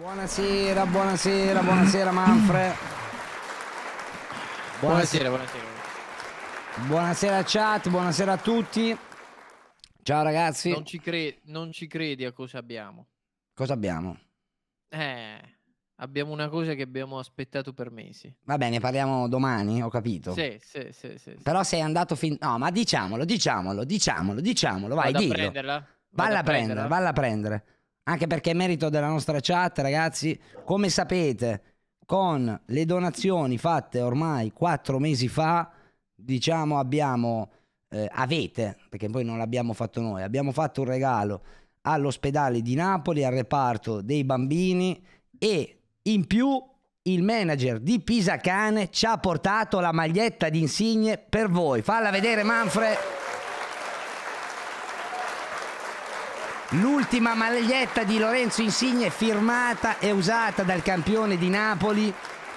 Buonasera, buonasera, buonasera Manfred. Buonasera, buonasera. Buonasera chat, buonasera a tutti. Ciao ragazzi. Non ci, cre- non ci credi a cosa abbiamo. Cosa abbiamo? Eh, abbiamo una cosa che abbiamo aspettato per mesi. Va bene, parliamo domani, ho capito. Sì, sì, sì. sì, Però sei andato fin... No, ma diciamolo, diciamolo, diciamolo, diciamolo, vai, dillo. Vado a prenderla? valla a prendere, valla a prendere anche perché è merito della nostra chat, ragazzi, come sapete, con le donazioni fatte ormai quattro mesi fa, diciamo abbiamo, eh, avete, perché poi non l'abbiamo fatto noi, abbiamo fatto un regalo all'ospedale di Napoli, al reparto dei bambini e in più il manager di Pisacane ci ha portato la maglietta di insigne per voi. Falla vedere Manfred. L'ultima maglietta di Lorenzo Insigne firmata e usata dal campione di Napoli.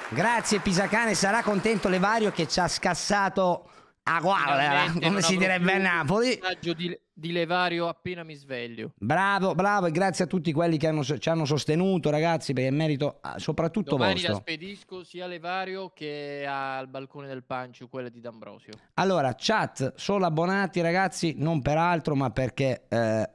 Grazie Pisacane, sarà contento Levario che ci ha scassato a guarda, eh, come si direbbe a Napoli. Di, di Levario appena mi sveglio. Bravo, bravo e grazie a tutti quelli che hanno, ci hanno sostenuto ragazzi perché merito ah, soprattutto Domani vostro. Domani la spedisco sia Levario che al balcone del Pancio, quella di D'Ambrosio. Allora, chat, solo abbonati ragazzi, non per altro ma perché... Eh,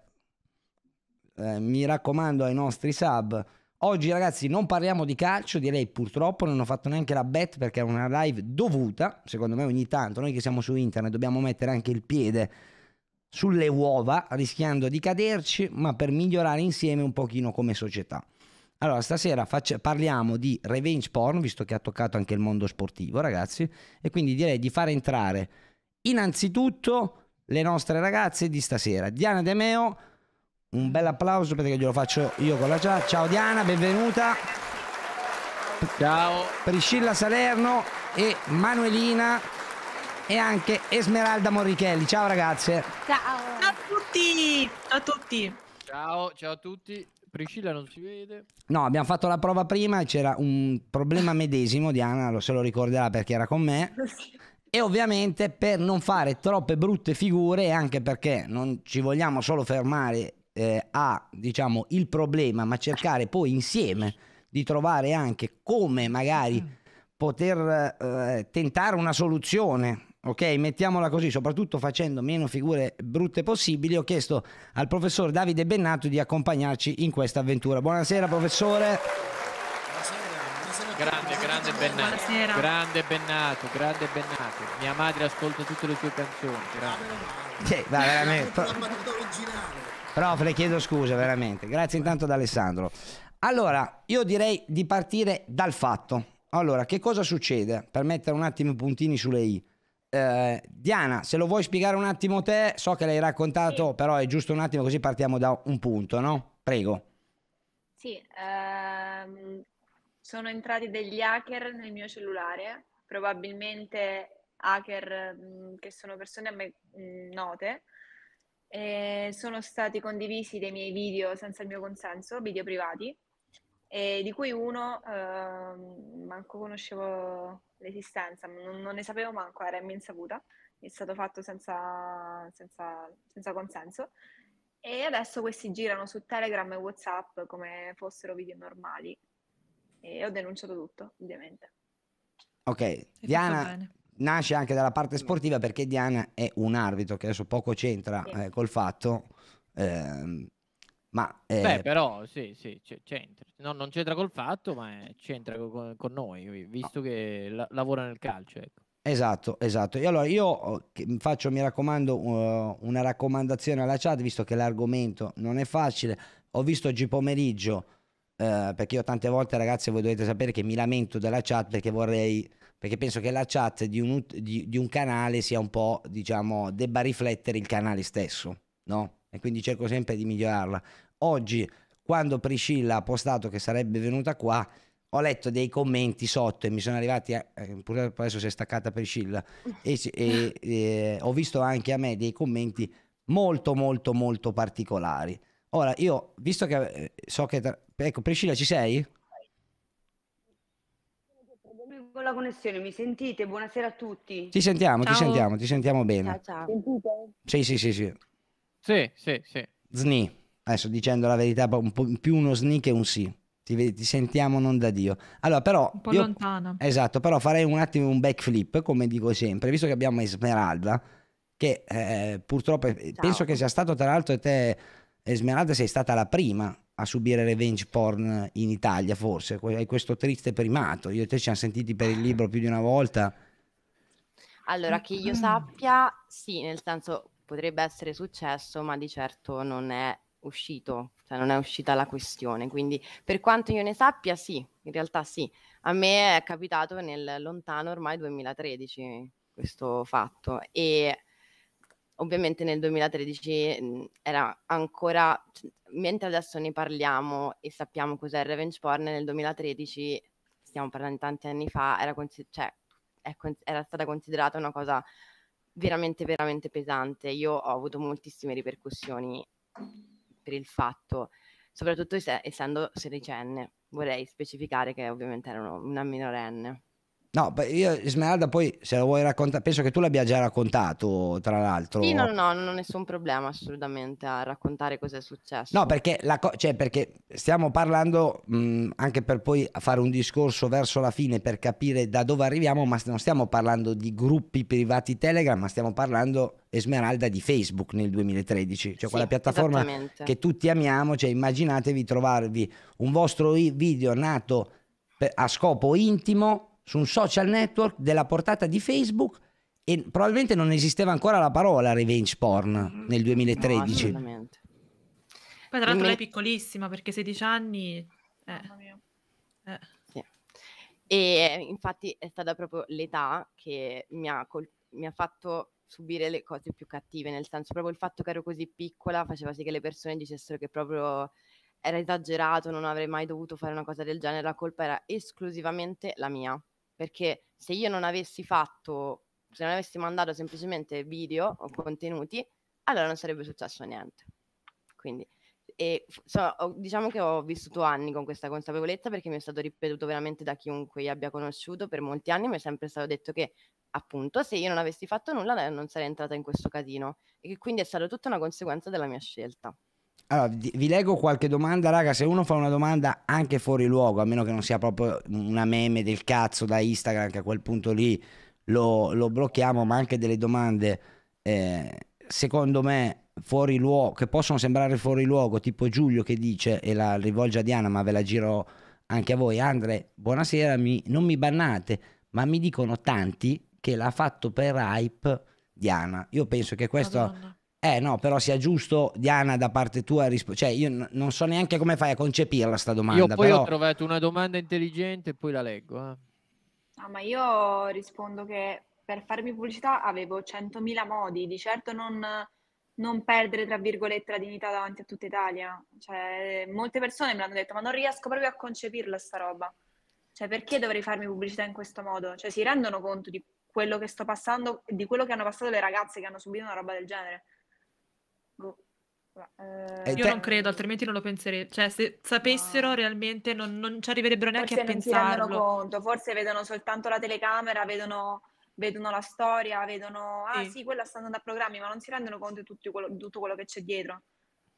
eh, mi raccomando ai nostri sub. Oggi ragazzi non parliamo di calcio, direi purtroppo non ho fatto neanche la bet perché è una live dovuta, secondo me ogni tanto noi che siamo su internet dobbiamo mettere anche il piede sulle uova rischiando di caderci, ma per migliorare insieme un pochino come società. Allora, stasera faccia, parliamo di revenge porn, visto che ha toccato anche il mondo sportivo, ragazzi, e quindi direi di far entrare innanzitutto le nostre ragazze di stasera, Diana De Meo, un bel applauso perché glielo faccio io con la chat. Ciao Diana, benvenuta. Ciao. Priscilla Salerno e Manuelina e anche Esmeralda Morrichelli. Ciao ragazze. Ciao. Ciao a tutti. Ciao a tutti. Ciao, ciao a tutti. Priscilla non si vede. No, abbiamo fatto la prova prima, c'era un problema medesimo, Diana lo se lo ricorderà perché era con me. E ovviamente per non fare troppe brutte figure e anche perché non ci vogliamo solo fermare eh, ha diciamo, il problema, ma cercare poi insieme di trovare anche come magari mm. poter eh, tentare una soluzione. Ok, mettiamola così, soprattutto facendo meno figure brutte possibili, ho chiesto al professor Davide Bennato di accompagnarci in questa avventura. Buonasera professore. Buonasera, grande, grande Bennato. Buonasera. Grande Bennato, grande Bennato. Mia madre ascolta tutte le sue canzoni. Grazie. Sì, eh, va veramente. Prof, le chiedo scusa veramente. Grazie intanto ad Alessandro. Allora, io direi di partire dal fatto. Allora, che cosa succede? Per mettere un attimo i puntini sulle i. Eh, Diana, se lo vuoi spiegare un attimo te, so che l'hai raccontato, sì. però è giusto un attimo così partiamo da un punto, no? Prego. Sì, ehm, sono entrati degli hacker nel mio cellulare, probabilmente hacker mh, mm, che sono persone a me mh, mm, note, eh, sono stati condivisi dei miei video senza il mio consenso, video privati, eh, di cui uno eh, manco conoscevo l'esistenza, non, non, ne sapevo manco, era in insaputa, è stato fatto senza, senza, senza consenso. E adesso questi girano su Telegram e WhatsApp come fossero video normali. E ho denunciato tutto, ovviamente. Ok, Diana, nasce anche dalla parte sportiva perché Diana è un arbitro che adesso poco c'entra eh, col fatto. Eh, ma, eh, Beh, però sì, sì, c'entra. No, non c'entra col fatto, ma eh, c'entra con, con noi, visto no. che la, lavora nel calcio. Ecco. Esatto, esatto. E allora io oh, faccio, mi raccomando, una raccomandazione alla chat, visto che l'argomento non è facile. Ho visto oggi pomeriggio eh, perché io tante volte ragazzi voi dovete sapere che mi lamento della chat perché vorrei perché penso che la chat di un, di, di un canale sia un po' diciamo debba riflettere il canale stesso no? e quindi cerco sempre di migliorarla oggi quando Priscilla ha postato che sarebbe venuta qua ho letto dei commenti sotto e mi sono arrivati, a, eh, purtroppo adesso si è staccata Priscilla, e, e, e, ho visto anche a me dei commenti molto molto molto particolari. Ora, io, visto che eh, so che... Ecco, Priscilla, ci sei? Con la connessione, mi sentite? Buonasera a tutti. Ti sentiamo, ciao. ti sentiamo, ti sentiamo bene. Ciao, ciao. Sentite? Sì, sì, sì, sì. Sì, sì, sì. Sni. Adesso dicendo la verità, un po' più uno sni che un sì. Ti, ti sentiamo non da Dio. Allora, però... Un po' io... lontano. Esatto, però farei un attimo un backflip, come dico sempre, visto che abbiamo Esmeralda, che eh, purtroppo eh, ciao. penso che sia stato tra l'altro te Esmeralda sei stata la prima a subire revenge porn in Italia, forse. Hai questo triste primato. Io e te ci siamo sentiti per il libro più di una volta. Allora, che io mm. sappia, sì, nel senso potrebbe essere successo, ma di certo non è uscito, cioè non è uscita la questione. Quindi, per quanto io ne sappia, sì, in realtà sì. A me è capitato nel lontano ormai 2013 questo fatto e ovviamente nel 2013 mhmm, era ancora, cioè, mentre adesso ne parliamo e sappiamo cos'è il revenge porn, nel 2013, stiamo parlando di tanti anni fa, era, consi- cioè, cons- era stata considerata una cosa veramente, veramente pesante. Io ho avuto moltissime ripercussioni per il fatto, soprattutto se- essendo sedicenne. Vorrei specificare che ovviamente ero una minorenne. No, io Smeralda poi se la vuoi raccontare, penso che tu l'abbia già raccontato, tra l'altro. Sì, no, no, non ho nessun problema assolutamente a raccontare cosa è successo. No, perché, co- cioè, perché stiamo parlando mh, anche per poi fare un discorso verso la fine per capire da dove arriviamo, ma non stiamo parlando di gruppi privati Telegram, ma stiamo parlando Esmeralda di Facebook nel 2013, cioè sì, quella piattaforma che tutti amiamo, cioè immaginatevi trovarvi un vostro video nato per, a scopo intimo su un social network della portata di Facebook e probabilmente non esisteva ancora la parola revenge porn nel 2013. No, Poi tra l'altro lei è piccolissima perché 16 anni... Eh, eh. Sì. E infatti è stata proprio l'età che mi ha, col- mi ha fatto subire le cose più cattive, nel senso proprio il fatto che ero così piccola faceva sì che le persone dicessero che proprio era esagerato, non avrei mai dovuto fare una cosa del genere, la colpa era esclusivamente la mia perché se io non avessi fatto, se non avessi mandato semplicemente video o contenuti, allora non sarebbe successo niente. Quindi, e, so, diciamo che ho vissuto anni con questa consapevolezza perché mi è stato ripetuto veramente da chiunque io abbia conosciuto per molti anni, mi è sempre stato detto che appunto se io non avessi fatto nulla non sarei entrata in questo casino e che quindi è stata tutta una conseguenza della mia scelta. Allora, vi leggo qualche domanda, raga. Se uno fa una domanda anche fuori luogo, a meno che non sia proprio una meme del cazzo da Instagram, che a quel punto lì lo, lo blocchiamo, ma anche delle domande, eh, secondo me, fuori luogo, che possono sembrare fuori luogo, tipo Giulio che dice, e la rivolge a Diana, ma ve la giro anche a voi, Andre, buonasera, mi, non mi bannate, ma mi dicono tanti che l'ha fatto per hype Diana. Io penso che questo... Madonna eh no, però sia giusto, Diana, da parte tua rispondere. Cioè, io n- non so neanche come fai a concepirla questa domanda. Io poi però... ho trovato una domanda intelligente e poi la leggo. Eh. No, ma io rispondo che per farmi pubblicità avevo 100.000 modi, di certo non, non perdere, tra virgolette, la dignità davanti a tutta Italia. Cioè, molte persone me l'hanno detto, ma non riesco proprio a concepirla sta roba. Cioè, perché dovrei farmi pubblicità in questo modo? Cioè, si rendono conto di quello che sto passando, di quello che hanno passato le ragazze che hanno subito una roba del genere? Eh, eh, io te... non credo, altrimenti non lo penserei. Cioè, se sapessero no. realmente non, non, ci arriverebbero neanche forse a pensarlo. Forse conto, forse vedono soltanto la telecamera, vedono, vedono la storia, vedono... Ah sì. sì. quella sta andando a programmi, ma non si rendono conto di tutto quello, tutto quello che c'è dietro.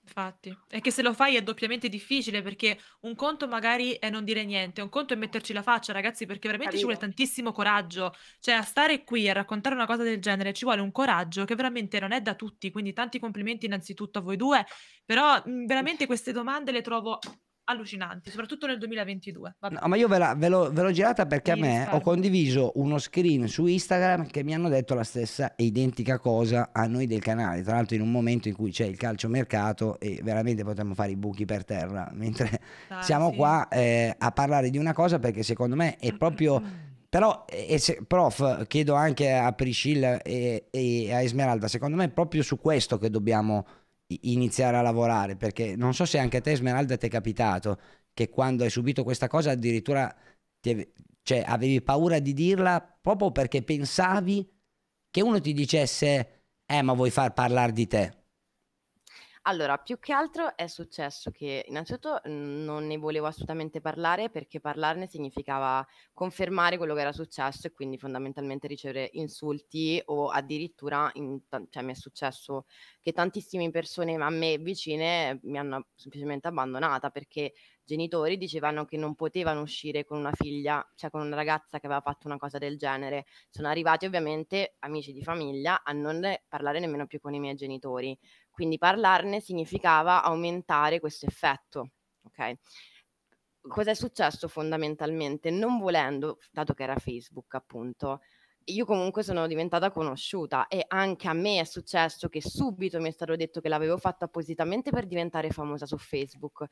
Infatti, è che se lo fai è doppiamente difficile perché un conto magari è non dire niente, un conto è metterci la faccia, ragazzi, perché veramente Capito. ci vuole tantissimo coraggio. Cioè, a stare qui a raccontare una cosa del genere ci vuole un coraggio che veramente non è da tutti. Quindi tanti complimenti innanzitutto a voi due, però mh, veramente queste domande le trovo allucinanti, soprattutto nel 2022. No, ma io ve, la, ve, lo, ve l'ho girata perché sì, a me ho condiviso uno screen su Instagram che mi hanno detto la stessa identica cosa a noi del canale, tra l'altro in un momento in cui c'è il calciomercato e veramente potremmo fare i buchi per terra, mentre ah, siamo sì. qua eh, a parlare di una cosa perché secondo me è proprio... Però, e se, prof, chiedo anche a Priscilla e, e a Esmeralda, secondo me è proprio su questo che dobbiamo iniziare a lavorare, perché non so se anche a te Smeralda ti è capitato che quando hai subito questa cosa addirittura ti, cioè, avevi paura di dirla proprio perché pensavi che uno ti dicesse eh ma vuoi far parlare di te allora, più che altro è successo che innanzitutto non ne volevo assolutamente parlare perché parlarne significava confermare quello che era successo e quindi fondamentalmente ricevere insulti o addirittura, in ta- cioè mi è successo che tantissime persone a me vicine mi hanno semplicemente abbandonata perché genitori dicevano che non potevano uscire con una figlia, cioè con una ragazza che aveva fatto una cosa del genere. Sono arrivati ovviamente amici di famiglia a non parlare nemmeno più con i miei genitori. Quindi parlarne significava aumentare questo effetto. Okay? Cos'è successo fondamentalmente? Non volendo, dato che era Facebook appunto, io comunque sono diventata conosciuta e anche a me è successo che subito mi è stato detto che l'avevo fatto appositamente per diventare famosa su Facebook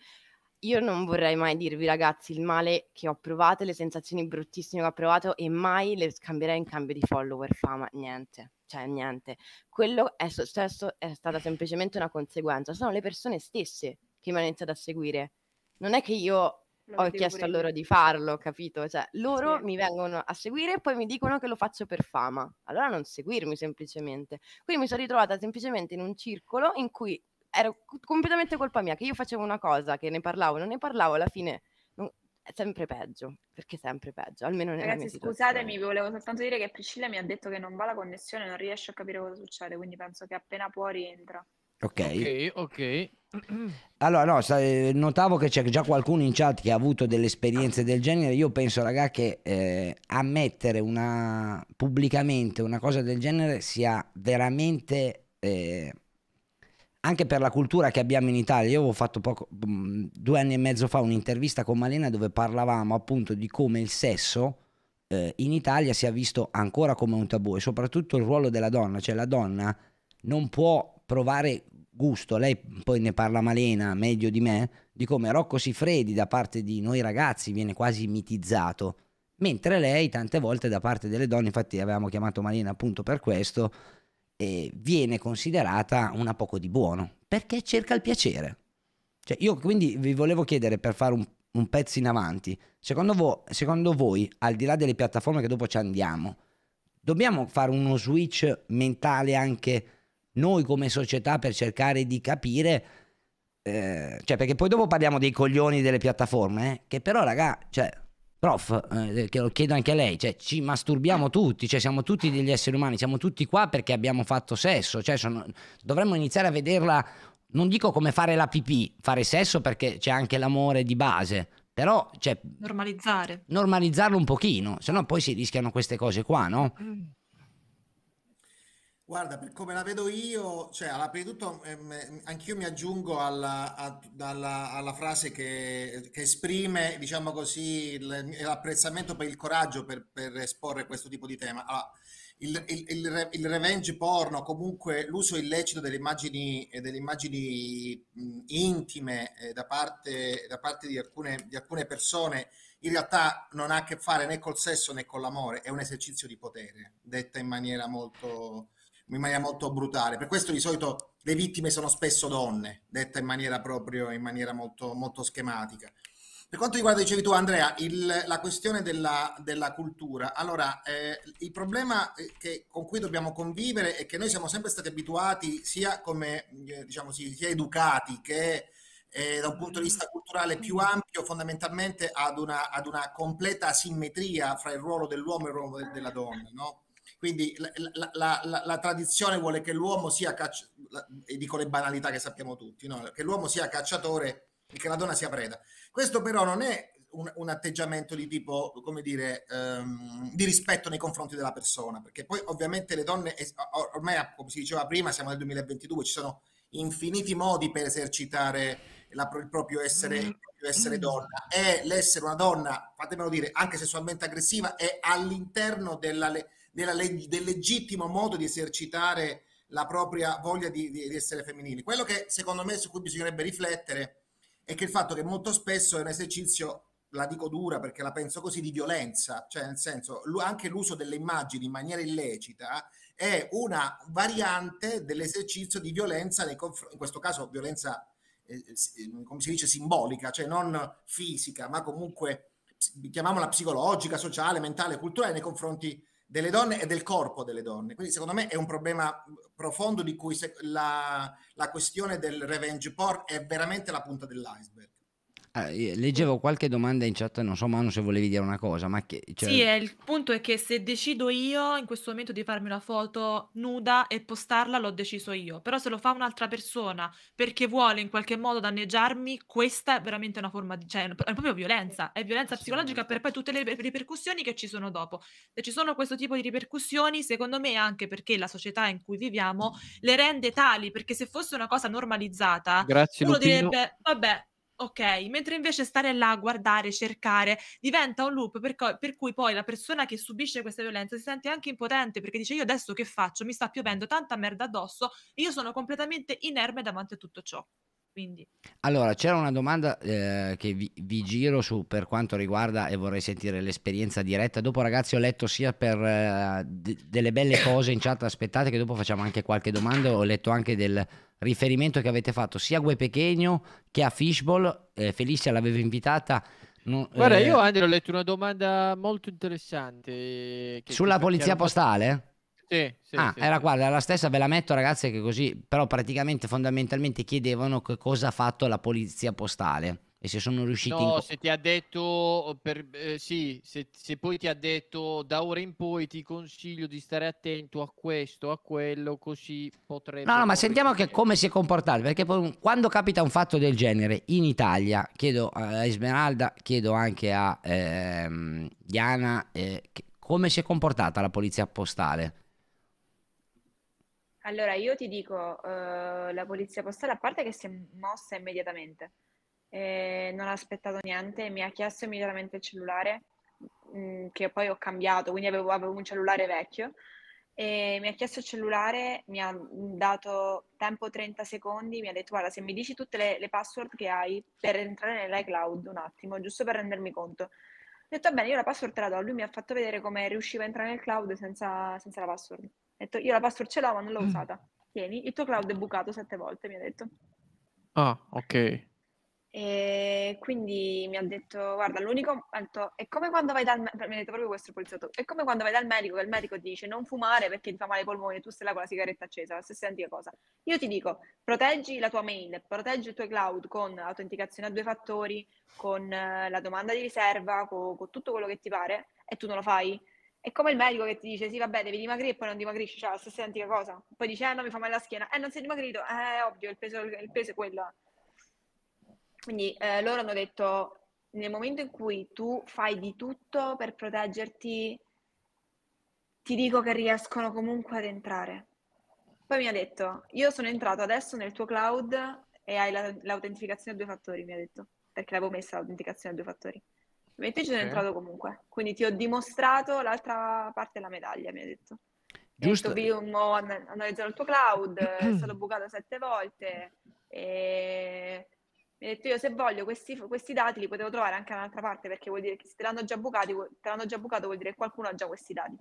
io non vorrei mai dirvi ragazzi il male che ho provato, le sensazioni bruttissime che ho provato e mai le scambierei in cambio di follower, fama, niente. Cioè, niente. Quello è successo, è stata semplicemente una conseguenza. Sono le persone stesse che mi hanno iniziato a seguire. Non è che io non ho chiesto a loro di farlo, capito? Cioè, loro sì. mi vengono a seguire e poi mi dicono che lo faccio per fama. Allora non seguirmi semplicemente. Quindi mi sono ritrovata semplicemente in un circolo in cui era completamente colpa mia che io facevo una cosa, che ne parlavo, non ne parlavo, alla fine non, è sempre peggio, perché è sempre peggio, almeno nella Ragazzi, scusatemi, volevo soltanto dire che Priscilla mi ha detto che non va la connessione, non riesce a capire cosa succede, quindi penso che appena può rientra. Ok, ok. Allora, no, eh, notavo che c'è già qualcuno in chat che ha avuto delle esperienze del genere. Io penso, raga, che eh, ammettere una, pubblicamente una cosa del genere sia veramente eh, anche per la cultura che abbiamo in Italia. Io avevo fatto poco, due anni e mezzo fa un'intervista con Malena dove parlavamo appunto di come il sesso eh, in Italia sia visto ancora come un tabù e soprattutto il ruolo della donna, cioè la donna non può provare gusto, lei poi ne parla Malena meglio di me, di come Rocco Sifredi da parte di noi ragazzi viene quasi mitizzato, mentre lei tante volte da parte delle donne, infatti avevamo chiamato Malena appunto per questo, eh, viene considerata una poco di buono, perché cerca il piacere. Cioè, io quindi vi volevo chiedere per fare un, un pezzo in avanti, secondo, vo- secondo voi, al di là delle piattaforme che dopo ci andiamo, dobbiamo fare uno switch mentale anche noi come società per cercare di capire eh, cioè perché poi dopo parliamo dei coglioni delle piattaforme eh, che però raga cioè Prof, eh, lo chiedo anche a lei, cioè, ci masturbiamo eh. tutti, cioè, siamo tutti degli esseri umani, siamo tutti qua perché abbiamo fatto sesso, cioè, sono, dovremmo iniziare a vederla, non dico come fare la pipì, fare sesso perché c'è anche l'amore di base, però cioè, normalizzare. normalizzarlo un pochino, se no poi si rischiano queste cose qua, no? Mm. Guarda, per come la vedo io, cioè, alla- prima di tutto, ehm, ehm anch'io mi aggiungo alla, a- dalla- alla frase che, che esprime, diciamo così, l'apprezzamento per il coraggio per, per esporre questo tipo di tema. Allora, il, il- il il revenge porno, comunque l'uso illecito delle immagini, eh, delle immagini intime eh, da parte, da parte di alcune, di alcune persone, in realtà non ha a che fare né col sesso né con l'amore, è un esercizio di potere, detta in maniera molto in maniera molto brutale. Per questo di solito le vittime sono spesso donne, detta in maniera proprio in maniera molto, molto schematica. Per quanto riguarda, dicevi tu Andrea, il, la questione della, della cultura, allora eh, il problema eh, che, con cui dobbiamo convivere è che noi siamo sempre stati abituati, sia come eh, diciamo, sia educati che eh, da un punto di vista culturale più ampio, fondamentalmente ad una, ad una completa simmetria fra il ruolo dell'uomo e il ruolo della donna. No? Quindi la, la, la, la tradizione vuole che l'uomo sia cacciatore, e dico le banalità che sappiamo tutti, no? che l'uomo sia cacciatore e che la donna sia preda. Questo però non è un, un atteggiamento di tipo, come dire, um, di rispetto nei confronti della persona, perché poi ovviamente le donne, ormai come si diceva prima, siamo nel 2022, ci sono infiniti modi per esercitare la, il proprio essere, il mm. proprio essere mm. donna e l'essere una donna, fatemelo dire, anche sessualmente aggressiva è all'interno della, della, del legittimo modo di esercitare la propria voglia di, di, essere femminili. Quello che secondo me su cui bisognerebbe riflettere è che il fatto che molto spesso è un esercizio, la dico dura perché la penso così, di violenza, cioè nel senso anche l'uso delle immagini in maniera illecita è una variante dell'esercizio di violenza nei confronti, in questo caso violenza, eh, eh, come si dice, simbolica, cioè non fisica, ma comunque chiamiamola psicologica, sociale, mentale, culturale nei confronti delle donne e del corpo delle donne. Quindi secondo me è un problema profondo di cui la, la questione del revenge porn è veramente la punta dell'iceberg. Ah, eh, leggevo qualche domanda in chat, non so Manu se volevi dire una cosa, ma che... Cioè... Sì, eh, il punto è che se decido io in questo momento di farmi una foto nuda e postarla, l'ho deciso io, però se lo fa un'altra persona perché vuole in qualche modo danneggiarmi, questa è veramente una forma di... cioè è proprio violenza, è violenza psicologica per poi tutte le ripercussioni che ci sono dopo. Se ci sono questo tipo di ripercussioni, secondo me anche perché la società in cui viviamo le rende tali, perché se fosse una cosa normalizzata, Grazie, uno Lupino. direbbe, vabbè, Ok, mentre invece stare là a guardare, cercare, diventa un loop per, co- per, cui poi la persona che subisce questa violenza si sente anche impotente perché dice io adesso che faccio? Mi sta piovendo tanta merda addosso e io sono completamente inerme davanti a tutto ciò. Quindi. Allora, c'era una domanda eh, che vi, vi, giro su per quanto riguarda e vorrei sentire l'esperienza diretta. Dopo ragazzi ho letto sia per eh, d- delle belle cose in chat, aspettate che dopo facciamo anche qualche domanda, ho letto anche del riferimento che avete fatto sia a Gue Pechegno che a Fishball. Eh, Felicia l'aveva invitata. No, Guarda, eh, io Andrea ho letto una domanda molto interessante. Eh, sulla polizia postale? Sì, sì, ah, sì, era quella, la stessa, ve la metto ragazzi che così, però praticamente fondamentalmente chiedevano che cosa ha fatto la polizia postale e se sono riusciti... No, in... se ti ha detto, oh, per, eh, sì, se, se, poi ti ha detto oh, da ora in poi ti consiglio di stare attento a questo, a quello, così potrebbe... No, no ma sentiamo che come si è comportato, perché poi, quando capita un fatto del genere in Italia, chiedo a Esmeralda, chiedo anche a ehm, Diana, eh, come si è comportata la polizia postale? Allora, io ti dico, eh, la polizia postale, a parte che si è mossa immediatamente, eh, non ha aspettato niente, mi ha chiesto immediatamente il cellulare, mh, mm, che poi ho cambiato, quindi avevo, avevo un cellulare vecchio, e mi ha chiesto il cellulare, mi ha dato tempo 30 secondi, mi ha detto guarda se mi dici tutte le, le password che hai per entrare nell'iCloud un attimo, giusto per rendermi conto. Ho detto bene, io la password te la do, lui mi ha fatto vedere come riusciva a entrare nel cloud senza, senza la password. Ho detto io la password ce l'ho ma non l'ho mm. usata. Tieni, il tuo cloud è bucato sette volte, mi ha detto. Ah, ok. E quindi mi ha detto, guarda, l'unico... Alto, è come quando vai dal... Me- mi ha detto proprio questo poliziotto, è come quando vai dal medico che il medico ti dice non fumare perché ti fa male i polmoni e tu stai là con la sigaretta accesa, la stessa antica cosa. Io ti dico, proteggi la tua mail, proteggi il tuo cloud con autenticazione a due fattori, con eh, la domanda di riserva, con, con tutto quello che ti pare e tu non lo fai. È come il medico che ti dice sì vabbè devi dimagrire e poi non dimagrisci, cioè la stessa antica cosa. Poi dice eh no mi fa male la schiena, eh non sei dimagrito, eh ovvio il peso, il peso è quello. Quindi eh, loro hanno detto, nel momento in cui tu fai di tutto per proteggerti, ti dico che riescono comunque ad entrare. Poi mi ha detto, io sono entrato adesso nel tuo cloud e hai la, l'autentificazione a due fattori, mi ha detto, perché l'avevo messa l'autenticazione a due fattori. Mentre ci sono okay. entrato comunque, quindi ti ho dimostrato l'altra parte della medaglia, mi ha detto. Giusto. Vi ho analizzato il tuo cloud, è stato bucato sette volte, e mi ha detto io se voglio questi, questi dati li potevo trovare anche da un'altra parte perché vuol dire che se te l'hanno già bucati, te l'hanno già bucato vuol dire che qualcuno ha già questi dati.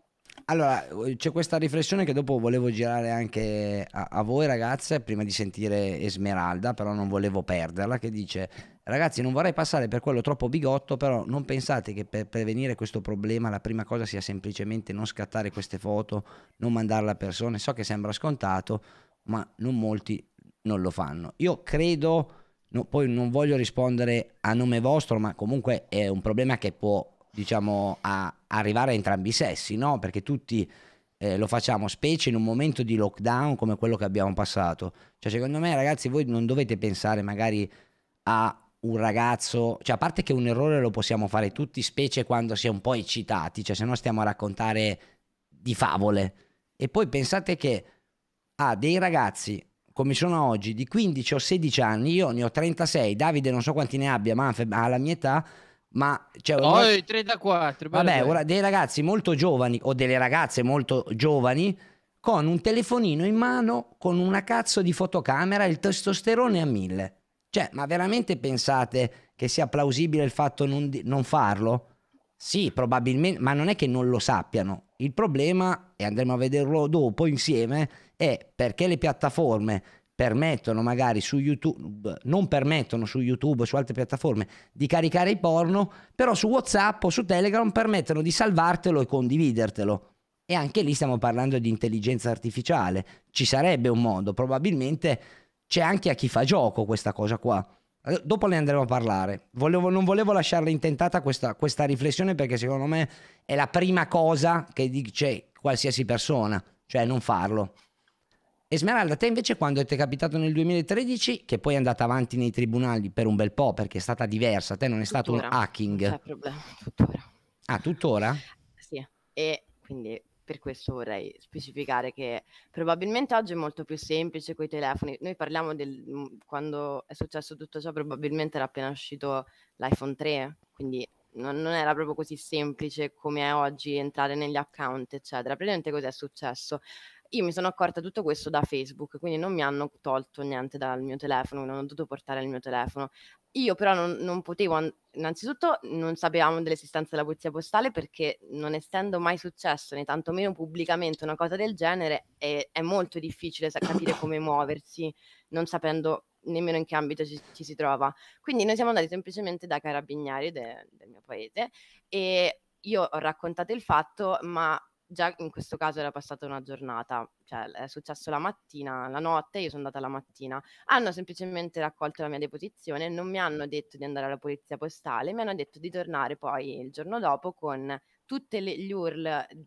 Allora, eh, c'è questa riflessione che dopo volevo girare anche a, a, voi ragazze, prima di sentire Esmeralda, però non volevo perderla, che dice, ragazzi non vorrei passare per quello troppo bigotto, però non pensate che per prevenire questo problema la prima cosa sia semplicemente non scattare queste foto, non mandarle a persone. So che sembra scontato, ma non molti non lo fanno. Io credo no, poi non voglio rispondere a nome vostro, ma comunque è un problema che può diciamo, a arrivare a entrambi i sessi, no? perché tutti eh, lo facciamo, specie in un momento di lockdown come quello che abbiamo passato. Cioè, secondo me, ragazzi, voi non dovete pensare magari a un ragazzo, cioè a parte che un errore lo possiamo fare tutti, specie quando si è un po' eccitati, cioè se no stiamo a raccontare di favole. E poi pensate che a ah, dei ragazzi come sono oggi, di 15 o 16 anni, io ne ho 36, Davide non so quanti ne abbia, ma alla mia età, ma cioè, oh, molto... 34 vabbè ora, dei ragazzi molto giovani o delle ragazze molto giovani con un telefonino in mano con una cazzo di fotocamera il testosterone a mille cioè ma veramente pensate che sia plausibile il fatto non, di... non farlo? sì probabilmente ma non è che non lo sappiano il problema e andremo a vederlo dopo insieme è perché le piattaforme permettono magari su YouTube, non permettono su YouTube o su altre piattaforme di caricare i porno, però su WhatsApp o su Telegram permettono di salvartelo e condividertelo. E anche lì stiamo parlando di intelligenza artificiale. Ci sarebbe un modo, probabilmente c'è anche a chi fa gioco questa cosa qua. Dopo ne andremo a parlare. Volevo, non volevo lasciarla intentata questa, questa riflessione perché secondo me è la prima cosa che dice qualsiasi persona, cioè non farlo. Esmeralda, te invece quando ti è capitato nel 2013, che poi è andata avanti nei tribunali per un bel po' perché è stata diversa, te non è tuttora, stato un hacking? Non c'è problema, tuttora. Ah, tuttora? Sì, e quindi per questo vorrei specificare che probabilmente oggi è molto più semplice con i telefoni. Noi parliamo del mm, quando è successo tutto ciò, probabilmente era appena uscito l'iPhone 3, quindi non, non, era proprio così semplice come è oggi entrare negli account, eccetera. Praticamente cosa è successo? Io mi sono accorta tutto questo da Facebook, quindi non mi hanno tolto niente dal mio telefono, non ho dovuto portare il mio telefono. Io però non, non potevo, an- innanzitutto non sapevamo dell'esistenza della polizia postale perché non essendo mai successo né tantomeno pubblicamente una cosa del genere è, è molto difficile sa- capire come muoversi non sapendo nemmeno in che ambito ci, ci, si trova. Quindi noi siamo andati semplicemente da carabinieri de- del mio paese e io ho raccontato il fatto ma già in questo caso era passata una giornata, cioè è successo la mattina, la notte, io sono andata la mattina, hanno semplicemente raccolto la mia deposizione, non mi hanno detto di andare alla polizia postale, mi hanno detto di tornare poi il giorno dopo con tutte le, gli URL mhmm,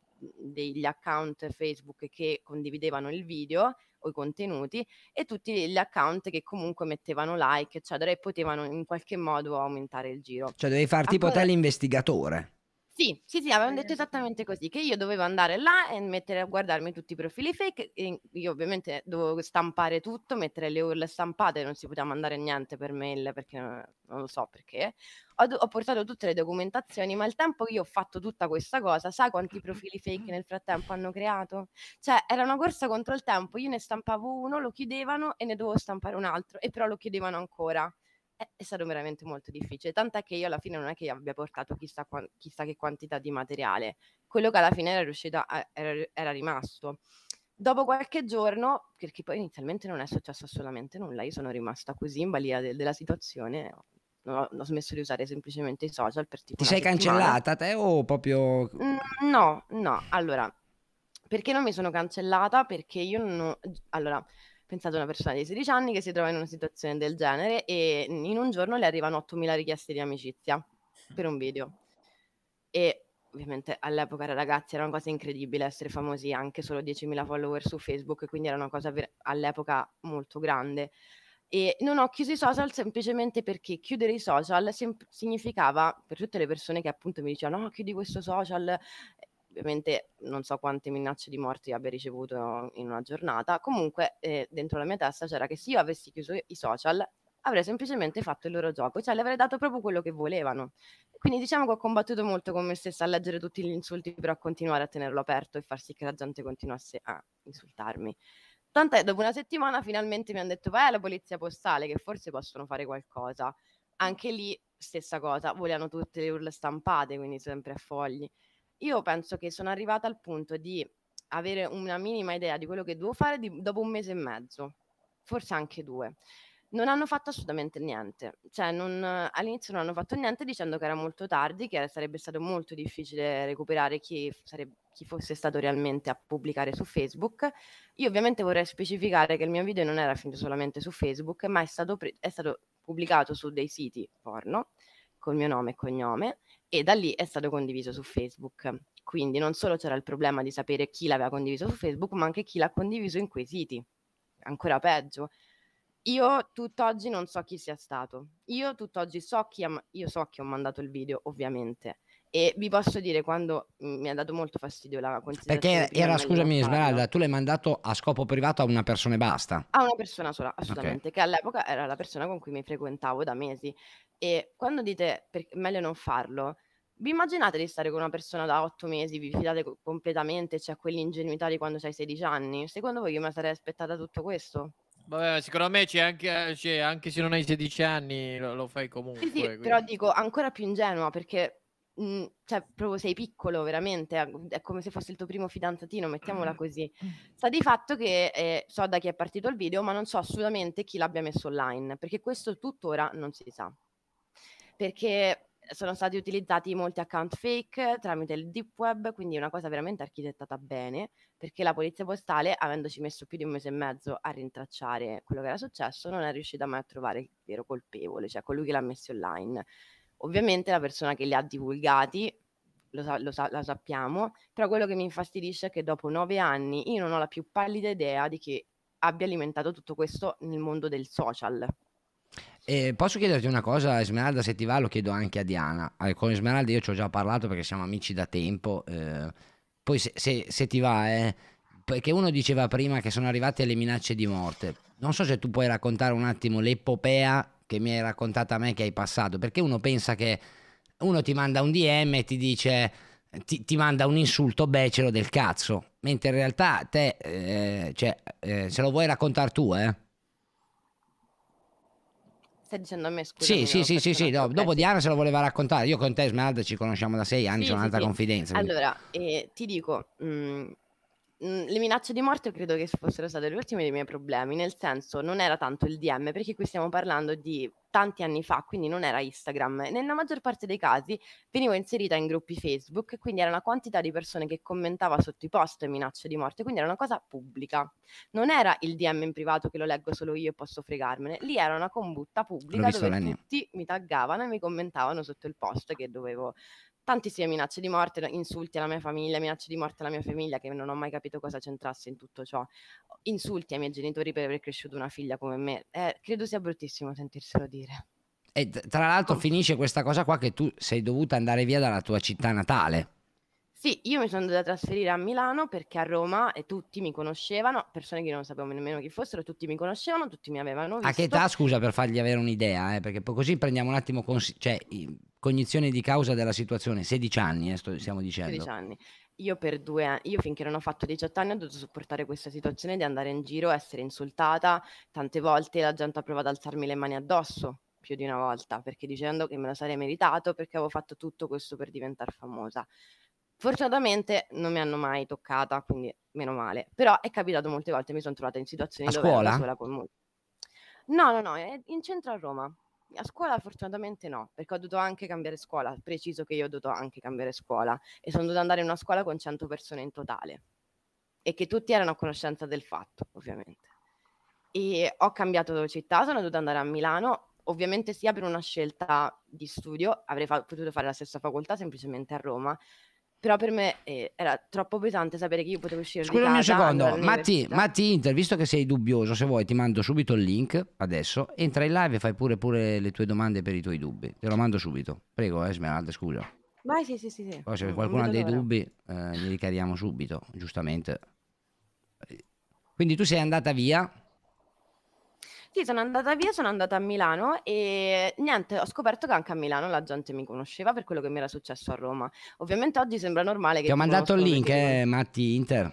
degli account Facebook che condividevano il video o i contenuti e tutti gli account che comunque mettevano like, eccetera, e potevano in qualche modo aumentare il giro. Cioè devi far tipo Ancora... teleinvestigatore. Sì, sì, sì, avevano detto esattamente così, che io dovevo andare là e mettere a guardarmi tutti i profili fake, io ovviamente dovevo stampare tutto, mettere le urle stampate, non si poteva mandare niente per mail perché eh, non lo so perché. Ho, ho portato tutte le documentazioni, ma il tempo che io ho fatto tutta questa cosa, sai quanti profili fake nel frattempo hanno creato? Cioè, era una corsa contro il tempo, io ne stampavo uno, lo chiudevano e ne dovevo stampare un altro, e però lo chiudevano ancora è, stato veramente molto difficile, tant'è che io alla fine non è che abbia portato chissà, qua, chissà che quantità di materiale, quello che alla fine era, riuscito a, era, era rimasto. Dopo qualche giorno, perché poi inizialmente non è successo assolutamente nulla, io sono rimasta così in balia de- della situazione, ho, ho, smesso di usare semplicemente i social per tipo. Ti sei cancellata te o proprio. Mm, no, no, allora. Perché non mi sono cancellata? Perché io non. Allora, Pensate a una persona di 16 anni che si trova in una situazione del genere e in un giorno le arrivano 8.000 richieste di amicizia per un video. E ovviamente all'epoca ragazzi era una cosa incredibile essere famosi anche solo 10.000 follower su Facebook, quindi era una cosa ver- all'epoca molto grande. E non ho chiuso i social semplicemente perché chiudere i social sem- significava per tutte le persone che appunto mi dicevano no, ah, chiudi questo social, ovviamente non so quante minacce di morte abbia ricevuto in una giornata, comunque eh, dentro la mia testa c'era che se io avessi chiuso i social avrei semplicemente fatto il loro gioco, cioè le avrei dato proprio quello che volevano. Quindi diciamo che ho combattuto molto con me stessa a leggere tutti gli insulti, però a continuare a tenerlo aperto e far sì che la gente continuasse a insultarmi. Tant'è, dopo una settimana finalmente mi hanno detto vai alla polizia postale che forse possono fare qualcosa. Anche lì stessa cosa, volevano tutte le urle stampate, quindi sempre a fogli. Io penso che sono arrivata al punto di avere una minima idea di quello che devo fare di, dopo un mese e mezzo, forse anche due. Non hanno fatto assolutamente niente, cioè non, all'inizio non hanno fatto niente dicendo che era molto tardi, che sarebbe stato molto difficile recuperare chi, sarebbe, chi fosse stato realmente a pubblicare su Facebook. Io ovviamente vorrei specificare che il mio video non era finito solamente su Facebook, ma è stato, pre- è stato pubblicato su dei siti porno col mio nome e cognome e da lì è stato condiviso su Facebook. Quindi non solo c'era il problema di sapere chi l'aveva condiviso su Facebook, ma anche chi l'ha condiviso in quei siti. Ancora peggio. Io tutt'oggi non so chi sia stato. Io tutt'oggi so chi ha, io so chi ho mandato il video, ovviamente. E vi posso dire quando mi ha dato molto fastidio la considerazione. Perché era, scusami Smeralda, tu l'hai mandato a scopo privato a una persona e basta? A una persona sola, assolutamente, okay. che all'epoca era la persona con cui mi frequentavo da mesi. E quando dite per, meglio non farlo, vi immaginate di stare con una persona da otto mesi, vi fidate co- completamente, c'è cioè quell'ingenuità di quando hai 16 anni? Secondo voi io mi sarei aspettata tutto questo? Vabbè, secondo me c'è anche, eh, c'è anche se non hai 16 anni lo, lo fai comunque. Sì, sì, però dico ancora più ingenua perché Mm, cioè, proprio sei piccolo, veramente, è come se fosse il tuo primo fidanzatino, mettiamola mm. così. Mm. Sa di fatto che eh, so da chi è partito il video, ma non so assolutamente chi l'abbia messo online, perché questo tuttora non si sa. Perché sono stati utilizzati molti account fake tramite il deep web, quindi è una cosa veramente architettata bene, perché la polizia postale, avendoci messo più di un mese e mezzo a rintracciare quello che era successo, non è riuscita mai a trovare il vero colpevole, cioè colui che l'ha messo online. Ovviamente la persona che li ha divulgati lo, sa- lo, sa- lo, sappiamo, però quello che mi infastidisce è che dopo nove anni io non ho la più pallida idea di chi abbia alimentato tutto questo nel mondo del social. Eh, posso chiederti una cosa, Esmeralda, se ti va lo chiedo anche a Diana. Eh, con Esmeralda io ci ho già parlato perché siamo amici da tempo, eh, poi se, se, se, ti va, eh, perché uno diceva prima che sono arrivate le minacce di morte. Non so se tu puoi raccontare un attimo l'epopea che mi hai raccontato a me che hai passato, perché uno pensa che uno ti manda un DM e ti dice ti, ti manda un insulto becero del cazzo, mentre in realtà te eh, cioè, eh, se lo vuoi raccontare tu, eh. Stai dicendo a me scusa. Sì, sì, sì, sì, sì. No, dopo Diana se lo voleva raccontare. Io con te Smeralda ci conosciamo da sei anni, sì, c'è sì, un'altra sì. confidenza. Quindi. Allora, eh, ti dico, mh, mm, Mhmm, le minacce di morte credo che fossero state le ultime dei miei problemi, nel senso non era tanto il DM, perché qui stiamo parlando di tanti anni fa, quindi non era Instagram. Nella maggior parte dei casi venivo inserita in gruppi Facebook, quindi era una quantità di persone che commentava sotto i post minacce di morte, quindi era una cosa pubblica. Non era il DM in privato che lo leggo solo io e posso fregarmene, lì era una combutta pubblica dove tutti mi taggavano e mi commentavano sotto il post che dovevo tantissime minacce di morte, insulti alla mia famiglia, minacce di morte alla mia famiglia, che non ho mai capito cosa c'entrasse in tutto ciò, insulti ai miei genitori per aver cresciuto una figlia come me. Eh, credo sia bruttissimo sentirselo dire. E tra l'altro oh. finisce questa cosa qua che tu sei dovuta andare via dalla tua città natale. Sì, io mi sono dovuta trasferire a Milano perché a Roma e tutti mi conoscevano, persone che io non sapevo nemmeno chi fossero, tutti mi conoscevano, tutti mi avevano visto. A che età, scusa, per fargli avere un'idea, eh? perché poi così prendiamo un attimo, consiglio, cioè, cognizione di causa della situazione, 16 anni, eh, sto, stiamo dicendo. 16 anni. Io per due anni, io finché non ho fatto 18 anni ho dovuto sopportare questa situazione di andare in giro, essere insultata, tante volte la gente ha provato ad alzarmi le mani addosso, più di una volta, perché dicendo che me lo sarei meritato perché avevo fatto tutto questo per diventare famosa. Fortunatamente non mi hanno mai toccata, quindi meno male. Però è capitato molte volte, mi sono trovata in situazioni a dove scuola? ero sola con molti. No, no, no, è in centro a Roma. A scuola fortunatamente no, perché ho dovuto anche cambiare scuola, preciso che io ho dovuto anche cambiare scuola e sono dovuta andare in una scuola con 100 persone in totale e che tutti erano a conoscenza del fatto, ovviamente. E ho cambiato città, sono dovuta andare a Milano, ovviamente sia per una scelta di studio, avrei fa- potuto fare la stessa facoltà semplicemente a Roma, però per me eh, era troppo pesante sapere che io potevo uscire Scusami di casa. Scusami un secondo, Matti, Matti Inter, visto che sei dubbioso, se vuoi ti mando subito il link adesso, entra in live e fai pure, pure le tue domande per i tuoi dubbi. Te lo mando subito. Prego, eh, Smeralda, scusa. Vai, sì, sì, sì. sì. Poi se mm, qualcuno ha dei d'ora. dubbi, eh, li ricariamo subito, giustamente. Quindi tu sei andata via sì, sono andata via, sono andata a Milano e niente, ho scoperto che anche a Milano la gente mi conosceva per quello che mi era successo a Roma. Ovviamente oggi sembra normale che... Ti ho mandato il link, eh, Matti Inter.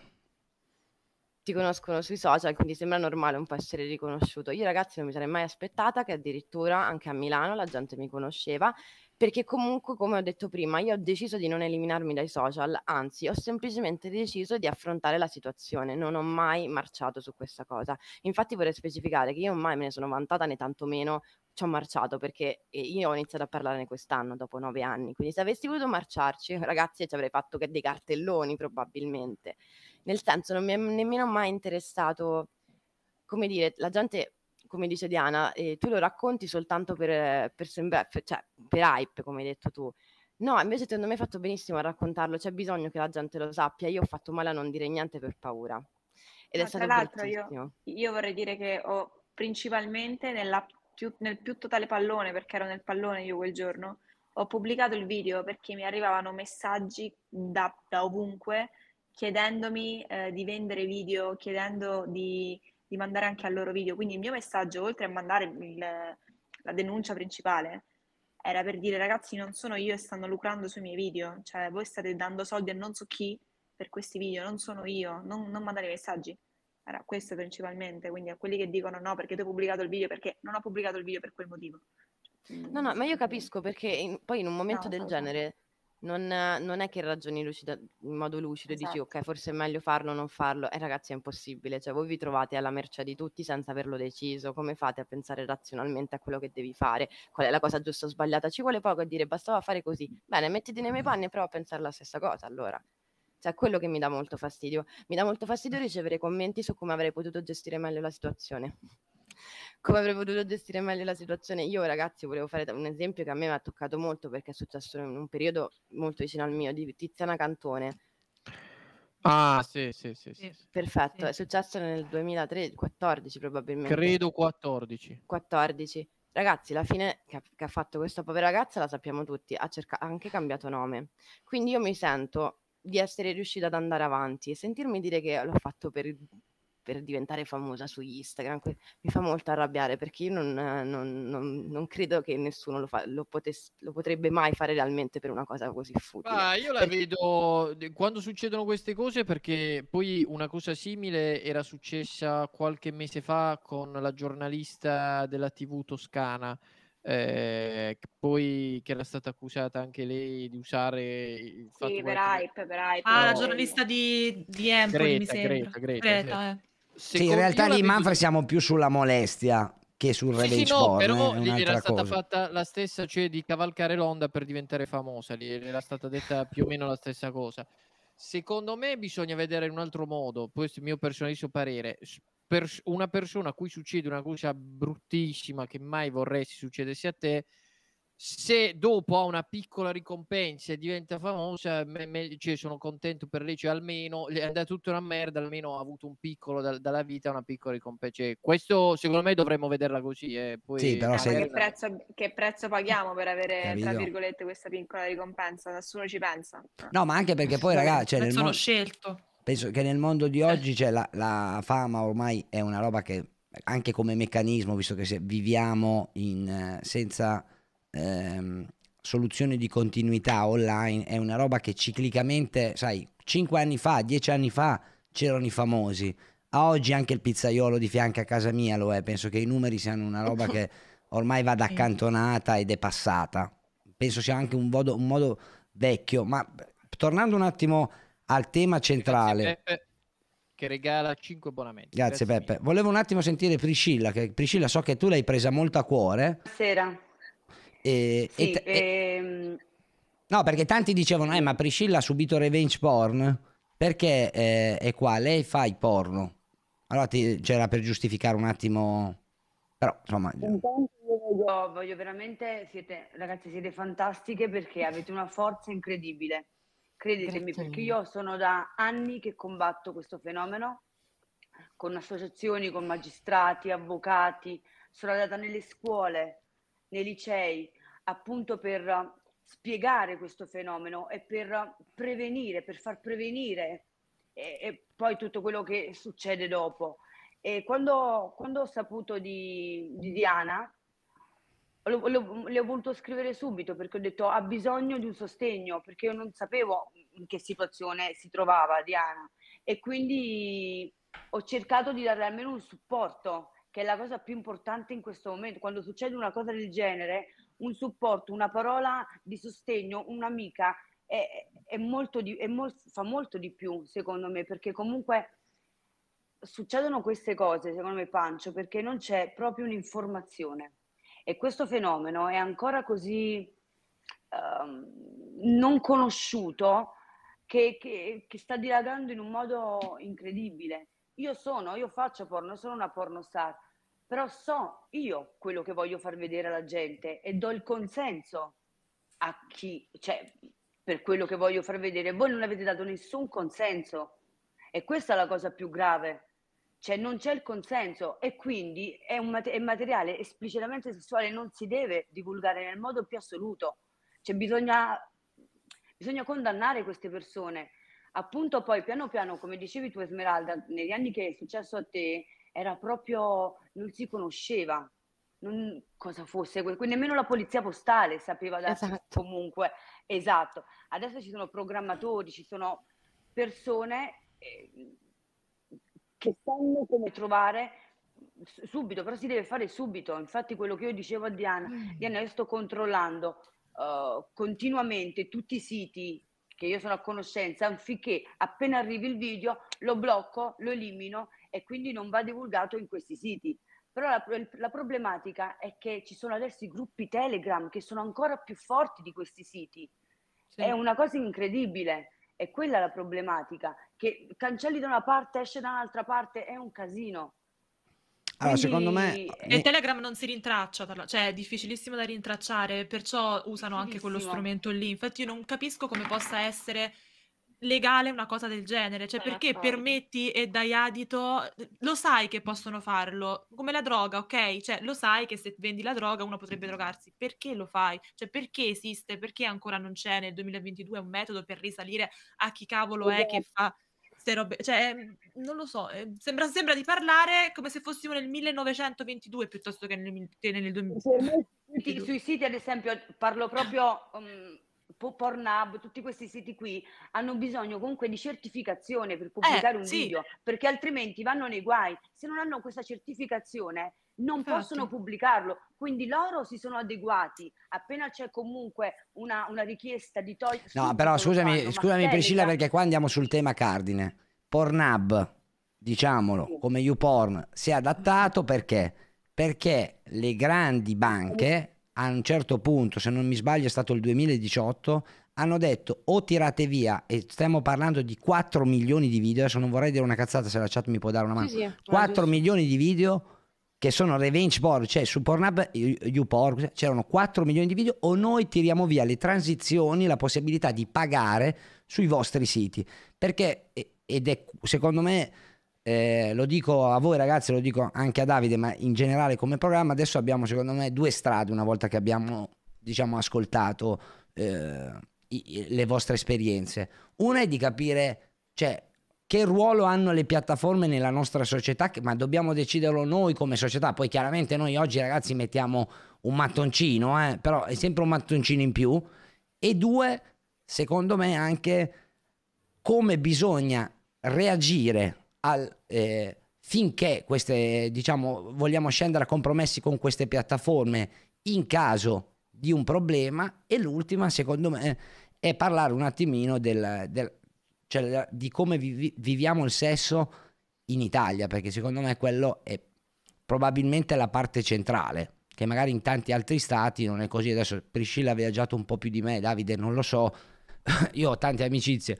Ti conoscono sui social, quindi sembra normale un po' essere riconosciuto. Io ragazzi non mi sarei mai aspettata che addirittura anche a Milano la gente mi conosceva perché comunque, come ho detto prima, io ho deciso di non eliminarmi dai social, anzi ho semplicemente deciso di affrontare la situazione, non ho mai marciato su questa cosa. Infatti vorrei specificare che io mai me ne sono vantata né tantomeno ci ho marciato perché eh, io ho iniziato a parlare quest'anno dopo nove anni, quindi se avessi voluto marciarci, ragazzi, ci avrei fatto dei cartelloni probabilmente. Nel senso, non mi è nemmeno mai interessato, come dire, la gente come dice Diana, eh, tu lo racconti soltanto per, per, sembra- per, cioè, per hype, come hai detto tu. No, invece secondo me hai fatto benissimo a raccontarlo, c'è bisogno che la gente lo sappia. Io ho fatto male a non dire niente per paura. Ed Ma è stato tra l'altro io, io, vorrei dire che ho principalmente più, nel più totale pallone, perché ero nel pallone io quel giorno, ho pubblicato il video perché mi arrivavano messaggi da, da ovunque chiedendomi eh, di vendere video, chiedendo di di mandare anche al loro video. Quindi il mio messaggio, oltre a mandare il, la denuncia principale, era per dire ragazzi non sono io e stanno lucrando sui miei video, cioè voi state dando soldi a non so chi per questi video, non sono io, non, non mandare messaggi. Era questo principalmente, quindi a quelli che dicono no perché tu hai pubblicato il video, perché non ho pubblicato il video per quel motivo. Cioè, no, no, ma io capisco perché in, poi in un momento no, del no. genere non, non è che ragioni lucida, in modo lucido esatto. e dici ok, forse è meglio farlo o non farlo. eh, ragazzi, è impossibile. Cioè, voi vi trovate alla merce di tutti senza averlo deciso. Come fate a pensare razionalmente a quello che devi fare? Qual è la cosa giusta o sbagliata? Ci vuole poco a dire bastava fare così. Bene, mettiti nei miei esatto. panni e prova a pensare la stessa cosa allora. Cioè, quello che mi dà molto fastidio. Mi dà molto fastidio ricevere commenti su come avrei potuto gestire meglio la situazione come avrei potuto gestire meglio la situazione. Io, ragazzi, volevo fare un esempio che a me mi ha toccato molto perché è successo in un periodo molto vicino al mio, di Tiziana Cantone. Ah, sì, sì, sì. sì. Perfetto, sì. è successo nel 2014 probabilmente. Credo 14. 14. Ragazzi, la fine che ha, che ha fatto questa povera ragazza la sappiamo tutti, ha, cerca- ha anche cambiato nome. Quindi io mi sento di essere riuscita ad andare avanti e sentirmi dire che l'ho fatto per per diventare famosa su Instagram. Mi fa molto arrabbiare perché io non, non, non, non credo che nessuno lo, fa, lo, potes, lo, potrebbe mai fare realmente per una cosa così futile. Ma ah, io la perché... vedo quando succedono queste cose perché poi una cosa simile era successa qualche mese fa con la giornalista della TV toscana. Eh, poi che era stata accusata anche lei di usare il sì, per hype, per hype, ah, la giornalista di, di Empoli Greta, mi sembra. Greta, Greta, Greta sì. eh. Sì, cioè, in realtà lì Manfred siamo più sulla molestia che sul sì, revenge sì, no, porn, però eh, lì era stata fatta la stessa, cioè di cavalcare l'onda per diventare famosa, lì era stata detta più o meno la stessa cosa. Secondo me bisogna vedere in un altro modo, questo è il mio personalissimo parere, per una persona a cui succede una cosa bruttissima che mai vorresti succedesse a te, se dopo ha una piccola ricompensa e diventa famosa, me, me, cioè, sono contento per lei, cioè almeno è andata tutta una merda, almeno ha avuto un piccolo da, dalla vita, una piccola ricompensa. Cioè, questo secondo me dovremmo vederla così. Eh. Poi, sì, però eh, se... che, prezzo, che, prezzo, paghiamo per avere, Capito. tra virgolette, questa piccola ricompensa? Nessuno ci pensa. No, ma anche perché poi, ragazzi, cioè, sono mo- scelto. Penso che nel mondo di oggi cioè, la, la fama ormai è una roba che anche come meccanismo, visto che se viviamo in, eh, senza ehm, soluzioni di continuità online è una roba che ciclicamente, sai, 5 anni fa, 10 anni fa c'erano i famosi, a oggi anche il pizzaiolo di fianco a casa mia lo è, penso che i numeri siano una roba che ormai vada accantonata ed è passata, penso sia anche un modo, un modo vecchio, ma tornando un attimo al tema centrale. che regala 5 abbonamenti. Grazie, Grazie Peppe. Mille. Volevo un attimo sentire Priscilla, che Priscilla so che tu l'hai presa molto a cuore. Buonasera. E, sì, e, ehm... No, perché tanti dicevano, eh, ma Priscilla ha subito revenge porn, perché eh, è qua, lei fa il porno. Allora ti, c'era per giustificare un attimo, però insomma... Io voglio veramente, siete, ragazzi, siete fantastiche perché avete una forza incredibile. Credetemi, perché io sono da anni che combatto questo fenomeno con associazioni, con magistrati, avvocati, sono andata nelle scuole, nei licei, appunto per eh, spiegare questo fenomeno e per eh, prevenire, per far prevenire e, e poi tutto quello che succede dopo. E quando, quando ho saputo di, di Diana, le ho voluto scrivere subito perché ho detto ha bisogno di un sostegno, perché io non sapevo in che situazione si trovava Diana e quindi ho cercato di darle almeno un supporto, che è la cosa più importante in questo momento. Quando succede una cosa del genere, un supporto, una parola di sostegno, un'amica, è, è molto di, è mol, fa molto di più, secondo me, perché comunque succedono queste cose, secondo me, Pancio, perché non c'è proprio un'informazione. E questo fenomeno è ancora così um, non conosciuto che, che, che, sta dilagando in un modo incredibile. Io sono, io faccio porno, sono una star però so io quello che voglio far vedere alla gente e do il consenso a chi, cioè per quello che voglio far vedere, voi non avete dato nessun consenso e questa è la cosa più grave, cioè non c'è il consenso e quindi è un mat- è materiale esplicitamente sessuale, non si deve divulgare nel modo più assoluto, cioè bisogna, bisogna condannare queste persone. Appunto poi piano piano, come dicevi tu Esmeralda, negli anni che è successo a te, era proprio non si conosceva non, cosa fosse, nemmeno la polizia postale sapeva da esatto. comunque, esatto. Adesso ci sono programmatori, ci sono persone ehm, che sanno come trovare subito, però si deve fare subito. Infatti quello che io dicevo a Diana, mm. Diana io sto controllando uh, continuamente tutti i siti che io sono a conoscenza, anziché appena arrivi il video lo blocco, lo elimino e quindi non va divulgato in questi siti. Però la, la, problematica è che ci sono adesso i gruppi Telegram che sono ancora più forti di questi siti. Sì. È una cosa incredibile, è quella la problematica, che cancelli da una parte, esce da un'altra parte, è un casino. Allora, Quindi... secondo me... E Telegram non si rintraccia, cioè è difficilissimo da rintracciare, perciò usano anche quello strumento lì. Infatti io non capisco come possa essere legale una cosa del genere, cioè perché permetti e dai adito, lo sai che possono farlo, come la droga, ok? Cioè lo sai che se vendi la droga uno potrebbe drogarsi, perché lo fai? Cioè perché esiste, perché ancora non c'è nel 2022 un metodo per risalire a chi cavolo è che fa queste robe, cioè ehm, non lo so, ehm, sembra, sembra, di parlare come se fossimo nel 1922 piuttosto che nel, nel 2022. Sui siti ad esempio parlo proprio... Um Pornhub, tutti questi siti qui hanno bisogno comunque di certificazione per eh, pubblicare eh, un sì. video, perché altrimenti vanno nei guai. Se non hanno questa certificazione non Infatti. Esatto. possono pubblicarlo, quindi loro si sono adeguati. Appena c'è comunque una, una richiesta di togliere... No, però scusami, scusami Priscilla perché qua andiamo sul tema cardine. Pornhub, diciamolo, come YouPorn, si è adattato mm. perché? Perché le grandi banche a un certo punto, se non mi sbaglio è stato il 2018, hanno detto o tirate via, e stiamo parlando di 4 milioni di video, adesso non vorrei dire una cazzata se la chat mi può dare una mano, sì, sì, 4 sì. milioni di video che sono revenge porn, cioè su Pornhub, eh, YouPorn, c'erano 4 milioni di video o noi tiriamo via le transizioni, la possibilità di pagare sui vostri siti, perché ed è secondo me eh, lo dico a voi ragazzi, lo dico anche a Davide, ma in generale come programma adesso abbiamo secondo me due strade una volta che abbiamo diciamo, ascoltato eh, i, le vostre esperienze. Una è di capire cioè, che ruolo hanno le piattaforme nella nostra società, ma dobbiamo deciderlo noi come società. Poi chiaramente noi oggi ragazzi mettiamo un mattoncino, eh, però è sempre un mattoncino in più. E due, secondo me anche come bisogna reagire al, eh, finché queste, diciamo, vogliamo scendere a compromessi con queste piattaforme in caso di un problema e l'ultima, secondo me, è parlare un attimino del, del, cioè, di come vi, viviamo il sesso in Italia, perché secondo me quello è probabilmente la parte centrale, che magari in tanti altri stati non è così. Adesso Priscilla ha viaggiato un po' più di me, Davide non lo so, io ho tante amicizie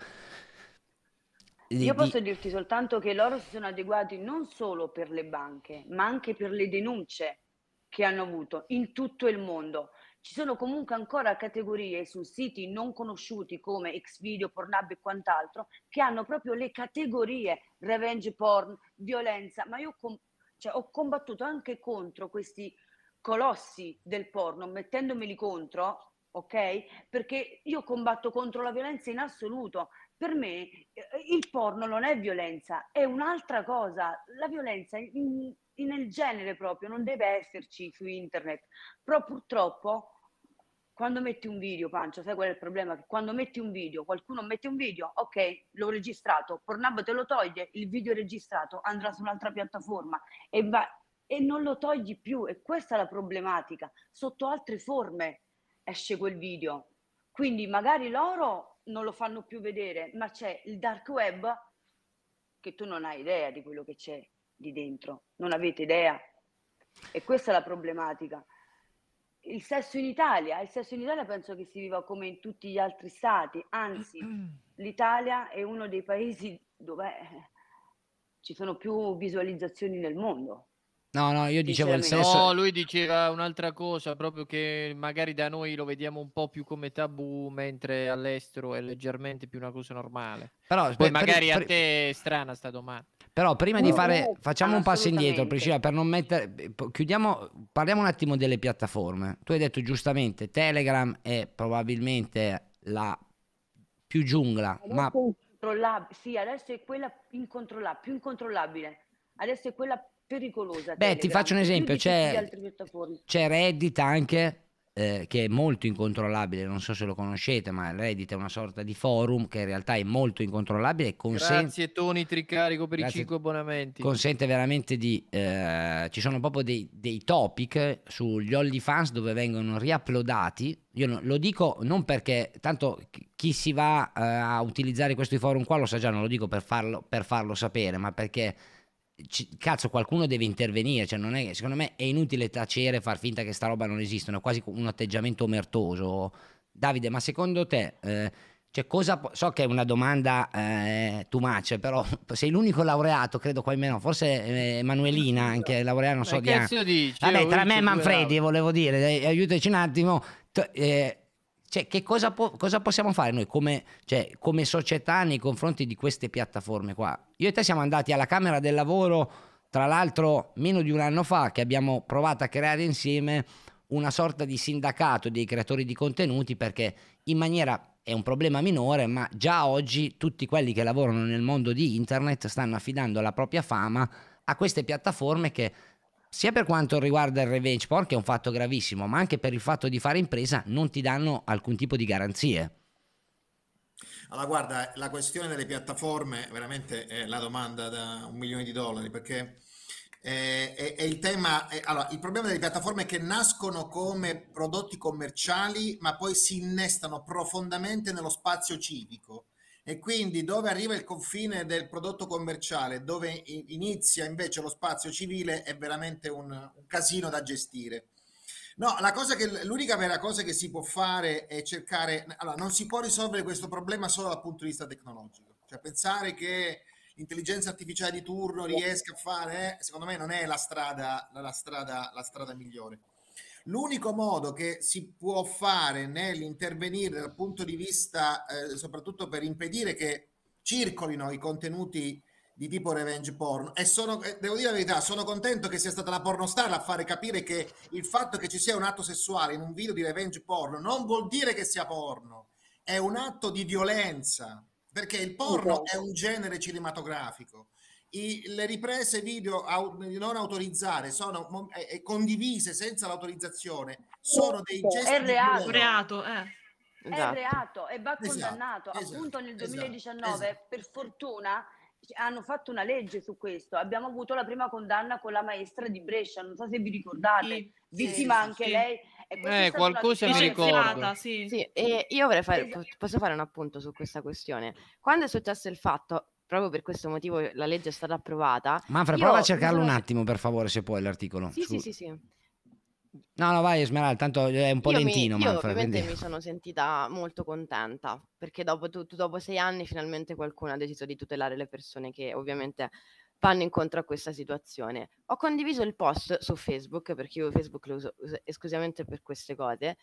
io posso dirti soltanto che loro si sono adeguati non solo per le banche, ma anche per le denunce che hanno avuto in tutto il mondo. Ci sono comunque ancora categorie su siti non conosciuti come Xvideo, Pornhub e quant'altro che hanno proprio le categorie revenge porn, violenza, ma io com- cioè, ho combattuto anche contro questi colossi del porno, mettendomeli contro, ok? Perché io combatto contro la violenza in assoluto, per me eh, il porno non è violenza, è un'altra cosa. La violenza in, in, nel genere proprio non deve esserci su internet, però purtroppo quando metti un video, Pancio, sai qual è il problema? Che quando metti un video, qualcuno mette un video, ok, l'ho registrato, Pornhub te lo toglie, il video registrato andrà su un'altra piattaforma e, va, e non lo togli più. E questa è la problematica. Sotto altre forme esce quel video. Quindi magari loro non lo fanno più vedere, ma c'è il dark web che tu non hai idea di quello che c'è di dentro, non avete idea. E questa è la problematica. Il sesso in Italia, il sesso in Italia penso che si viva come in tutti gli altri stati, anzi l'Italia è uno dei paesi dove ci sono più visualizzazioni nel mondo No, no, io dicevo il senso... No, lui diceva un'altra cosa, proprio che magari da noi lo vediamo un po' più come tabù, mentre all'estero è leggermente più una cosa normale. Però, Poi per, magari per, a te è strana sta domanda. Però prima di fare, facciamo un passo indietro, Priscilla, per non mettere, chiudiamo, parliamo un attimo delle piattaforme. Tu hai detto giustamente, Telegram è probabilmente la più giungla, ma... Sì, adesso è quella incontrollabile, più incontrollabile. Adesso è quella pericolosa. Beh, Telegram, ti faccio un esempio, c'è, c'è Reddit anche eh, che è molto incontrollabile, non so se lo conoscete, ma Reddit è una sorta di forum che in realtà è molto incontrollabile. Consen- Grazie Tony Tricarico per Grazie. i 5 abbonamenti. Consente veramente di... Eh, ci sono proprio dei, dei topic sugli OnlyFans dove vengono riuploadati. Io no, lo dico non perché tanto chi si va eh, a utilizzare questi forum qua lo sa già, non lo dico per farlo, per farlo sapere, ma perché c- cazzo, qualcuno deve intervenire. Cioè, è, secondo me è inutile tacere, e far finta che sta roba non esista. È quasi un atteggiamento omertoso. Davide, ma secondo te, eh, cioè cosa po- so che è una domanda eh, too much, però sei l'unico laureato, credo qua in meno, forse eh, Emanuelina anche laureata, non so di... Vabbè, cioè, tra me e Manfredi volevo dire, aiutaci un attimo. T- eh, cioè, che cosa, po- cosa, possiamo fare noi come, cioè, come, società nei confronti di queste piattaforme qua? Io e te siamo andati alla Camera del Lavoro, tra l'altro meno di un anno fa, che abbiamo provato a creare insieme una sorta di sindacato dei creatori di contenuti perché in maniera è un problema minore, ma già oggi tutti quelli che lavorano nel mondo di internet stanno affidando la propria fama a queste piattaforme che sia per quanto riguarda il revenge porn, che è un fatto gravissimo, ma anche per il fatto di fare impresa, non ti danno alcun tipo di garanzie. Allora, guarda, la questione delle piattaforme veramente è la domanda da un milione di dollari, perché è, eh, è, è il tema. È, allora, il problema delle piattaforme è che nascono come prodotti commerciali, ma poi si innestano profondamente nello spazio civico e quindi dove arriva il confine del prodotto commerciale, dove inizia invece lo spazio civile, è veramente un, un casino da gestire. No, la cosa che, l'unica vera cosa che si può fare è cercare, allora non si può risolvere questo problema solo dal punto di vista tecnologico, cioè pensare che l'intelligenza artificiale di turno riesca a fare, eh, secondo me non è la strada, la strada, la strada migliore. L'unico modo che si può fare nell'intervenire dal punto di vista, eh, soprattutto per impedire che circolino i contenuti di tipo revenge porn e sono, eh, devo dire la verità, sono contento che sia stata la pornostar a fare capire che il fatto che ci sia un atto sessuale in un video di revenge porn non vuol dire che sia porno, è un atto di violenza, perché il porno esatto. è un genere cinematografico i, le riprese video au, non autorizzate sono eh, condivise senza l'autorizzazione, sono dei gesti è reato, reato eh. esatto. è reato e va esatto, condannato. Esatto, Appunto nel 2019, esatto, esatto. per fortuna, hanno fatto una legge su questo. Abbiamo avuto la prima condanna con la maestra di Brescia, non so se vi ricordate, sì, vittima sì, anche sì. lei. Eh, qualcosa mi ricordo. Sì. io vorrei fare, posso fare un appunto su questa questione. Quando è successo il fatto, proprio per questo motivo la legge è stata approvata. Manfred, Io... prova a cercarlo un attimo, per favore, se puoi l'articolo. Sì, Scusa. sì, sì, sì. No, no, vai Esmeralda, tanto è un po' io lentino. Mi, io Manfred, ovviamente quindi... mi sono sentita molto contenta, perché dopo, tu, dopo sei anni finalmente qualcuno ha deciso di tutelare le persone che ovviamente vanno incontro a questa situazione. Ho condiviso il post su Facebook, perché io Facebook lo uso esclusivamente per queste cose,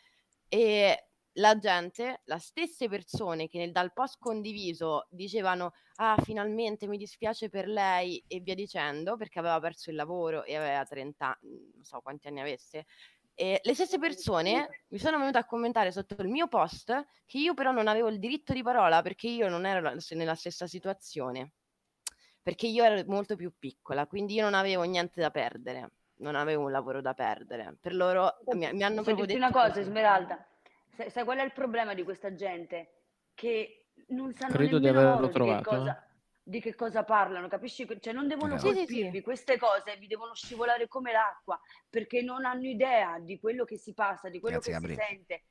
e la gente, le stesse persone che nel, dal post condiviso dicevano ah finalmente mi dispiace per lei e via dicendo perché aveva perso il lavoro e aveva 30 anni, mhmm, non so quanti anni avesse, e le stesse persone mi sono venute a commentare sotto il mio post che io però non avevo il diritto di parola perché io non ero nella stessa situazione, perché io ero molto più piccola, quindi io non avevo niente da perdere, non avevo un lavoro da perdere. Per loro mi, mi hanno proprio detto... una cosa, Smeralda, Sai, sai qual è il problema di questa gente? Che non sanno Credo di averlo Di che, cosa, di che cosa parlano, capisci? Cioè non devono esatto. sì, colpirvi, sì, sì. queste cose vi devono scivolare come l'acqua, perché non hanno idea di quello che si passa, di quello Grazie, che Gabriele. si sente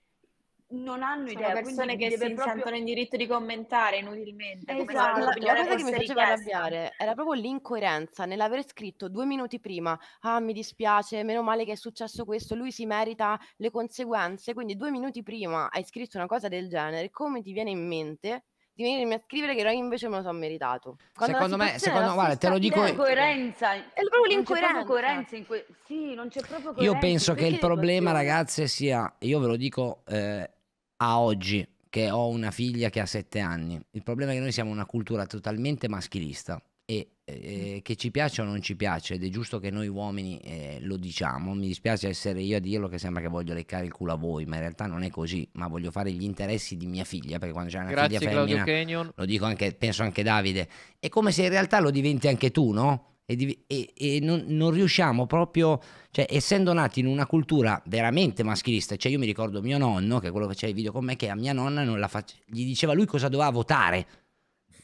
non hanno Sono idea. persone che si proprio... sentono in diritto di commentare inutilmente. Esatto. La, la, cosa che mi faceva arrabbiare era proprio l'incoerenza nell'aver scritto due minuti prima ah mi dispiace, meno male che è successo questo, lui si merita le conseguenze, quindi due minuti prima hai scritto una cosa del genere, come ti viene in mente di venirmi a scrivere che io invece me lo sono meritato. Quando secondo me, secondo guarda, te lo dico io. Coerenza. È proprio l'incoerenza. Proprio que- sì, non c'è proprio coerenza. Io penso che il problema, ragazze, sia, io ve lo dico eh, a oggi che ho una figlia che ha sette anni, il problema è che noi siamo una cultura totalmente maschilista e eh, mm. che ci piace o non ci piace, ed è giusto che noi uomini eh, lo diciamo, mi dispiace essere io a dirlo che sembra che voglio leccare il culo a voi, ma in realtà non è così, ma voglio fare gli interessi di mia figlia, perché quando c'è una Grazie, figlia femmina, lo dico anche, penso anche Davide, è come se in realtà lo diventi anche tu, no? e, e, e non, non, riusciamo proprio, cioè essendo nati in una cultura veramente maschilista, cioè io mi ricordo mio nonno, che è quello che faceva i video con me, che a mia nonna non la face- gli diceva lui cosa doveva votare,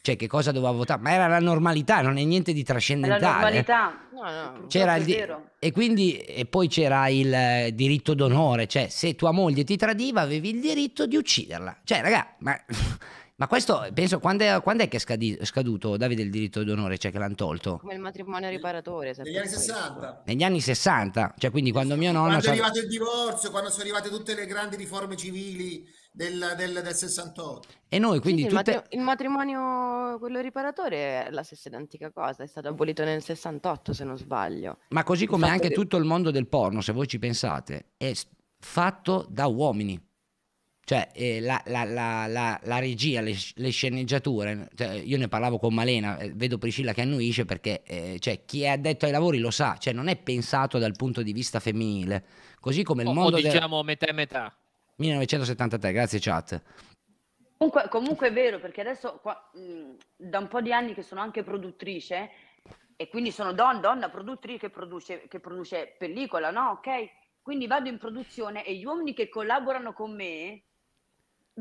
cioè che cosa doveva votare, ma era la normalità, non è niente di trascendentale. La normalità, no, no, c'era il, vero. E quindi, e poi c'era il eh, diritto d'onore, cioè se tua moglie ti tradiva avevi il diritto di ucciderla, cioè raga, ma... Ma questo, penso, quando è, quando è che è scaduto, scaduto Davide il diritto d'onore, cioè che l'hanno tolto? Come il matrimonio riparatore. Negli anni 60. Negli anni 60, cioè quindi quando mio nonno... Quando è arrivato il divorzio, quando sono arrivate tutte le grandi riforme civili del, del, del 68. E noi quindi... Sì, sì, tutte... Il matrimonio, quello riparatore è la stessa identica cosa, è stato abolito nel 68 se non sbaglio. Ma così come anche che... tutto il mondo del porno, se voi ci pensate, è fatto da uomini cioè, eh, la, la, la, la, regia, le, le sceneggiature, cioè, io ne parlavo con Malena, eh, vedo Priscilla che annuisce perché eh, cioè, chi è addetto ai lavori lo sa, cioè non è pensato dal punto di vista femminile, così come il o, mondo... O diciamo del... metà e metà. 1973, grazie chat. Comunque, comunque è vero, perché adesso qua, mh, da un po' di anni che sono anche produttrice e quindi sono don, donna produttrice che produce, che produce pellicola, no? Ok? Quindi vado in produzione e gli uomini che collaborano con me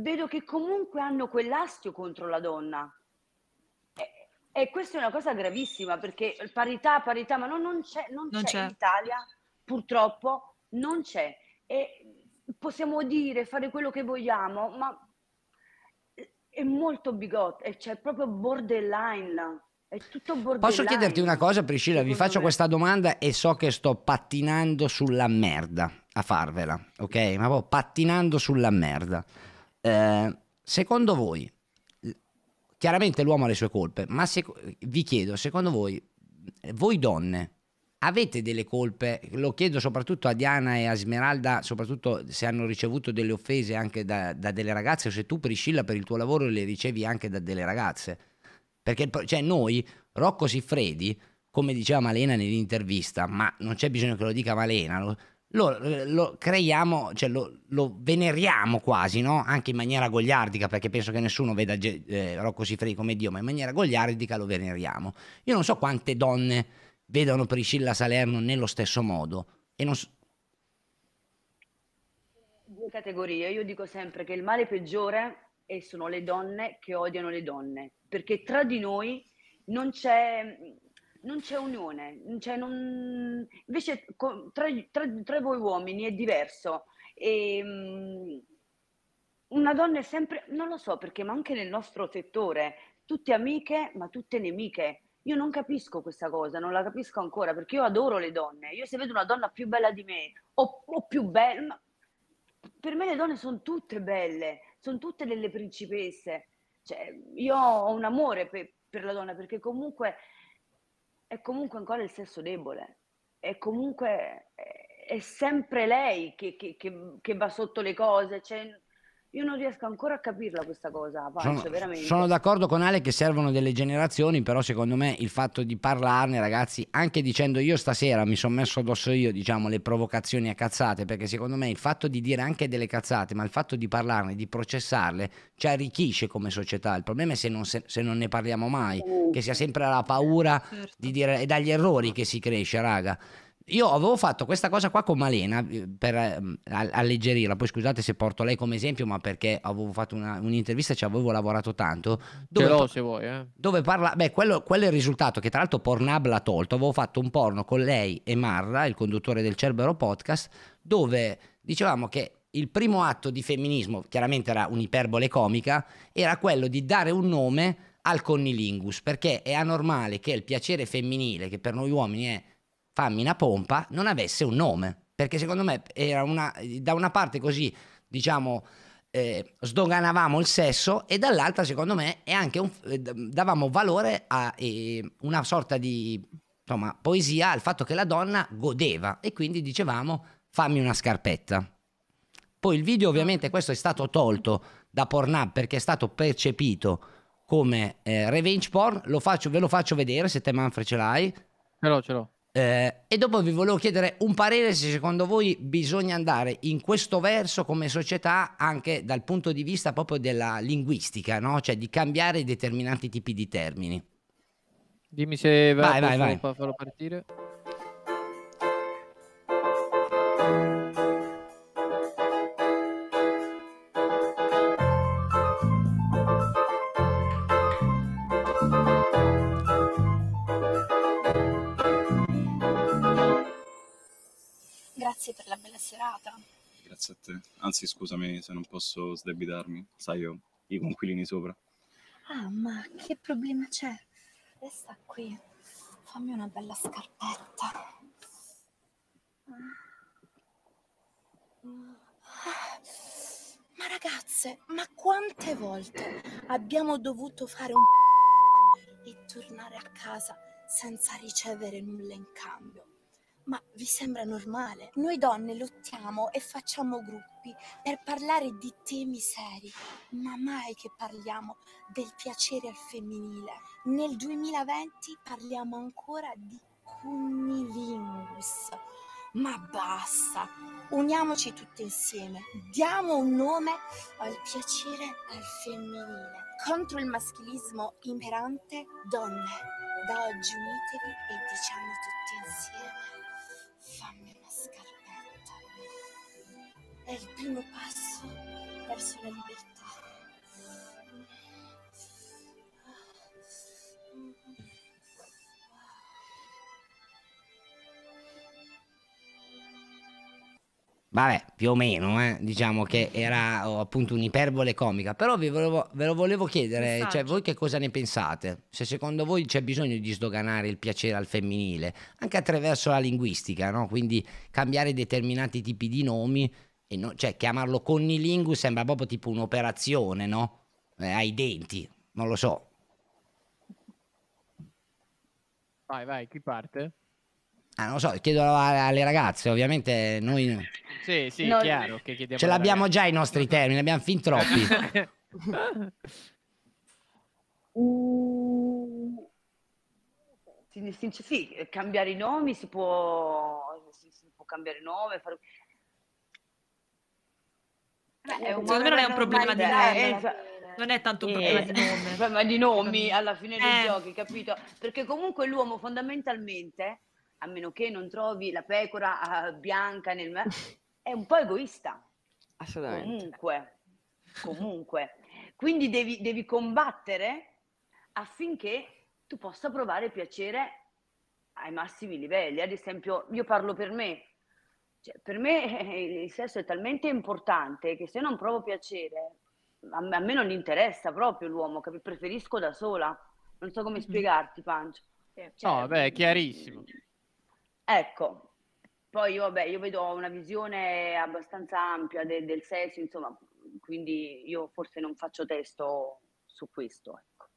vedo che comunque hanno quell'astio contro la donna. E, e questa è una cosa gravissima perché parità, parità, ma no, non, c'è, non, non c'è, c'è in Italia, purtroppo non c'è. E possiamo dire, fare quello che vogliamo, ma è molto bigotto, cioè proprio borderline. È tutto borderline. Posso chiederti una cosa, Priscilla? Vi faccio me. questa domanda e so che sto pattinando sulla merda a farvela, ok? Ma proprio pattinando sulla merda. Eh, secondo voi, chiaramente l'uomo ha le sue colpe, ma se, vi chiedo, secondo voi, voi donne, avete delle colpe? Lo chiedo soprattutto a Diana e a Smeralda, soprattutto se hanno ricevuto delle offese anche da, da delle ragazze o se tu Priscilla per il tuo lavoro le ricevi anche da delle ragazze. Perché cioè, noi, Rocco Siffredi, come diceva Malena nell'intervista, ma non c'è bisogno che lo dica Malena, lo, lo, lo creiamo, cioè lo, lo, veneriamo quasi, no? anche in maniera gogliardica, perché penso che nessuno veda eh, Rocco Siffredi come Dio, ma in maniera gogliardica lo veneriamo. Io non so quante donne vedono Priscilla Salerno nello stesso modo. E non so... Due categorie, io dico sempre che il male peggiore sono le donne che odiano le donne, perché tra di noi non c'è non c'è unione, cioè non... invece tra, tra, tra, voi uomini è diverso. E, um, una donna è sempre, non lo so perché, ma anche nel nostro settore, tutte amiche ma tutte nemiche. Io non capisco questa cosa, non la capisco ancora perché io adoro le donne. Io se vedo una donna più bella di me o, o più bella, per me le donne sono tutte belle, sono tutte delle principesse. Cioè, io ho un amore per, per la donna perché comunque è comunque ancora il sesso debole, è comunque è sempre lei che, che, che, che va sotto le cose, cioè, io non riesco ancora a capirla questa cosa, Pancio, sono, veramente. Sono d'accordo con Ale che servono delle generazioni, però secondo me il fatto di parlarne, ragazzi, anche dicendo io stasera mi sono messo addosso io, diciamo, le provocazioni a cazzate, perché secondo me il fatto di dire anche delle cazzate, ma il fatto di parlarne, di processarle, ci arricchisce come società. Il problema è se non, se, se non ne parliamo mai, che sia certo. sempre la paura certo. di dire, è dagli errori che si cresce, raga io avevo fatto questa cosa qua con Malena eh, per ehm, alleggerirla, poi scusate se porto lei come esempio, ma perché avevo fatto una, un'intervista e ci avevo lavorato tanto. Dove, Però, se vuoi, eh. dove parla, beh, quello, quello, è il risultato che tra l'altro Pornhub l'ha tolto, avevo fatto un porno con lei e Marra, il conduttore del Cerbero Podcast, dove dicevamo che il primo atto di femminismo, chiaramente era un'iperbole comica, era quello di dare un nome al connilingus, perché è anormale che il piacere femminile, che per noi uomini è fammi una pompa, non avesse un nome. Perché secondo me era una, da una parte così, diciamo, eh, sdoganavamo il sesso e dall'altra, secondo me, è anche un, eh, davamo valore a eh, una sorta di insomma, poesia al fatto che la donna godeva e quindi dicevamo fammi una scarpetta. Poi il video ovviamente ah. questo è stato tolto da Pornhub perché è stato percepito come eh, revenge porn, lo faccio, ve lo faccio vedere se te Manfred ce l'hai. Ce l'ho, ce l'ho. Eh, e dopo vi volevo chiedere un parere se secondo voi bisogna andare in questo verso come società anche dal punto di vista proprio della linguistica, no? cioè di cambiare determinati tipi di termini. Dimmi se vai, vai, vai. farlo partire. grazie per la bella serata. Grazie a te. Anzi, scusami se non posso sdebitarmi, sai, io i conquilini sopra. Ah, ma che problema c'è? Resta qui, fammi una bella scarpetta. Ma ragazze, ma quante volte abbiamo dovuto fare un e tornare a casa senza ricevere nulla in cambio? Ma vi sembra normale? Noi donne lottiamo e facciamo gruppi per parlare di temi seri, ma mai che parliamo del piacere al femminile. Nel 2020 parliamo ancora di cunnilingus. Ma basta, uniamoci tutte insieme, diamo un nome al piacere al femminile, contro il maschilismo imperante, donne, da oggi unitevi e diciamo tutte insieme. è il primo passo verso la libertà. Vabbè, più o meno, eh, diciamo che era oh, appunto un'iperbole comica, però volevo, ve lo volevo chiedere, cioè, esatto. voi che cosa ne pensate? Se secondo voi c'è bisogno di sdoganare il piacere al femminile, anche attraverso la linguistica, no? quindi cambiare determinati tipi di nomi no, cioè chiamarlo connilingus sembra proprio tipo un'operazione, no? Eh, ai denti, non lo so. Vai, vai, chi parte? Ah, non lo so, chiedo alle ragazze, ovviamente noi... Sì, sì, no, chiaro che chiediamo... Ce l'abbiamo ragazze. già i nostri termini, ne abbiamo fin troppi. uh, mm. sì, sì, cambiare i nomi, si può, si può cambiare nome, fare... Beh, secondo me non è un problema di lei. Eh, non è tanto un problema di nome. Un problema di nomi alla fine eh. dei giochi, capito? Perché comunque l'uomo fondamentalmente, a meno che non trovi la pecora ah, bianca nel... mare, è un po' egoista. Assolutamente. Comunque. Comunque. Quindi devi, devi combattere affinché tu possa provare piacere ai massimi livelli. Ad esempio, io parlo per me, cioè, per me eh, il sesso è talmente importante che se non provo piacere, a me, a me non interessa proprio l'uomo, che preferisco da sola. Non so come mhm. spiegarti, Pancio. Cioè, no, beh, è chiarissimo. Ecco, poi io, vabbè, io vedo una visione abbastanza ampia de- del sesso, insomma, quindi io forse non faccio testo su questo. Ecco.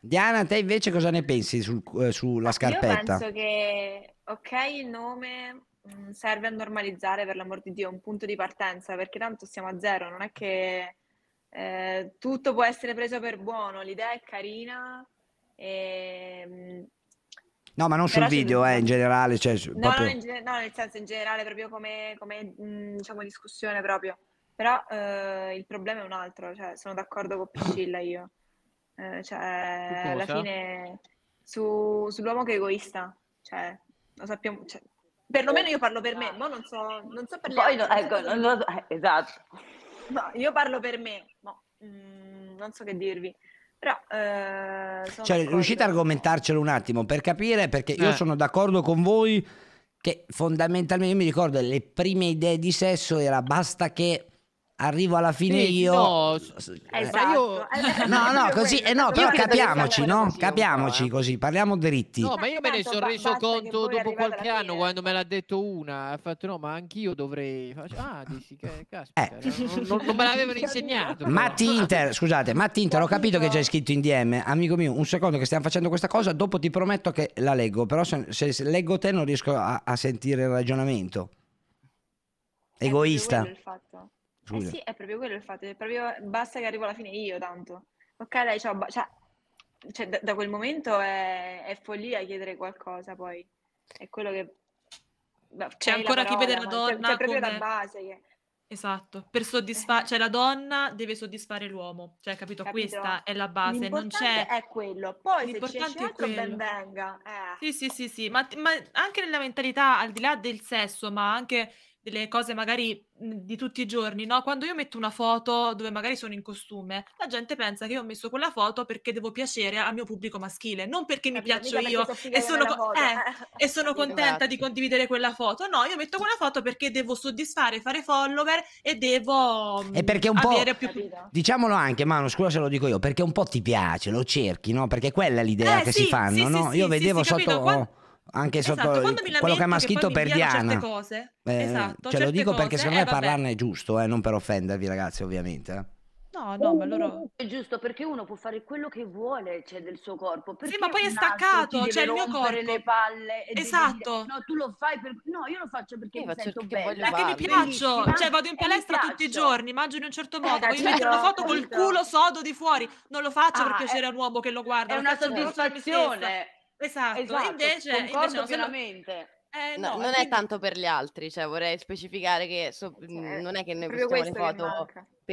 Diana, te invece cosa ne pensi sul, eh, sulla ah, scarpetta? Io penso che ok il nome, Mm, serve a normalizzare, per l'amor di Dio, un punto di partenza, perché tanto siamo a zero, non è che eh, tutto può essere preso per buono, l'idea è carina. E, mm, No, ma non sul video, eh, in generale. Cioè, no, proprio... no, ge- no, nel senso in generale, proprio come, come mh, mm, diciamo, discussione proprio. Però eh, il problema è un altro, cioè, sono d'accordo con Priscilla io. Eh, cioè, alla fine su, sull'uomo che è egoista, cioè, lo sappiamo, cioè, perlomeno eh, io parlo per me, esatto. ma non so, non so per Poi, le Ecco, non lo so, eh, esatto. No, io parlo per me, no, mm, non so che dirvi. Però, eh, cioè, riuscite a argomentarcelo un attimo per capire, perché eh. io sono d'accordo con voi che fondamentalmente, io mi ricordo le prime idee di sesso era basta che arrivo alla fine sì, io. No, eh, eh, esatto. io... Eh, no, no, così, eh no, però capiamoci, no? Capiamoci così, parliamo dritti. No, ma io me ne sono reso conto dopo qualche anno quando me l'ha detto una, ha fatto no, ma anch'io dovrei. Ah, dici che caspita, eh. non, non, me l'avevano insegnato. Matti Inter, scusate, Matti Inter, ho capito che c'è scritto in DM, amico mio, un secondo che stiamo facendo questa cosa, dopo ti prometto che la leggo, però se, se leggo te non riesco a, a sentire il ragionamento. Egoista. È quello eh sì, è proprio quello il fatto, proprio, basta che arrivo alla fine io tanto. Ok, dai, ciao, cioè, cioè, da, da, quel momento è, è, follia chiedere qualcosa poi. È quello che... Beh, c'è ancora parola, chi vede la cioè, donna c'è, cioè, c'è come... la base che... Esatto, per soddisfare, eh. cioè la donna deve soddisfare l'uomo, cioè capito? capito? Questa è la base, non c'è... è quello, poi L'importante se c'è altro ben venga. Eh. Sì, sì, sì, sì, ma, ma anche nella mentalità, al di là del sesso, ma anche delle cose magari mhmm, di tutti i giorni, no? Quando io metto una foto dove magari sono in costume, la gente pensa che io ho messo quella foto perché devo piacere al mio pubblico maschile, non perché mi piaccio io e sono, co- eh, e sono contenta di condividere quella foto. No, io metto quella foto perché devo soddisfare, fare follower e devo mhmm, e perché un po', più... Diciamolo anche, Mano, scusa se lo dico io, perché un po' ti piace, lo cerchi, no? Perché quella è l'idea eh, che sì, si fanno, sì, no? Sì, io vedevo sotto... quando oh. Anche esatto, sotto quello che ha scritto per Diana. Cose, eh, esatto, ce lo dico cose, perché secondo eh, me parlarne è giusto, eh, non per offendervi ragazzi ovviamente. Eh. No, no, ma loro... È giusto perché uno può fare quello che vuole cioè, del suo corpo. Perché sì, ma poi è staccato, cioè il mio corpo. le palle. Esatto. Devi... No, tu lo fai per... No, io lo faccio perché io mi sento bella. Perché mi piaccio, Bellissima. cioè vado in eh, palestra tutti i giorni, mangio in un certo eh, modo, eh, voglio certo. mettere una foto col culo sodo di fuori. Non lo faccio ah, per piacere è... a un uomo che lo guarda. È una soddisfazione. Esatto, esatto invece, invece no, pienamente. Eh, no, no, non quindi... è tanto per gli altri, cioè vorrei specificare che so- okay. Eh, mhmm, non è che noi postiamo le foto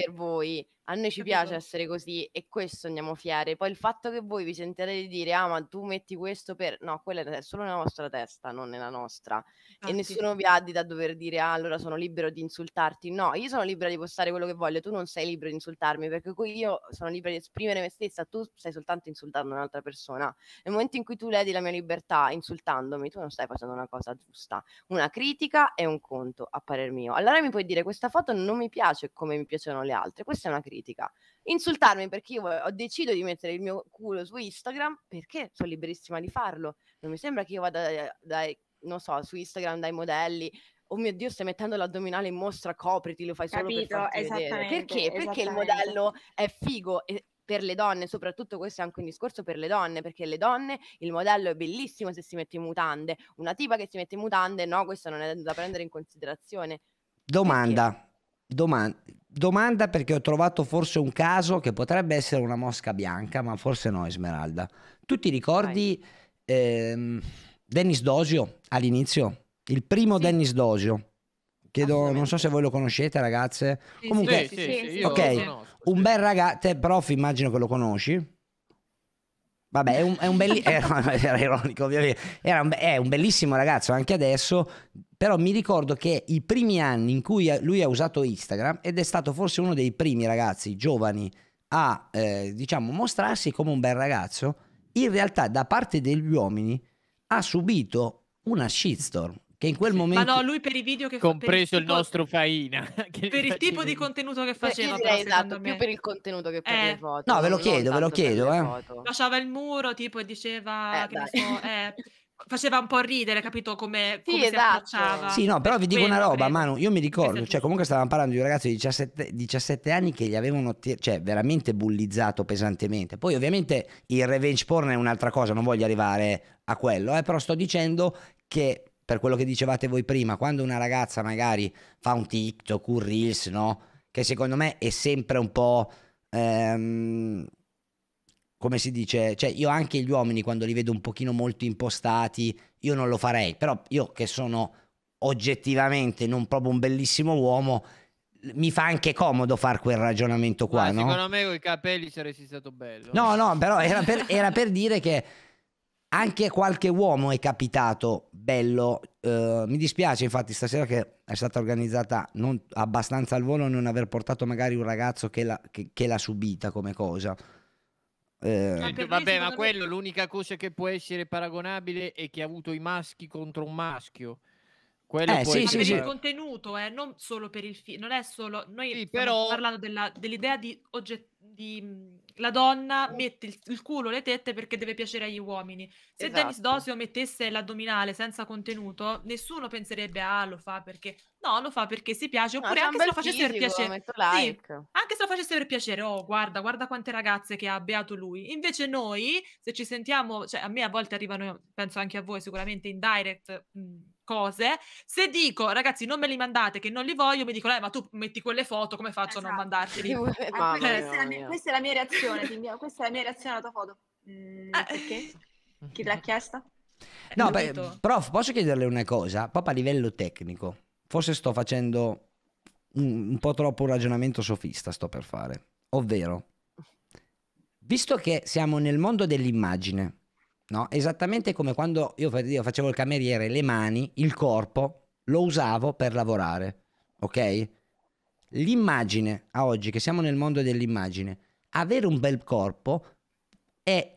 per voi. A noi ci piace essere così e questo andiamo fiere. Poi il fatto che voi vi sentiate di dire ah ma tu metti questo per... No, quella è solo nella vostra testa, non nella nostra. Ah, e sì. nessuno vi ha di da dover dire ah allora sono libero di insultarti. No, io sono libera di postare quello che voglio, tu non sei libero di insultarmi perché io sono libera di esprimere me stessa, tu stai soltanto insultando un'altra persona. Nel momento in cui tu ledi la mia libertà insultandomi, tu non stai facendo una cosa giusta. Una critica è un conto, a parer mio. Allora mi puoi dire questa foto non mi piace come mi piacciono le altre. Questa è una critica. Insultarmi perché io ho deciso di mettere il mio culo su Instagram, perché sono liberissima di farlo. Non mi sembra che io vada eh, dai, non so, su Instagram dai modelli. Oh mio Dio, stai mettendo l'addominale in mostra, copriti, lo fai solo Capito, per farti vedere. Perché? Perché il modello è figo e, per le donne, soprattutto questo è anche un discorso per le donne, perché le donne il modello è bellissimo se si mette in mutande, una tipa che si mette in mutande, no, questo non è da prendere in considerazione. Domanda. Perché? Domanda, domanda perché ho trovato forse un caso che potrebbe essere una mosca bianca, ma forse no, Esmeralda. Tu ti ricordi ehm, Dennis Dosio all'inizio? Il primo sì. Dennis Dosio? Chiedo, non so se voi lo conoscete, ragazze. Sì, Comunque, sì, ok, un bel ragazzo, te prof immagino che lo conosci. Vabbè, è un, è un bellissimo. Eh, era, ironico, ovviamente. Era un, è un bellissimo ragazzo anche adesso. Però mi ricordo che i primi anni in cui lui ha usato Instagram ed è stato forse uno dei primi ragazzi giovani a eh, diciamo mostrarsi come un bel ragazzo, in realtà da parte degli uomini ha subito una shitstorm che in quel momento... Ma no, lui per i video che... Compreso il, tipo... il nostro Faina. per il tipo di contenuto che faceva. Però, esatto, più per il contenuto che per eh. le foto. No, ve lo chiedo, ve lo chiedo. Eh. Lasciava il muro tipo e diceva... Eh, so, eh, faceva un po' ridere, capito come, sì, come esatto. Sì, no, però vi dico una roba, Manu, io mi ricordo, cioè comunque stavamo parlando di un ragazzo di 17, 17 anni che gli avevano, cioè, veramente bullizzato pesantemente. Poi ovviamente il revenge porn è un'altra cosa, non voglio arrivare a quello, eh, però sto dicendo che per quello che dicevate voi prima, quando una ragazza magari fa un TikTok, un Reels, no? Che secondo me è sempre un po'... Ehm, come si dice, cioè io anche gli uomini quando li vedo un pochino molto impostati, io non lo farei, però io che sono oggettivamente non proprio un bellissimo uomo, mi fa anche comodo fare quel ragionamento qua. Ma no? Secondo me con i capelli saresti stato bello. No, no, però era per, era per dire che anche qualche uomo è capitato bello. Eh, mi dispiace infatti stasera che è stata organizzata non, abbastanza al volo non aver portato magari un ragazzo che, la, che, che l'ha subita come cosa. Eh, vabbè, ma quello l'unica cosa che può essere paragonabile è che ha avuto i maschi contro un maschio. Quello eh, sì, sì, per sì. il contenuto, eh, non solo per il film, non è solo... Noi sì, però... parlando della, dell'idea di, ogget- di mhmm, la donna mette il, il, culo, le tette perché deve piacere agli uomini. Se esatto. Dennis Dosio mettesse l'addominale senza contenuto, nessuno penserebbe ah lo fa perché no, lo fa perché si piace oppure no, anche se lo facesse fisico, per piacere. Like. Sì, anche se lo facesse per piacere, oh guarda, guarda quante ragazze che ha beato lui. Invece noi, se ci sentiamo, cioè a me a volte arrivano, penso anche a voi sicuramente in direct mh, mhmm, cose. Se dico, ragazzi, non me li mandate, che non li voglio, mi dicono, eh, ma tu metti quelle foto, come faccio esatto. a non esatto. mandarteli? eh, questa, è mia, questa, è la mia reazione, mia, questa è la mia reazione alla tua foto. Mm, eh. Perché? Chi te l'ha chiesta? Eh, no, beh, prof, posso chiederle una cosa? Proprio a livello tecnico, forse sto facendo un, un po' troppo un ragionamento sofista, sto per fare. Ovvero, visto che siamo nel mondo dell'immagine, no? Esattamente come quando io, facevo il cameriere, le mani, il corpo, lo usavo per lavorare, ok? L'immagine, a oggi che siamo nel mondo dell'immagine, avere un bel corpo è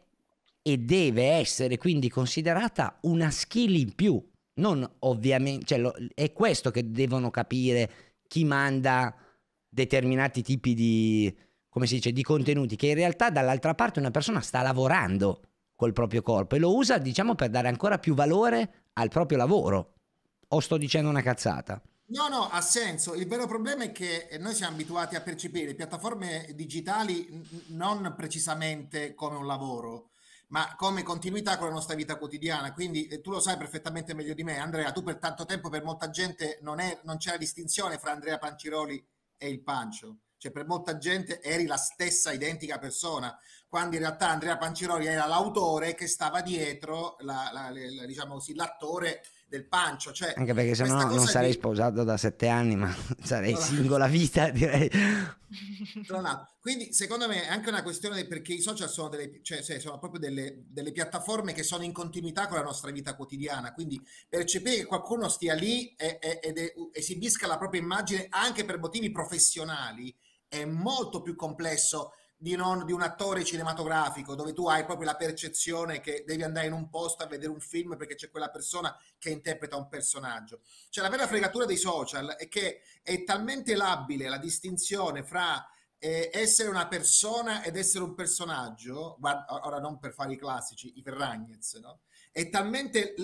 e deve essere quindi considerata una skill in più, non ovviamente, cioè lo, è questo che devono capire chi manda determinati tipi di, come si dice, di contenuti, che in realtà dall'altra parte una persona sta lavorando col proprio corpo e lo usa, diciamo, per dare ancora più valore al proprio lavoro. O sto dicendo una cazzata? No, no, ha senso. Il vero problema è che noi siamo abituati a percepire piattaforme digitali non precisamente come un lavoro, ma come continuità con la nostra vita quotidiana. Quindi eh, tu lo sai perfettamente meglio di me, Andrea. Tu per tanto tempo, per molta gente, non, è, non c'è la distinzione fra Andrea Panciroli e il Pancio. Cioè, per molta gente eri la stessa identica persona quando in realtà Andrea Panceroli era l'autore che stava dietro la, la, la, diciamo così, l'attore del pancio. Cioè, Anche perché se no non sarei di... sposato da sette anni, ma sarei no, singola vita, direi. Quindi secondo me è anche una questione perché i social sono, delle, cioè, cioè, sono proprio delle, delle, piattaforme che sono in continuità con la nostra vita quotidiana. Quindi percepire che qualcuno stia lì e, e, ed esibisca la propria immagine anche per motivi professionali è molto più complesso di, non, di, un attore cinematografico dove tu hai proprio la percezione che devi andare in un posto a vedere un film perché c'è quella persona che interpreta un personaggio. Cioè la vera fregatura dei social è che è talmente labile la distinzione fra eh, essere una persona ed essere un personaggio, guarda, ora non per fare i classici, i Ferragnez, no? È talmente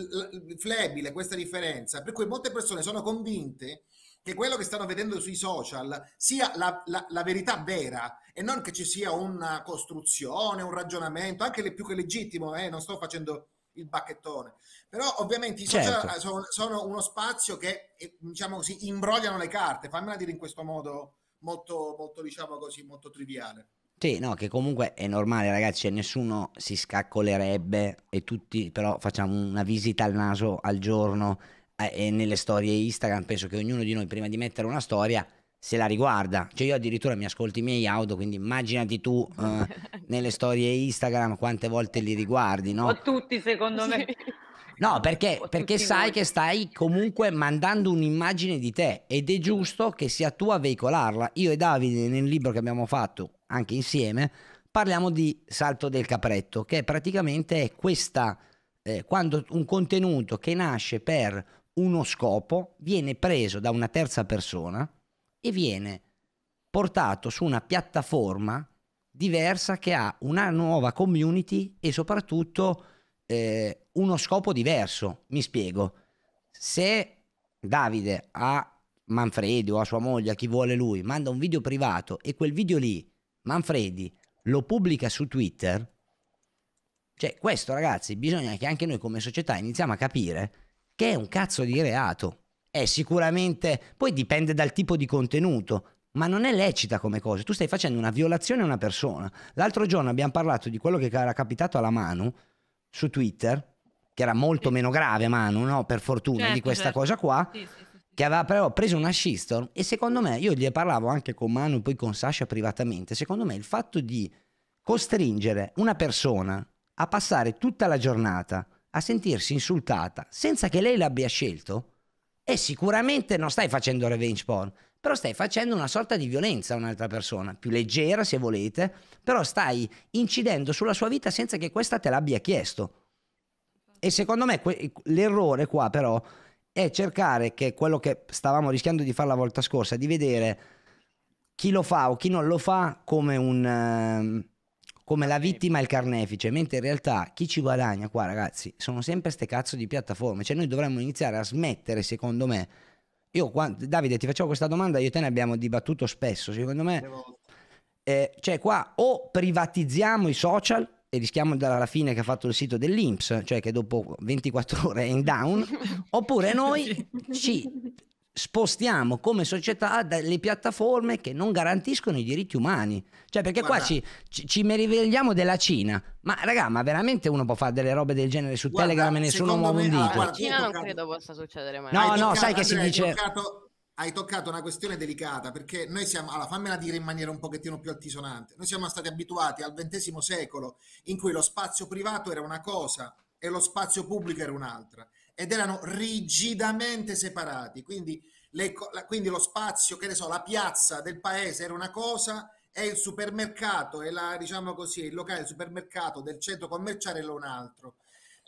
flebile questa differenza per cui molte persone sono convinte che quello che stanno vedendo sui social sia la, la, la verità vera e non che ci sia una costruzione, un ragionamento, anche più che legittimo, eh, non sto facendo il bacchettone. Però ovviamente i social certo. Eh, sono, sono, uno spazio che, eh, diciamo così, imbrogliano le carte, fammela dire in questo modo molto, molto diciamo così, molto triviale. Sì, no, che comunque è normale, ragazzi, nessuno si scaccolerebbe e tutti però facciamo una visita al naso al giorno eh, nelle storie Instagram penso che ognuno di noi prima di mettere una storia se la riguarda. Cioè io addirittura mi ascolto i miei audio, quindi immaginati tu eh, nelle storie Instagram quante volte li riguardi, no? O tutti secondo me. No, perché, perché sai voi. che stai comunque mandando un'immagine di te ed è giusto che sia tu a veicolarla. Io e Davide nel libro che abbiamo fatto anche insieme parliamo di salto del capretto, che praticamente è questa, eh, quando un contenuto che nasce per uno scopo, viene preso da una terza persona e viene portato su una piattaforma diversa che ha una nuova community e soprattutto eh, uno scopo diverso. Mi spiego. Se Davide a Manfredi o a sua moglie, a chi vuole lui, manda un video privato e quel video lì Manfredi lo pubblica su Twitter, cioè questo ragazzi bisogna che anche noi come società iniziamo a capire che è un cazzo di reato. È sicuramente, poi dipende dal tipo di contenuto, ma non è lecita come cosa. Tu stai facendo una violazione a una persona. L'altro giorno abbiamo parlato di quello che era capitato alla Manu su Twitter, che era molto meno grave Manu, no? per fortuna, certo, di questa certo. cosa qua. Sì, sì che aveva però preso una shitstorm e secondo me, io gli parlavo anche con Manu e poi con Sasha privatamente, secondo me il fatto di costringere una persona a passare tutta la giornata a sentirsi insultata senza che lei l'abbia scelto, e sicuramente non stai facendo revenge porn, però stai facendo una sorta di violenza a un'altra persona, più leggera se volete, però stai incidendo sulla sua vita senza che questa te l'abbia chiesto. E secondo me que- l'errore qua però è cercare che quello che stavamo rischiando di fare la volta scorsa, di vedere chi lo fa o chi non lo fa come un... Uh, come la vittima e il carnefice, mentre in realtà chi ci guadagna qua ragazzi sono sempre ste cazzo di piattaforme, cioè noi dovremmo iniziare a smettere secondo me, io Davide ti facevo questa domanda, io te ne abbiamo dibattuto spesso, secondo me, eh, cioè qua o privatizziamo i social e rischiamo dalla fine che ha fatto il sito dell'Inps, cioè che dopo 24 ore è in down, oppure noi ci spostiamo come società dalle piattaforme che non garantiscono i diritti umani. Cioè, perché guarda, qua ci, ci, ci meravigliamo della Cina, ma raga, ma veramente uno può fare delle robe del genere su guarda, Telegram e nessuno muove un dito? Ah, guarda, Cina cioè, non credo possa succedere mai. No, hai no, toccato, sai che si dice... Toccato, hai toccato una questione delicata perché noi siamo, allora fammela dire in maniera un pochettino più altisonante, noi siamo stati abituati al XX secolo in cui lo spazio privato era una cosa e lo spazio pubblico era un'altra ed erano rigidamente separati. Quindi, le, la, quindi lo spazio, che ne so, la piazza del paese era una cosa e il supermercato e la, diciamo così, il locale del supermercato del centro commerciale era un altro.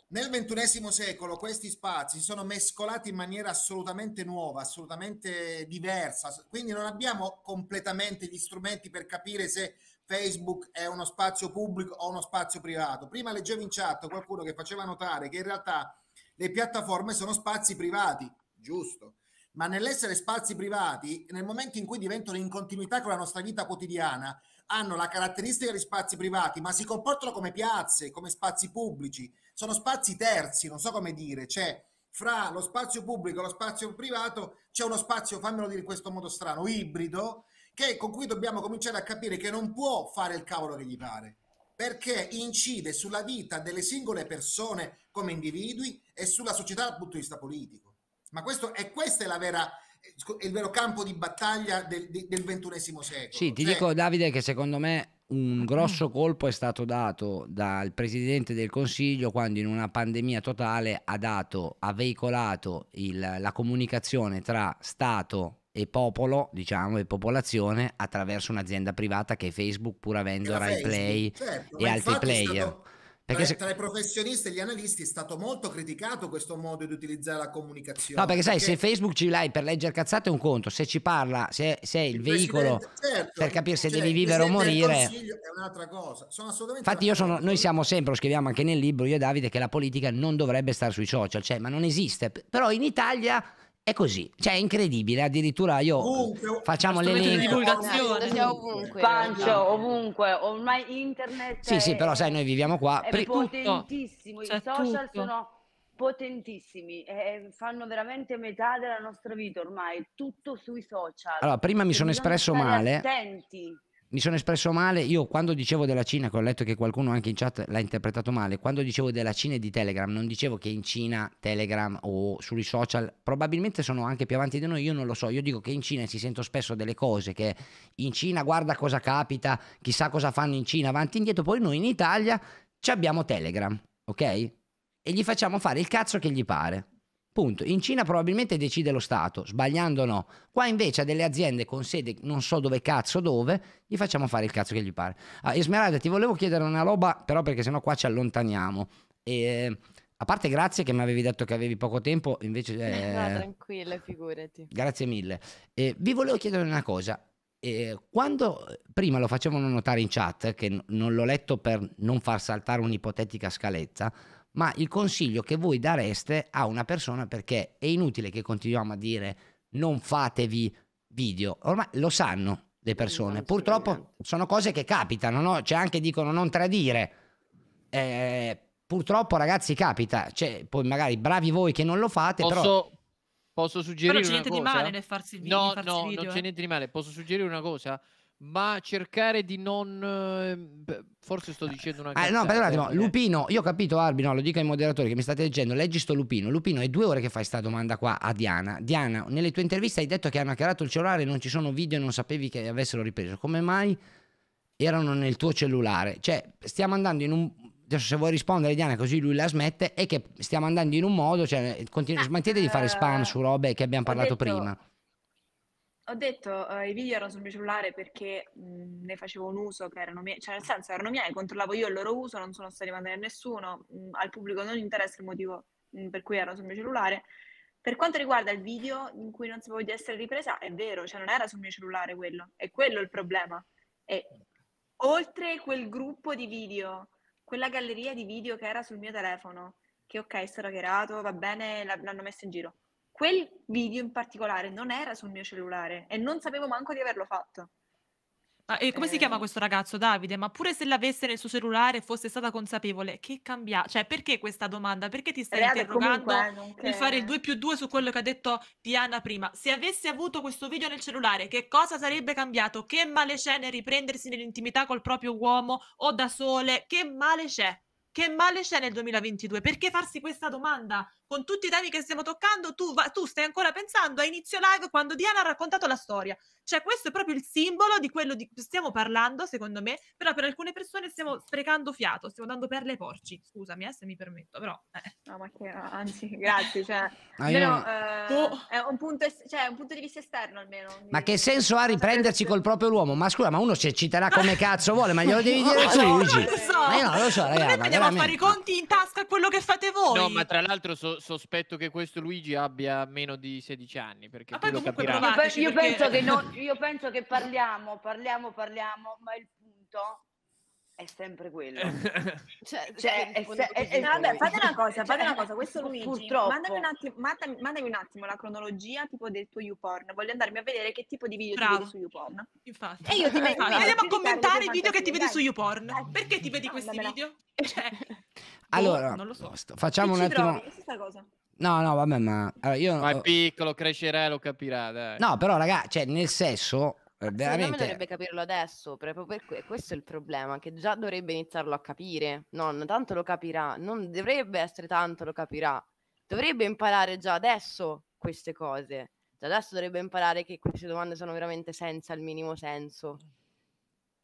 Nel XXI secolo questi spazi si sono mescolati in maniera assolutamente nuova, assolutamente diversa, quindi non abbiamo completamente gli strumenti per capire se Facebook è uno spazio pubblico o uno spazio privato. Prima leggevo in chat qualcuno che faceva notare che in realtà le piattaforme sono spazi privati, giusto. Ma nell'essere spazi privati, nel momento in cui diventano in continuità con la nostra vita quotidiana, hanno la caratteristica di spazi privati, ma si comportano come piazze, come spazi pubblici, sono spazi terzi, non so come dire, cioè fra lo spazio pubblico e lo spazio privato c'è uno spazio, fammelo dire in questo modo strano, ibrido, che, con cui dobbiamo cominciare a capire che non può fare il cavolo che gli pare perché incide sulla vita delle singole persone come individui e sulla società dal punto di vista politico. Ma questo è, questo è la vera, il vero campo di battaglia del, del ventunesimo secolo. Sì, ti cioè... dico Davide che secondo me un ah. grosso colpo è stato dato dal Presidente del Consiglio quando in una pandemia totale ha, dato, ha veicolato il, la comunicazione tra Stato, e popolo, diciamo, e popolazione attraverso un'azienda privata che è Facebook pur avendo Rai Facebook, Play certo, e altri player. perché tra, se... tra, i professionisti e gli analisti è stato molto criticato questo modo di utilizzare la comunicazione. No, perché sai, perché... se Facebook ci l'hai per leggere cazzate è un conto, se ci parla, se, se è il, il veicolo certo, per capire se cioè, devi vivere o morire... È un'altra cosa. Sono assolutamente Infatti io sono, noi siamo sempre, lo scriviamo anche nel libro, io e Davide, che la politica non dovrebbe stare sui social, cioè, ma non esiste. Però in Italia è così, cioè è incredibile, addirittura io ovunque, facciamo l'elenco. Di divulgazione. Ovunque, Pancio, ovunque, ormai internet. Sì, è, sì, però sai, noi viviamo qua. È potentissimo, C'è i social tutto. sono potentissimi, eh, fanno veramente metà della nostra vita ormai, tutto sui social. Allora, prima mi sono espresso male. Attenti mi sono espresso male. Io quando dicevo della Cina, che ho letto che qualcuno anche in chat l'ha interpretato male, quando dicevo della Cina e di Telegram, non dicevo che in Cina Telegram o sui social probabilmente sono anche più avanti di noi, io non lo so. Io dico che in Cina si sento spesso delle cose che in Cina guarda cosa capita, chissà cosa fanno in Cina, avanti e indietro. Poi noi in Italia abbiamo Telegram, ok? E gli facciamo fare il cazzo che gli pare. Punto. In Cina probabilmente decide lo Stato, sbagliando o no. Qua invece a delle aziende con sede non so dove cazzo dove, gli facciamo fare il cazzo che gli pare. Ah, Esmeralda, ti volevo chiedere una roba, però perché sennò qua ci allontaniamo. E, a parte grazie che mi avevi detto che avevi poco tempo, invece... Eh, no, tranquilla, figurati. Grazie mille. E, vi volevo chiedere una cosa. E, quando prima lo facevano notare in chat, che non l'ho letto per non far saltare un'ipotetica scaletta, ma il consiglio che voi dareste a una persona perché è inutile che continuiamo a dire non fatevi video, ormai lo sanno le persone, purtroppo sono cose che capitano, no? c'è cioè, anche dicono non tradire, eh, purtroppo ragazzi capita, cioè, poi magari bravi voi che non lo fate, Posso... però... Posso suggerire Però c'è niente cosa? di male nel farsi, vi- no, farsi no, video. no, non c'è eh. niente di male. Posso suggerire una cosa? ma cercare di non. Ehm, forse sto dicendo una cosa. Ah, no, per un attimo, eh. Lupino, io ho capito, Arbi, no, lo dico ai moderatori che mi state leggendo. Leggi sto Lupino. Lupino, è due ore che fai sta domanda qua a Diana. Diana, nelle tue interviste hai detto che hanno hackerato il cellulare, non ci sono video e non sapevi che avessero ripreso. Come mai erano nel tuo cellulare? Cioè, stiamo andando in un. Adesso se vuoi rispondere Diana così lui la smette è che stiamo andando in un modo, cioè continu- ah, smettete di fare spam eh, su robe che abbiamo parlato detto... prima ho detto eh, i video erano sul mio cellulare perché mh, ne facevo un uso che erano miei, cioè nel senso erano miei, controllavo io il loro uso, non sono stati mandati a nessuno, mh, al pubblico non interessa il motivo mh, per cui erano sul mio cellulare. Per quanto riguarda il video in cui non sapevo di essere ripresa, è vero, cioè non era sul mio cellulare quello, è quello il problema. E oltre quel gruppo di video, quella galleria di video che era sul mio telefono, che ok, è stato va bene, l'hanno messo in giro quel video in particolare non era sul mio cellulare e non sapevo manco di averlo fatto. Ah, e come eh... si chiama questo ragazzo, Davide? Ma pure se l'avesse nel suo cellulare e fosse stata consapevole, che cambia? Cioè, perché questa domanda? Perché ti stai Reale, interrogando comunque, che... Eh, nel fare il 2 più 2 su quello che ha detto Diana prima? Se avesse avuto questo video nel cellulare, che cosa sarebbe cambiato? Che male c'è nel riprendersi nell'intimità col proprio uomo o da sole? Che male c'è? Che male c'è nel 2022? Perché farsi questa domanda? con tutti i temi che stiamo toccando, tu, va, tu stai ancora pensando a inizio live quando Diana ha raccontato la storia. Cioè, questo è proprio il simbolo di quello di cui stiamo parlando, secondo me, però per alcune persone stiamo sprecando fiato, stiamo dando perle ai porci. Scusami, eh, se mi permetto, però... Eh. No, ma che... Anzi, grazie, cioè... Ah, almeno, eh, oh. è, un punto, cioè, è un punto di vista esterno, almeno. Ma che senso ha riprendersi col proprio uomo? Ma scusa, ma uno si ecciterà come cazzo vuole, ma glielo devi dire tu, Luigi. No, non lo so. Ma io non lo so, ragazzi. Ma andiamo veramente. a fare i conti in tasca a quello che fate voi. No, ma tra l'altro so, sospetto che questo Luigi abbia meno di 16 anni. Perché ah, lo capirà. Io, io, perché... penso io penso che parliamo, parliamo, parliamo, ma il punto è sempre quello. cioè, cioè è, se, è, è, vabbè, fate una cosa, fate cioè, una cosa, questo Luigi, purtroppo. mandami un, attimo, mandami, mandami un attimo la cronologia tipo del tuo YouPorn, voglio andarmi a vedere che tipo di video Bravo. ti vedi su YouPorn. E io ti metto... Andiamo a commentare i video che ti vedi su YouPorn. Perché ti vedi questi video? Cioè... Boh, allora, non lo so. facciamo un attimo. No, no, vabbè, ma allora, io... Ma è piccolo, crescerà lo capirà, dai. No, però, raga, cioè, nel senso, eh, veramente... me dovrebbe capirlo adesso, proprio per que- questo è il problema, che già dovrebbe iniziarlo a capire. Non tanto lo capirà, non dovrebbe essere tanto lo capirà. Dovrebbe imparare già adesso queste cose. Già adesso dovrebbe imparare che queste domande sono veramente senza il minimo senso.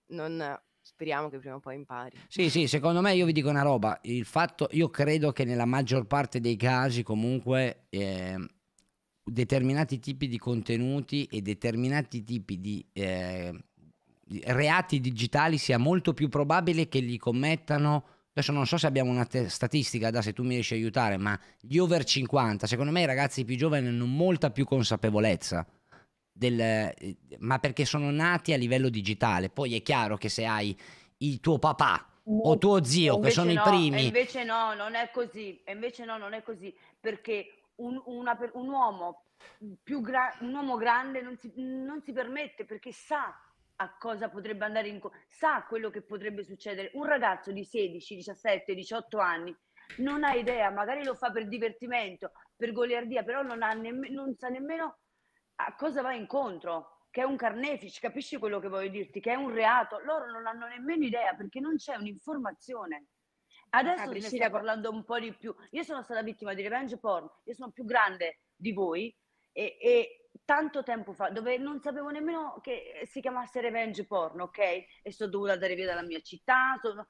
Non speriamo che prima o poi impari. Sì, sì, secondo me io vi dico una roba, il fatto, io credo che nella maggior parte dei casi comunque eh, determinati tipi di contenuti e determinati tipi di... Eh, reati digitali sia molto più probabile che li commettano. Adesso non so se abbiamo una te- statistica da se tu mi riesci a aiutare, ma gli over 50, secondo me i ragazzi più giovani hanno molta più consapevolezza del, eh, ma perché sono nati a livello digitale. Poi è chiaro che se hai il tuo papà o tuo zio, che sono no, i primi... invece no, non è così, e invece no, non è così, perché un, una, un uomo più gra- un uomo grande non si, non si permette perché sa a cosa potrebbe andare incontro, sa quello che potrebbe succedere. Un ragazzo di 16, 17, 18 anni non ha idea, magari lo fa per divertimento, per goliardia, però non, ha nemm- non sa nemmeno a cosa va incontro, che è un carnefice, capisci quello che voglio dirti, che è un reato, loro non hanno nemmeno idea perché non c'è un'informazione. Adesso ah, ne stiamo parlando un po' di più. Io sono stata vittima di revenge porn, io sono più grande di voi e, e tanto tempo fa, dove non sapevo nemmeno che si chiamasse revenge porn, ok? E sono dovuta andare via dalla mia città, sono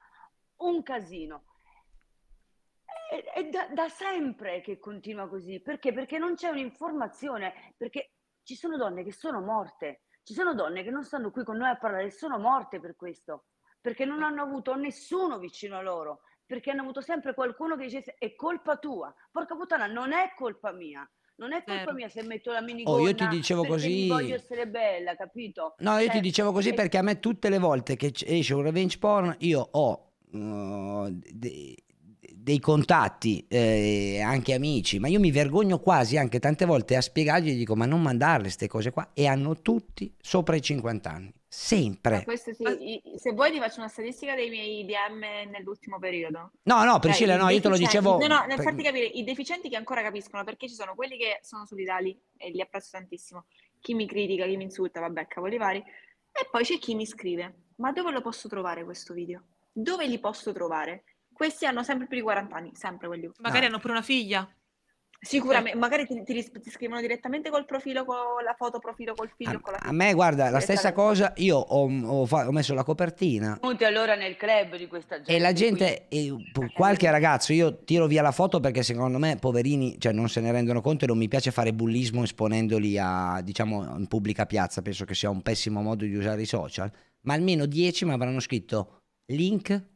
un casino. È da, da sempre che continua così, perché? Perché non c'è un'informazione, perché ci sono donne che sono morte, ci sono donne che non stanno qui con noi a parlare, sono morte per questo, perché non eh. hanno avuto nessuno vicino a loro, perché hanno avuto sempre qualcuno che dicesse è colpa tua, porca puttana, non è colpa mia. Non è colpa mia se metto la minigonna. Oh, io ti dicevo così. Voglio essere bella, capito? No, io cioè, ti dicevo così eh. perché a me tutte le volte che esce un revenge porn, io ho uh, de- dei contatti, eh, anche amici, ma io mi vergogno quasi anche tante volte a spiegargli, dico ma non mandarle queste cose qua e hanno tutti sopra i 50 anni, sempre. Sì, se vuoi ti faccio una statistica dei miei DM nell'ultimo periodo. No, no, cioè, Priscilla, no, io te lo dicevo. No, no, nel farti capire, i deficienti che ancora capiscono, perché ci sono quelli che sono solidali e li apprezzo tantissimo, chi mi critica, chi mi insulta, vabbè, cavoli vari, e poi c'è chi mi scrive, ma dove lo posso trovare questo video? Dove li posso trovare? Questi hanno sempre più di 40 anni, sempre quelli. Magari no. Ah. hanno pure una figlia. Sicuramente, eh. magari ti, ti, ti, scrivono direttamente col profilo, con la foto profilo col figlio. A, a me, guarda, la stessa cosa, io ho, ho, ho messo la copertina. Punti allora nel club di questa gente. E la gente, e eh. qualche ragazzo, io tiro via la foto perché secondo me, poverini, cioè, non se ne rendono conto e non mi piace fare bullismo esponendoli a, diciamo, in pubblica piazza. Penso che sia un pessimo modo di usare i social. Ma almeno 10 mi avranno scritto link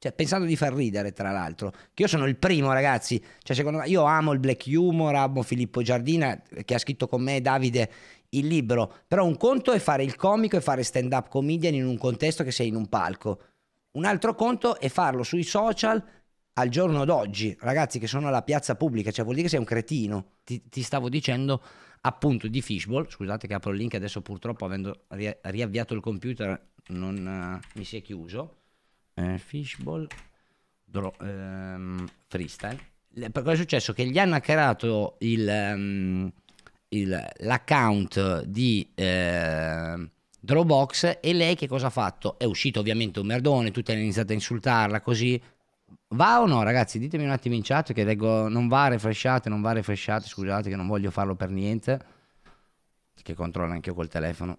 cioè, pensando di far ridere, tra l'altro, che io sono il primo, ragazzi. Cioè, secondo me, io amo il black humor, amo Filippo Giardina, che ha scritto con me Davide il libro. Però un conto è fare il comico e fare stand-up comedian in un contesto che sei in un palco. Un altro conto è farlo sui social al giorno d'oggi, ragazzi, che sono alla piazza pubblica. Cioè, vuol dire che sei un cretino. Ti, ti stavo dicendo appunto di Fishball. Scusate che apro il link, adesso purtroppo avendo riavviato il computer non uh, mi si è chiuso eh, fishball dro, ehm, freestyle. per cosa è successo? Che gli hanno creato il, um, il, l'account di eh, Dropbox e lei che cosa ha fatto? È uscito ovviamente un merdone, tutti hanno iniziato a insultarla così. Va o no ragazzi? Ditemi un attimo in chat che leggo, non va refresciate, non va refresciate, scusate che non voglio farlo per niente. Che controllo anche io col telefono.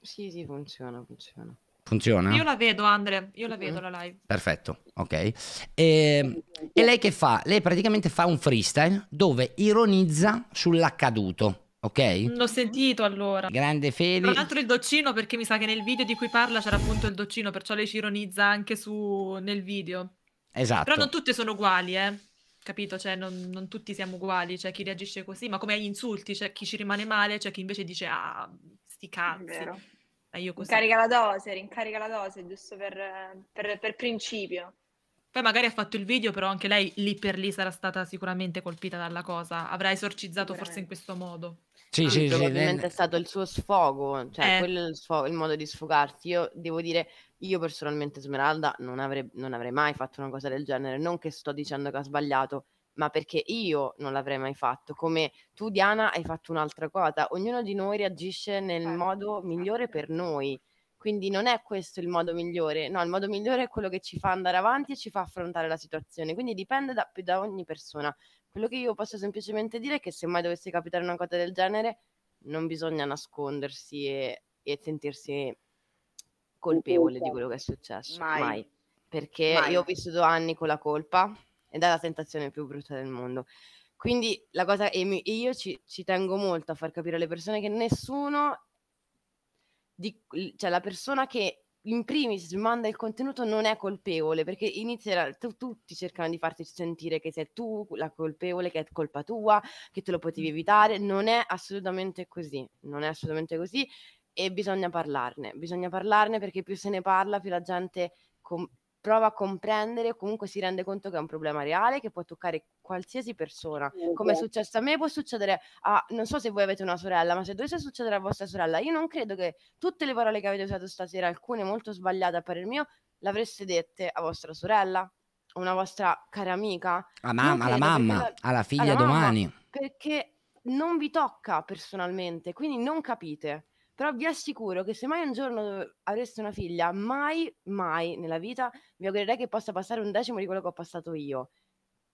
Sì, sì, funziona, funziona. Funziona? Io la vedo, Andre, io la vedo la live. Perfetto, ok. E, ehm, e, lei che fa? Lei praticamente fa un freestyle dove ironizza sull'accaduto. Ok? L'ho sentito allora. Grande Fede. Tra l'altro il doccino, perché mi sa che nel video di cui parla c'era appunto il doccino, perciò lei ci ironizza anche su... nel video. Esatto. Però non tutte sono uguali, eh capito? Cioè, non, non, tutti siamo uguali, c'è cioè, chi reagisce così, ma come agli insulti, c'è cioè, chi ci rimane male, c'è cioè, chi invece dice ah, sti cazzi. Eh, io così. Rincarica la dose, rincarica la dose, giusto per, per, per principio. Poi magari ha fatto il video, però anche lei lì per lì sarà stata sicuramente colpita dalla cosa. Avrà esorcizzato forse in questo modo. Sì, ah, sì, probabilmente sì, è stato il suo sfogo, cioè eh. quello è il, sfogo, il, modo di sfogarsi. Io devo dire, io personalmente Smeralda non avrei, non avrei mai fatto una cosa del genere. Non che sto dicendo che ha sbagliato, ma perché io non l'avrei mai fatto. Come tu, Diana, hai fatto un'altra cosa. Ognuno di noi reagisce nel certo, modo migliore esatto. per noi. Quindi non è questo il modo migliore, no, il modo migliore è quello che ci fa andare avanti e ci fa affrontare la situazione, quindi dipende da, da ogni persona. Quello che io posso semplicemente dire è che se mai dovesse capitare una cosa del genere, non bisogna nascondersi e, e sentirsi colpevole di quello che è successo, mai. mai. Perché mai. io ho vissuto anni con la colpa, ed è la tentazione più brutta del mondo. Quindi la cosa, e io ci, ci, tengo molto a far capire alle persone che nessuno, di, cioè la persona che in primis manda il contenuto non è colpevole, perché inizierà, tu, tutti cercano di farti sentire che sei tu la colpevole, che è colpa tua, che te lo potevi evitare, non è assolutamente così, non è assolutamente così e bisogna parlarne, bisogna parlarne perché più se ne parla, più la gente... Com- prova a comprendere comunque si rende conto che è un problema reale che può toccare qualsiasi persona. Come è esatto. successo a me può succedere a, non so se voi avete una sorella, ma se dovesse succedere a vostra sorella, io non credo che tutte le parole che avete usato stasera, alcune molto sbagliate a parer mio, l'avreste dette a vostra sorella, a una vostra cara amica. A mamma, alla mamma, la, alla figlia alla domani. Mamma, perché non vi tocca personalmente, quindi non capite. Però vi assicuro che se mai un giorno avreste una figlia, mai, mai nella vita vi augurerei che possa passare un decimo di quello che ho passato io.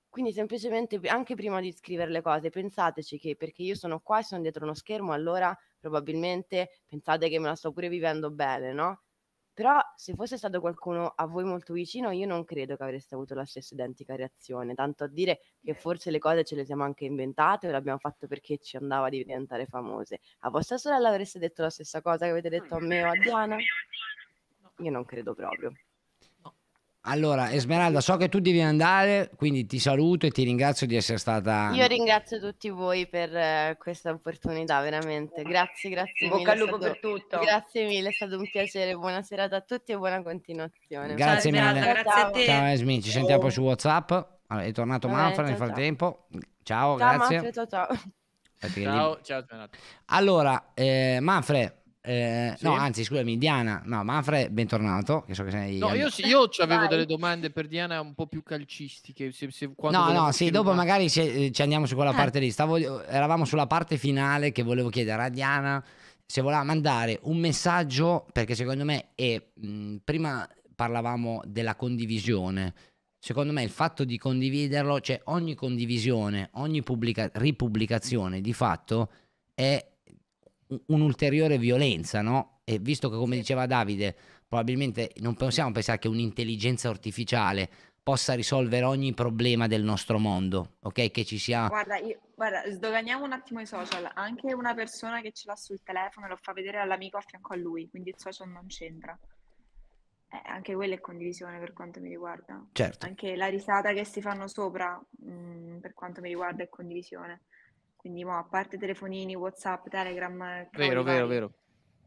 Quindi semplicemente anche prima di scrivere le cose pensateci che perché io sono qua e sono dietro uno schermo, allora probabilmente pensate che me la sto pure vivendo bene, no? Però se fosse stato qualcuno a voi molto vicino, io non credo che avreste avuto la stessa identica reazione, tanto a dire che eh. forse le cose ce le siamo anche inventate o le abbiamo fatto perché ci andava di diventare famose. A vostra sorella avreste detto la stessa cosa che avete detto mm. a me o a Diana? Io non credo proprio. Allora, Esmeralda, so che tu devi andare, quindi ti saluto e ti ringrazio di essere stata. Io ringrazio tutti voi per eh, questa opportunità, veramente. Grazie, grazie mille. Bocca al lupo stato... per tutto. Grazie mille, è stato un piacere. Buona serata a tutti e buona continuazione. Grazie ciao, mille. Ciao, grazie ciao. a te. Ciao Esmi, ci sentiamo poi su WhatsApp. Allora, è tornato allora, Manfred nel frattempo. Ciao, grazie. Manfred, ciao, ciao. Ciao, ciao. Allora, eh, Manfred. Eh, sì. No, anzi, scusami, Diana, no, Manfred, bentornato. Che so che sei no, io, io avevo delle domande per Diana un po' più calcistiche. Se, se, no, no, sì, dopo magari ci, eh, ci andiamo su quella ah. parte lì. Stavo, eravamo sulla parte finale che volevo chiedere a Diana se voleva mandare un messaggio, perché secondo me è, mh, mm, prima parlavamo della condivisione. Secondo me il fatto di condividerlo, cioè ogni condivisione, ogni pubblica- ripubblicazione di fatto è un'ulteriore violenza, no? E visto che, come diceva Davide, probabilmente non possiamo pensare che un'intelligenza artificiale possa risolvere ogni problema del nostro mondo, ok? Che ci sia... Guarda, io, guarda, sdoganiamo un attimo i social, anche una persona che ce l'ha sul telefono lo fa vedere all'amico a fianco a lui, quindi il social non c'entra. Eh, anche quella è condivisione per quanto mi riguarda. Certo. Anche la risata che si fanno sopra, mh, mm, per quanto mi riguarda, è condivisione. Quindi mo, a parte telefonini, Whatsapp, Telegram... Vero, vero, vero.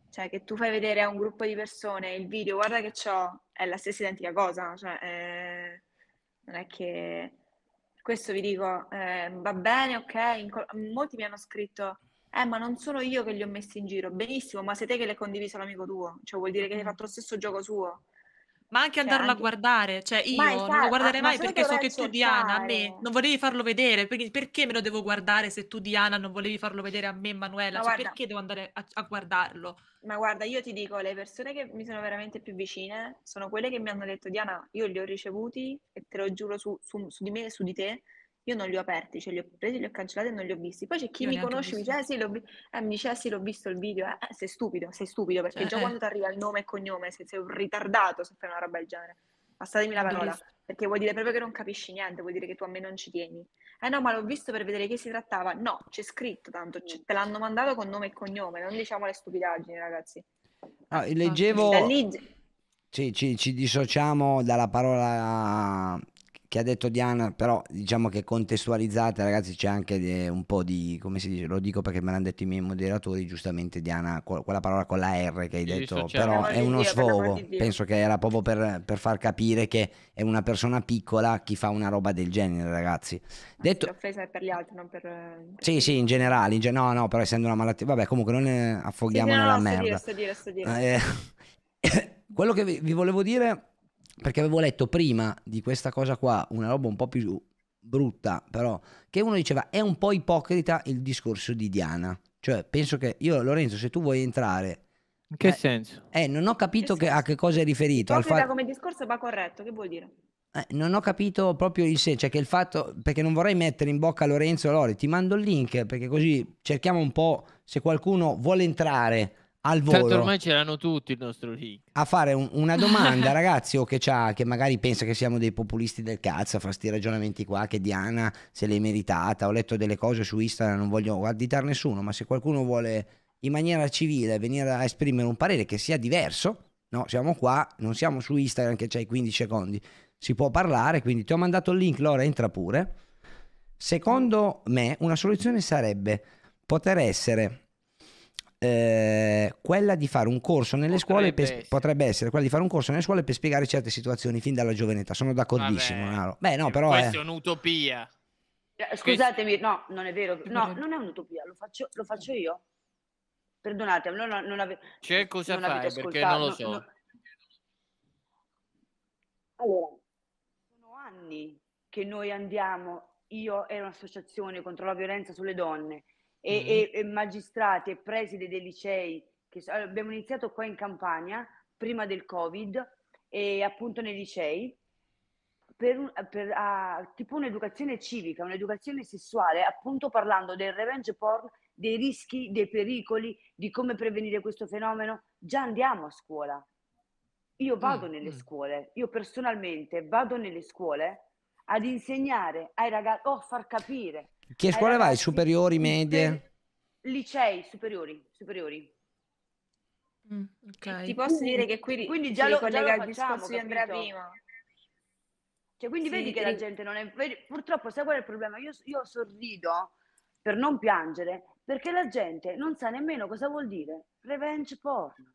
Cioè che tu fai vedere a un gruppo di persone il video, guarda che ho, è la stessa identica cosa. Cioè, eh, non è che... Questo vi dico, eh, va bene, ok. Inco... Molti mi hanno scritto, eh ma non sono io che li ho messi in giro. Benissimo, ma sei te che l'hai condiviso l'amico tuo. Cioè vuol dire che hai mm. fatto lo stesso gioco suo. Ma anche cioè, andarlo anche... a guardare, cioè io ma non lo guarderei mai perché so che tu Diana a me non volevi farlo vedere, perché, perché, me lo devo guardare se tu Diana non volevi farlo vedere a me Emanuela, ma cioè, guarda, perché devo andare a, a, guardarlo? Ma guarda, io ti dico, le persone che mi sono veramente più vicine sono quelle che mi hanno detto Diana, io li ho ricevuti e te lo giuro su, su, su di me e su di te, io non li ho aperti, cioè li ho presi, li ho cancellati e non li ho visti. Poi c'è chi io mi conosce e mi dice, eh, sì, l'ho vi- eh, mi dice, eh, sì, l'ho visto il video, eh, sei stupido, sei stupido, perché cioè, già eh. quando ti arriva il nome e cognome, sei, sei un ritardato se fai una roba del genere. Passatemi la parola, perché vuol dire proprio che non capisci niente, vuol dire che tu a me non ci tieni. Eh no, ma l'ho visto per vedere che si trattava. No, c'è scritto tanto, c'è, te l'hanno mandato con nome e cognome, non diciamo le stupidaggini, ragazzi. Ah, leggevo... Sì, ci, ci, dissociamo dalla parola che ha detto Diana, però diciamo che contestualizzate ragazzi c'è anche eh, un po' di, come si dice, lo dico perché me l'hanno detto i miei moderatori, giustamente Diana, quella parola con la R che hai detto, però è uno sfogo, penso che era proprio per, per, far capire che è una persona piccola chi fa una roba del genere ragazzi. Detto... L'offesa è per gli altri, non per... Eh, sì, sì, in generale, in ge... no, no, però essendo una malattia, vabbè comunque non affoghiamo eh, sì, no, nella sto merda. Dire, sto dire, sto dire. Eh, quello che vi, vi volevo dire perché avevo letto prima di questa cosa qua una roba un po' più brutta, però, che uno diceva è un po' ipocrita il discorso di Diana. Cioè, penso che io, Lorenzo, se tu vuoi entrare... In che eh, senso? Eh, non ho capito che che, a che cosa è riferito. Ipocrita fa- come discorso va corretto, che vuol dire? Eh, non ho capito proprio il senso, cioè che il fatto, perché non vorrei mettere in bocca a Lorenzo Lori, ti mando il link perché così cerchiamo un po' se qualcuno vuole entrare al volo. Tanto ormai c'erano tutti il nostro link. A fare un, una domanda, ragazzi, o che, che, magari pensa che siamo dei populisti del cazzo, fra sti ragionamenti qua, che Diana se l'è meritata, ho letto delle cose su Instagram, non voglio additare nessuno, ma se qualcuno vuole in maniera civile venire a esprimere un parere che sia diverso, no, siamo qua, non siamo su Instagram che c'hai 15 secondi, si può parlare, quindi ti ho mandato il link, Laura, entra pure. Secondo me una soluzione sarebbe poter essere eh, quella di fare un corso nelle potrebbe scuole per, essere. potrebbe essere quella di fare un corso nelle scuole per spiegare certe situazioni fin dalla giovane età. Sono d'accordissimo. Vabbè, Beh, no, però questa è, eh. è un'utopia. Eh, scusatemi, no, non è vero. No, non è un'utopia, lo faccio, lo faccio io. Perdonatemi, non, non avevo. Cioè, cosa non fai? Perché non lo so. Non, allora, sono anni che noi andiamo. Io ero un'associazione contro la violenza sulle donne e, mm. e, e magistrati e presidi dei licei. Che, abbiamo iniziato qua in Campania prima del Covid e appunto nei licei per, per uh, tipo un'educazione civica, un'educazione sessuale, appunto parlando del revenge porn, dei rischi, dei pericoli, di come prevenire questo fenomeno. Già andiamo a scuola. Io vado mm. nelle mm-hmm. scuole, io personalmente vado nelle scuole ad insegnare ai ragazzi o oh, a far capire che scuole ragazzi, vai? Superiori, medie? Licei, superiori, superiori. Mm, okay. Ti posso dire che qui quindi già lo, già lo facciamo, di Andrea prima. Cioè, quindi sì, vedi che la gente non è... Vedi, purtroppo sai qual è il problema? Io, io sorrido per non piangere perché la gente non sa nemmeno cosa vuol dire revenge porn.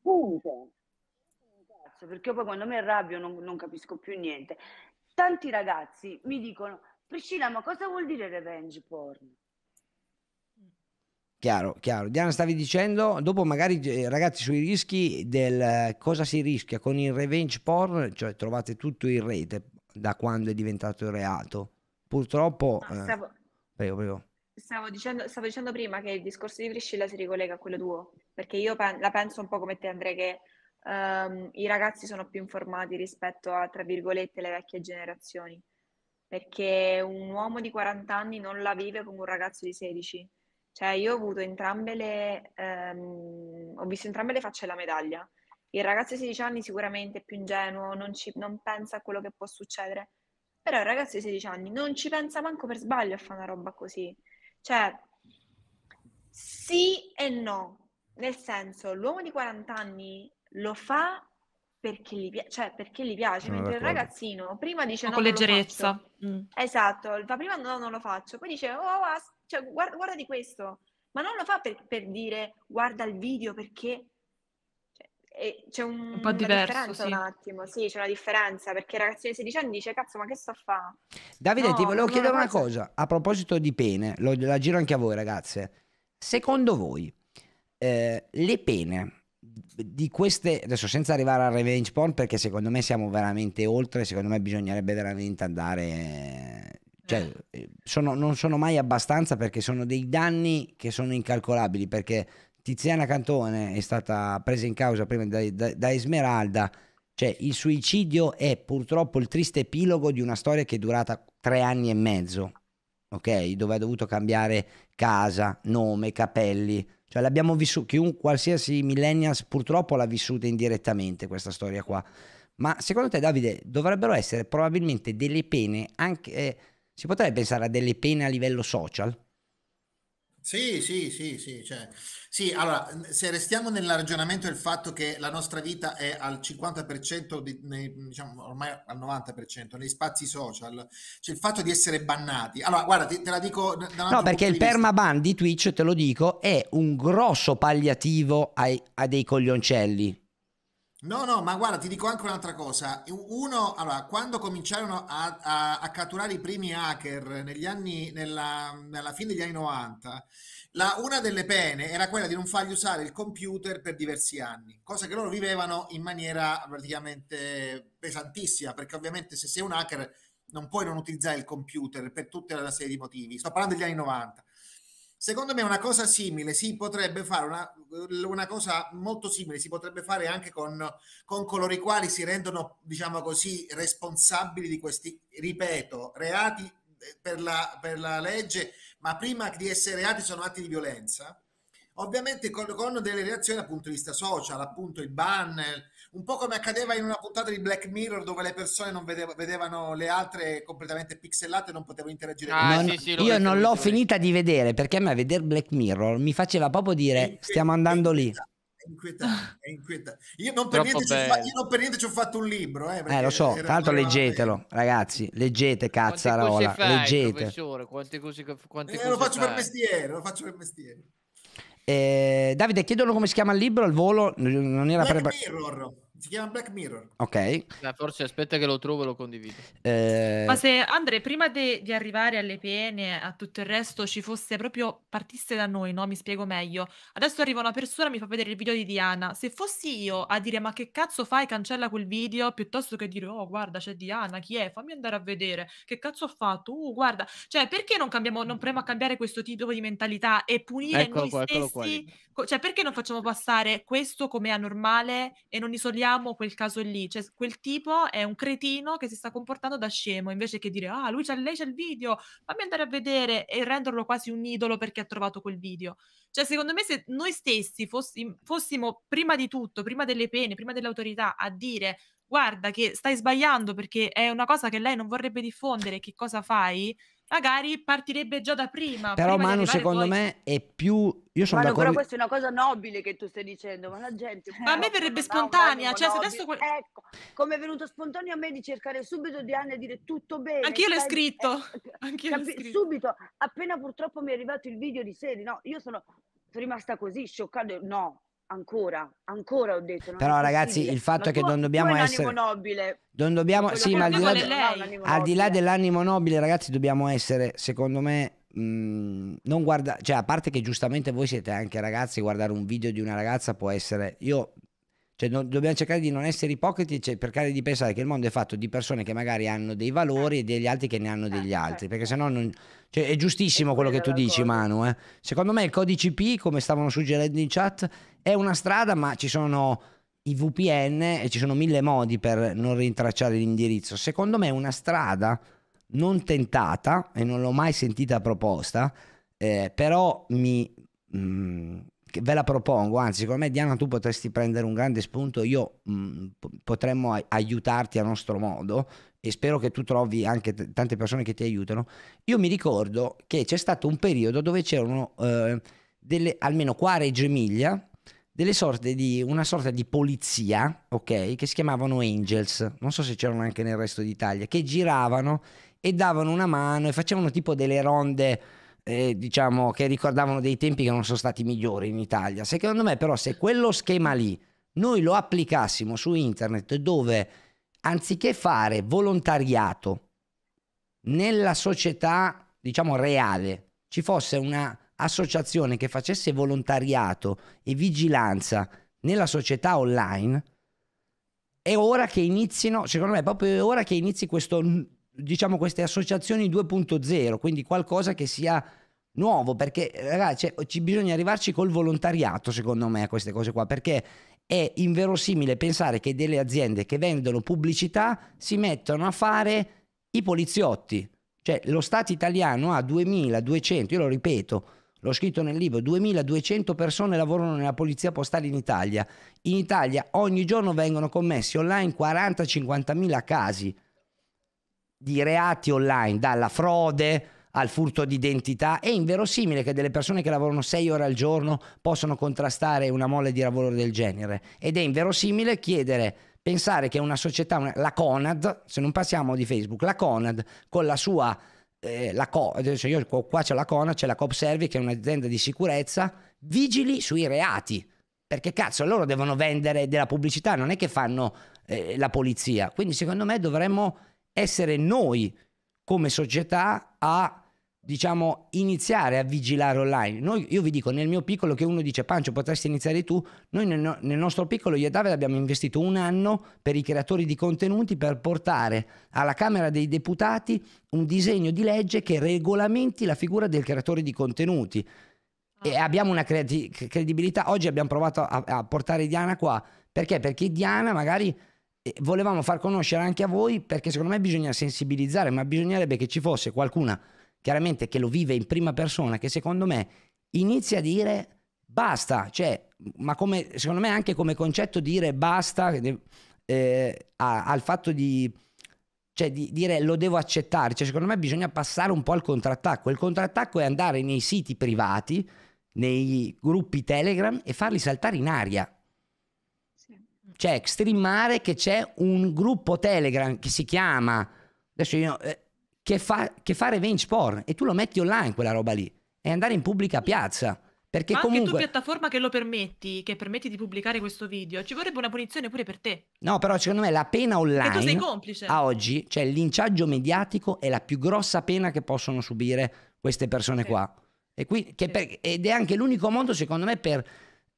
Punto. Perché poi quando mi arrabbio non, non capisco più niente. Tanti ragazzi mi dicono Priscilla, ma cosa vuol dire revenge porn? Chiaro, chiaro. Diana, stavi dicendo, dopo magari eh, ragazzi sui rischi del eh, cosa si rischia con il revenge porn, cioè trovate tutto in rete da quando è diventato reato. Purtroppo... No, eh, stavo, eh, prego, prego. Stavo, dicendo, stavo, dicendo, prima che il discorso di Priscilla si ricollega a quello tuo, perché io pen- la penso un po' come te Andrea, che um, i ragazzi sono più informati rispetto a, tra virgolette, le vecchie generazioni perché un uomo di 40 anni non la vive come un ragazzo di 16. Cioè io ho avuto entrambe le, ehm, ho visto entrambe le facce della medaglia. Il ragazzo di 16 anni sicuramente è più ingenuo, non, ci, non pensa a quello che può succedere, però il ragazzo di 16 anni non ci pensa manco per sbaglio a fare una roba così. Cioè, sì e no, nel senso, l'uomo di 40 anni lo fa perché gli, pi- cioè, perché gli piace, mentre il ragazzino prima dice Un po' no, con leggerezza. Mm. Esatto, fa prima no, non lo faccio, poi dice, oh, oh as- ah, cioè, guarda, guarda di questo, ma non lo fa per, per dire guarda il video perché cioè, e c'è un- Un po' una diverso, differenza sì. un attimo, sì, c'è una differenza, perché il ragazzino di 16 anni dice, cazzo, ma che sto a fa? Davide, ti volevo chiedere una una cosa. cosa. A proposito di pene, lo- la giro anche a voi, ragazze. Secondo voi, eh, le pene di queste, adesso senza arrivare al revenge porn, perché secondo me siamo veramente oltre, secondo me bisognerebbe veramente andare... Cioè, eh. Eh, sono, non sono mai abbastanza perché sono dei danni che sono incalcolabili, perché Tiziana Cantone è stata presa in causa prima da, da, da Esmeralda, cioè il suicidio è purtroppo il triste epilogo di una storia che è durata tre anni e mezzo, ok? Dove ha dovuto cambiare casa, nome, capelli, cioè l'abbiamo vissuto, chiunque, qualsiasi millennials purtroppo l'ha vissuta indirettamente questa storia qua. Ma secondo te Davide dovrebbero essere probabilmente delle pene anche... Eh, si potrebbe pensare a delle pene a livello social? Sì, sì, sì, sì, cioè, sì, allora, se restiamo nel del fatto che la nostra vita è al 50%, di, nei, diciamo ormai al 90%, nei spazi social, cioè il fatto di essere bannati. Allora, guarda, te, te la dico... Da no, perché il permaban di Twitch, te lo dico, è un grosso palliativo ai, a dei coglioncelli No, no, ma guarda, ti dico anche un'altra cosa. Uno, allora, quando cominciarono a, a, a catturare i primi hacker negli anni, nella, nella fine degli anni 90, la, una delle pene era quella di non fargli usare il computer per diversi anni, cosa che loro vivevano in maniera praticamente pesantissima, perché ovviamente se sei un hacker non puoi non utilizzare il computer per tutta una serie di motivi. Sto parlando degli anni 90. Secondo me una cosa simile si potrebbe fare, una, una cosa molto simile si potrebbe fare anche con, con, coloro i quali si rendono, diciamo così, responsabili di questi, ripeto, reati eh, per la, per la legge, ma prima di essere reati sono atti di violenza. Ovviamente con, con delle reazioni dal punto di vista social, appunto il banner, un po' come accadeva in una puntata di Black Mirror dove le persone non vedev- vedevano le altre completamente pixelate e non potevano interagire ah, con non, sì, sì, io non l'ho finita di vedere perché a me vedere Black Mirror mi faceva proprio dire stiamo andando lì è inquietante, è inquietante. Io, non io, non per niente ci ho fatto un libro. Eh, eh lo so, tanto l'altro leggetelo, ragazzi, leggete cazzarola, fai, leggete. Quante cose, quante eh, lo faccio fai. per mestiere, lo faccio per mestiere. Eh, Davide, chiedono come si chiama il libro al volo, non era Black per... Mirror. Si chiama Black Mirror. Ok. Eh, forse aspetta che lo trovo e lo condivido. Eh... Ma se Andre, prima de- di arrivare alle pene, a tutto il resto, ci fosse proprio, partisse da noi, no? Mi spiego meglio. Adesso arriva una persona, mi fa vedere il video di Diana. Se fossi io a dire ma che cazzo fai, cancella quel video, piuttosto che dire oh guarda c'è Diana, chi è? Fammi andare a vedere. Che cazzo ho fatto? Uh, guarda. Cioè, perché non cambiamo, non proviamo a cambiare questo tipo di mentalità e punire eccolo noi qua, stessi? Co- cioè, perché non facciamo passare questo come anormale e non isoliamo vediamo quel caso lì, cioè quel tipo è un cretino che si sta comportando da scemo, invece che dire ah lui c'ha, lei c'ha il video, fammi andare a vedere e renderlo quasi un idolo perché ha trovato quel video. Cioè secondo me se noi stessi fossi, fossimo prima di tutto, prima delle pene, prima dell'autorità a dire guarda che stai sbagliando perché è una cosa che lei non vorrebbe diffondere, che cosa fai? magari partirebbe già da prima. Però prima Manu, secondo poi... me, è più... Io sono Manu, d'accordo... però questa è una cosa nobile che tu stai dicendo, ma la gente... Ma a eh, me verrebbe spontanea, cioè se adesso... Que... Ecco, come è venuto spontaneo a me di cercare subito di Anna e dire tutto bene... Anch'io l'ho scritto, eh, anch'io capi... l'ho scritto. Subito, appena purtroppo mi è arrivato il video di seri, no, io sono rimasta così scioccata, no, ancora, ancora ho detto. Però ragazzi, il fatto ma è che tu, non dobbiamo tu essere... nobile. Non dobbiamo... Sì, ma al di, là, de... al di là dell'animo nobile, ragazzi, dobbiamo essere, secondo me... Mh, mm, non guarda, cioè a parte che giustamente voi siete anche ragazzi, guardare un video di una ragazza può essere, io cioè, no, dobbiamo cercare di non essere ipocriti, cioè, cercare di pensare che il mondo è fatto di persone che magari hanno dei valori e degli altri che ne hanno degli certo, altri, perché certo. sennò non... Cioè, è giustissimo quello che tu dici, Manu. Eh. Secondo me il codice P, come stavano suggerendo in chat, è una strada, ma ci sono i VPN e ci sono mille modi per non rintracciare l'indirizzo. Secondo me è una strada non tentata e non l'ho mai sentita proposta, eh, però mi... Mh, mm, ve la propongo, anzi secondo me Diana tu potresti prendere un grande spunto, io mh, mm, potremmo aiutarti a nostro modo e spero che tu trovi anche t- tante persone che ti aiutano. Io mi ricordo che c'è stato un periodo dove c'erano eh, delle, almeno qua a Reggio Emilia, delle sorte di, una sorta di polizia, ok, che si chiamavano Angels, non so se c'erano anche nel resto d'Italia, che giravano e davano una mano e facevano tipo delle ronde eh, diciamo, che ricordavano dei tempi che non sono stati migliori in Italia. Secondo me però se quello schema lì noi lo applicassimo su internet dove anziché fare volontariato nella società, diciamo, reale, ci fosse un'associazione che facesse volontariato e vigilanza nella società online, è ora che inizino, secondo me è proprio ora che inizi questo diciamo queste associazioni 2.0, quindi qualcosa che sia nuovo, perché ragazzi, cioè, ci bisogna arrivarci col volontariato, secondo me, a queste cose qua, perché è inverosimile pensare che delle aziende che vendono pubblicità si mettano a fare i poliziotti. Cioè, lo Stato italiano ha 2200, io lo ripeto, l'ho scritto nel libro, 2200 persone lavorano nella polizia postale in Italia. In Italia ogni giorno vengono commessi online 40-50 mila casi di reati online, dalla frode al furto d'identità, è inverosimile che delle persone che lavorano 6 ore al giorno possano contrastare una mole di lavoro del genere ed è inverosimile chiedere pensare che una società, una, la Conad, se non passiamo di Facebook, la Conad con la sua, eh, la co, cioè io, qua c'è la Conad, c'è la Cop Service che è un'azienda di sicurezza, vigili sui reati, perché cazzo loro devono vendere della pubblicità, non è che fanno eh, la polizia, quindi secondo me dovremmo essere noi come società a diciamo iniziare a vigilare online noi, io vi dico nel mio piccolo che uno dice Pancio potresti iniziare tu noi nel, nel nostro piccolo io e Davide abbiamo investito un anno per i creatori di contenuti per portare alla Camera dei Deputati un disegno di legge che regolamenti la figura del creatore di contenuti e ah. abbiamo una credibilità oggi abbiamo provato a, a portare Diana qua perché? perché Diana magari volevamo far conoscere anche a voi perché secondo me bisogna sensibilizzare, ma bisognerebbe che ci fosse qualcuna chiaramente che lo vive in prima persona che secondo me inizia a dire basta, cioè, ma come, secondo me anche come concetto dire basta eh, a, al fatto di, cioè, di dire lo devo accettare, cioè, secondo me bisogna passare un po' al contrattacco, il contrattacco è andare nei siti privati, nei gruppi Telegram e farli saltare in aria, cioè, streamare che c'è un gruppo Telegram che si chiama, adesso io, eh, che, fa, che fa revenge porn e tu lo metti online quella roba lì e andare in pubblica piazza. Perché Ma comunque... anche tu piattaforma che lo permetti, che permetti di pubblicare questo video, ci vorrebbe una punizione pure per te. No, però secondo me la pena online... tu sei complice. A oggi, cioè il linciaggio mediatico è la più grossa pena che possono subire queste persone okay. qua. Qui, okay. per, ed è anche l'unico modo secondo me per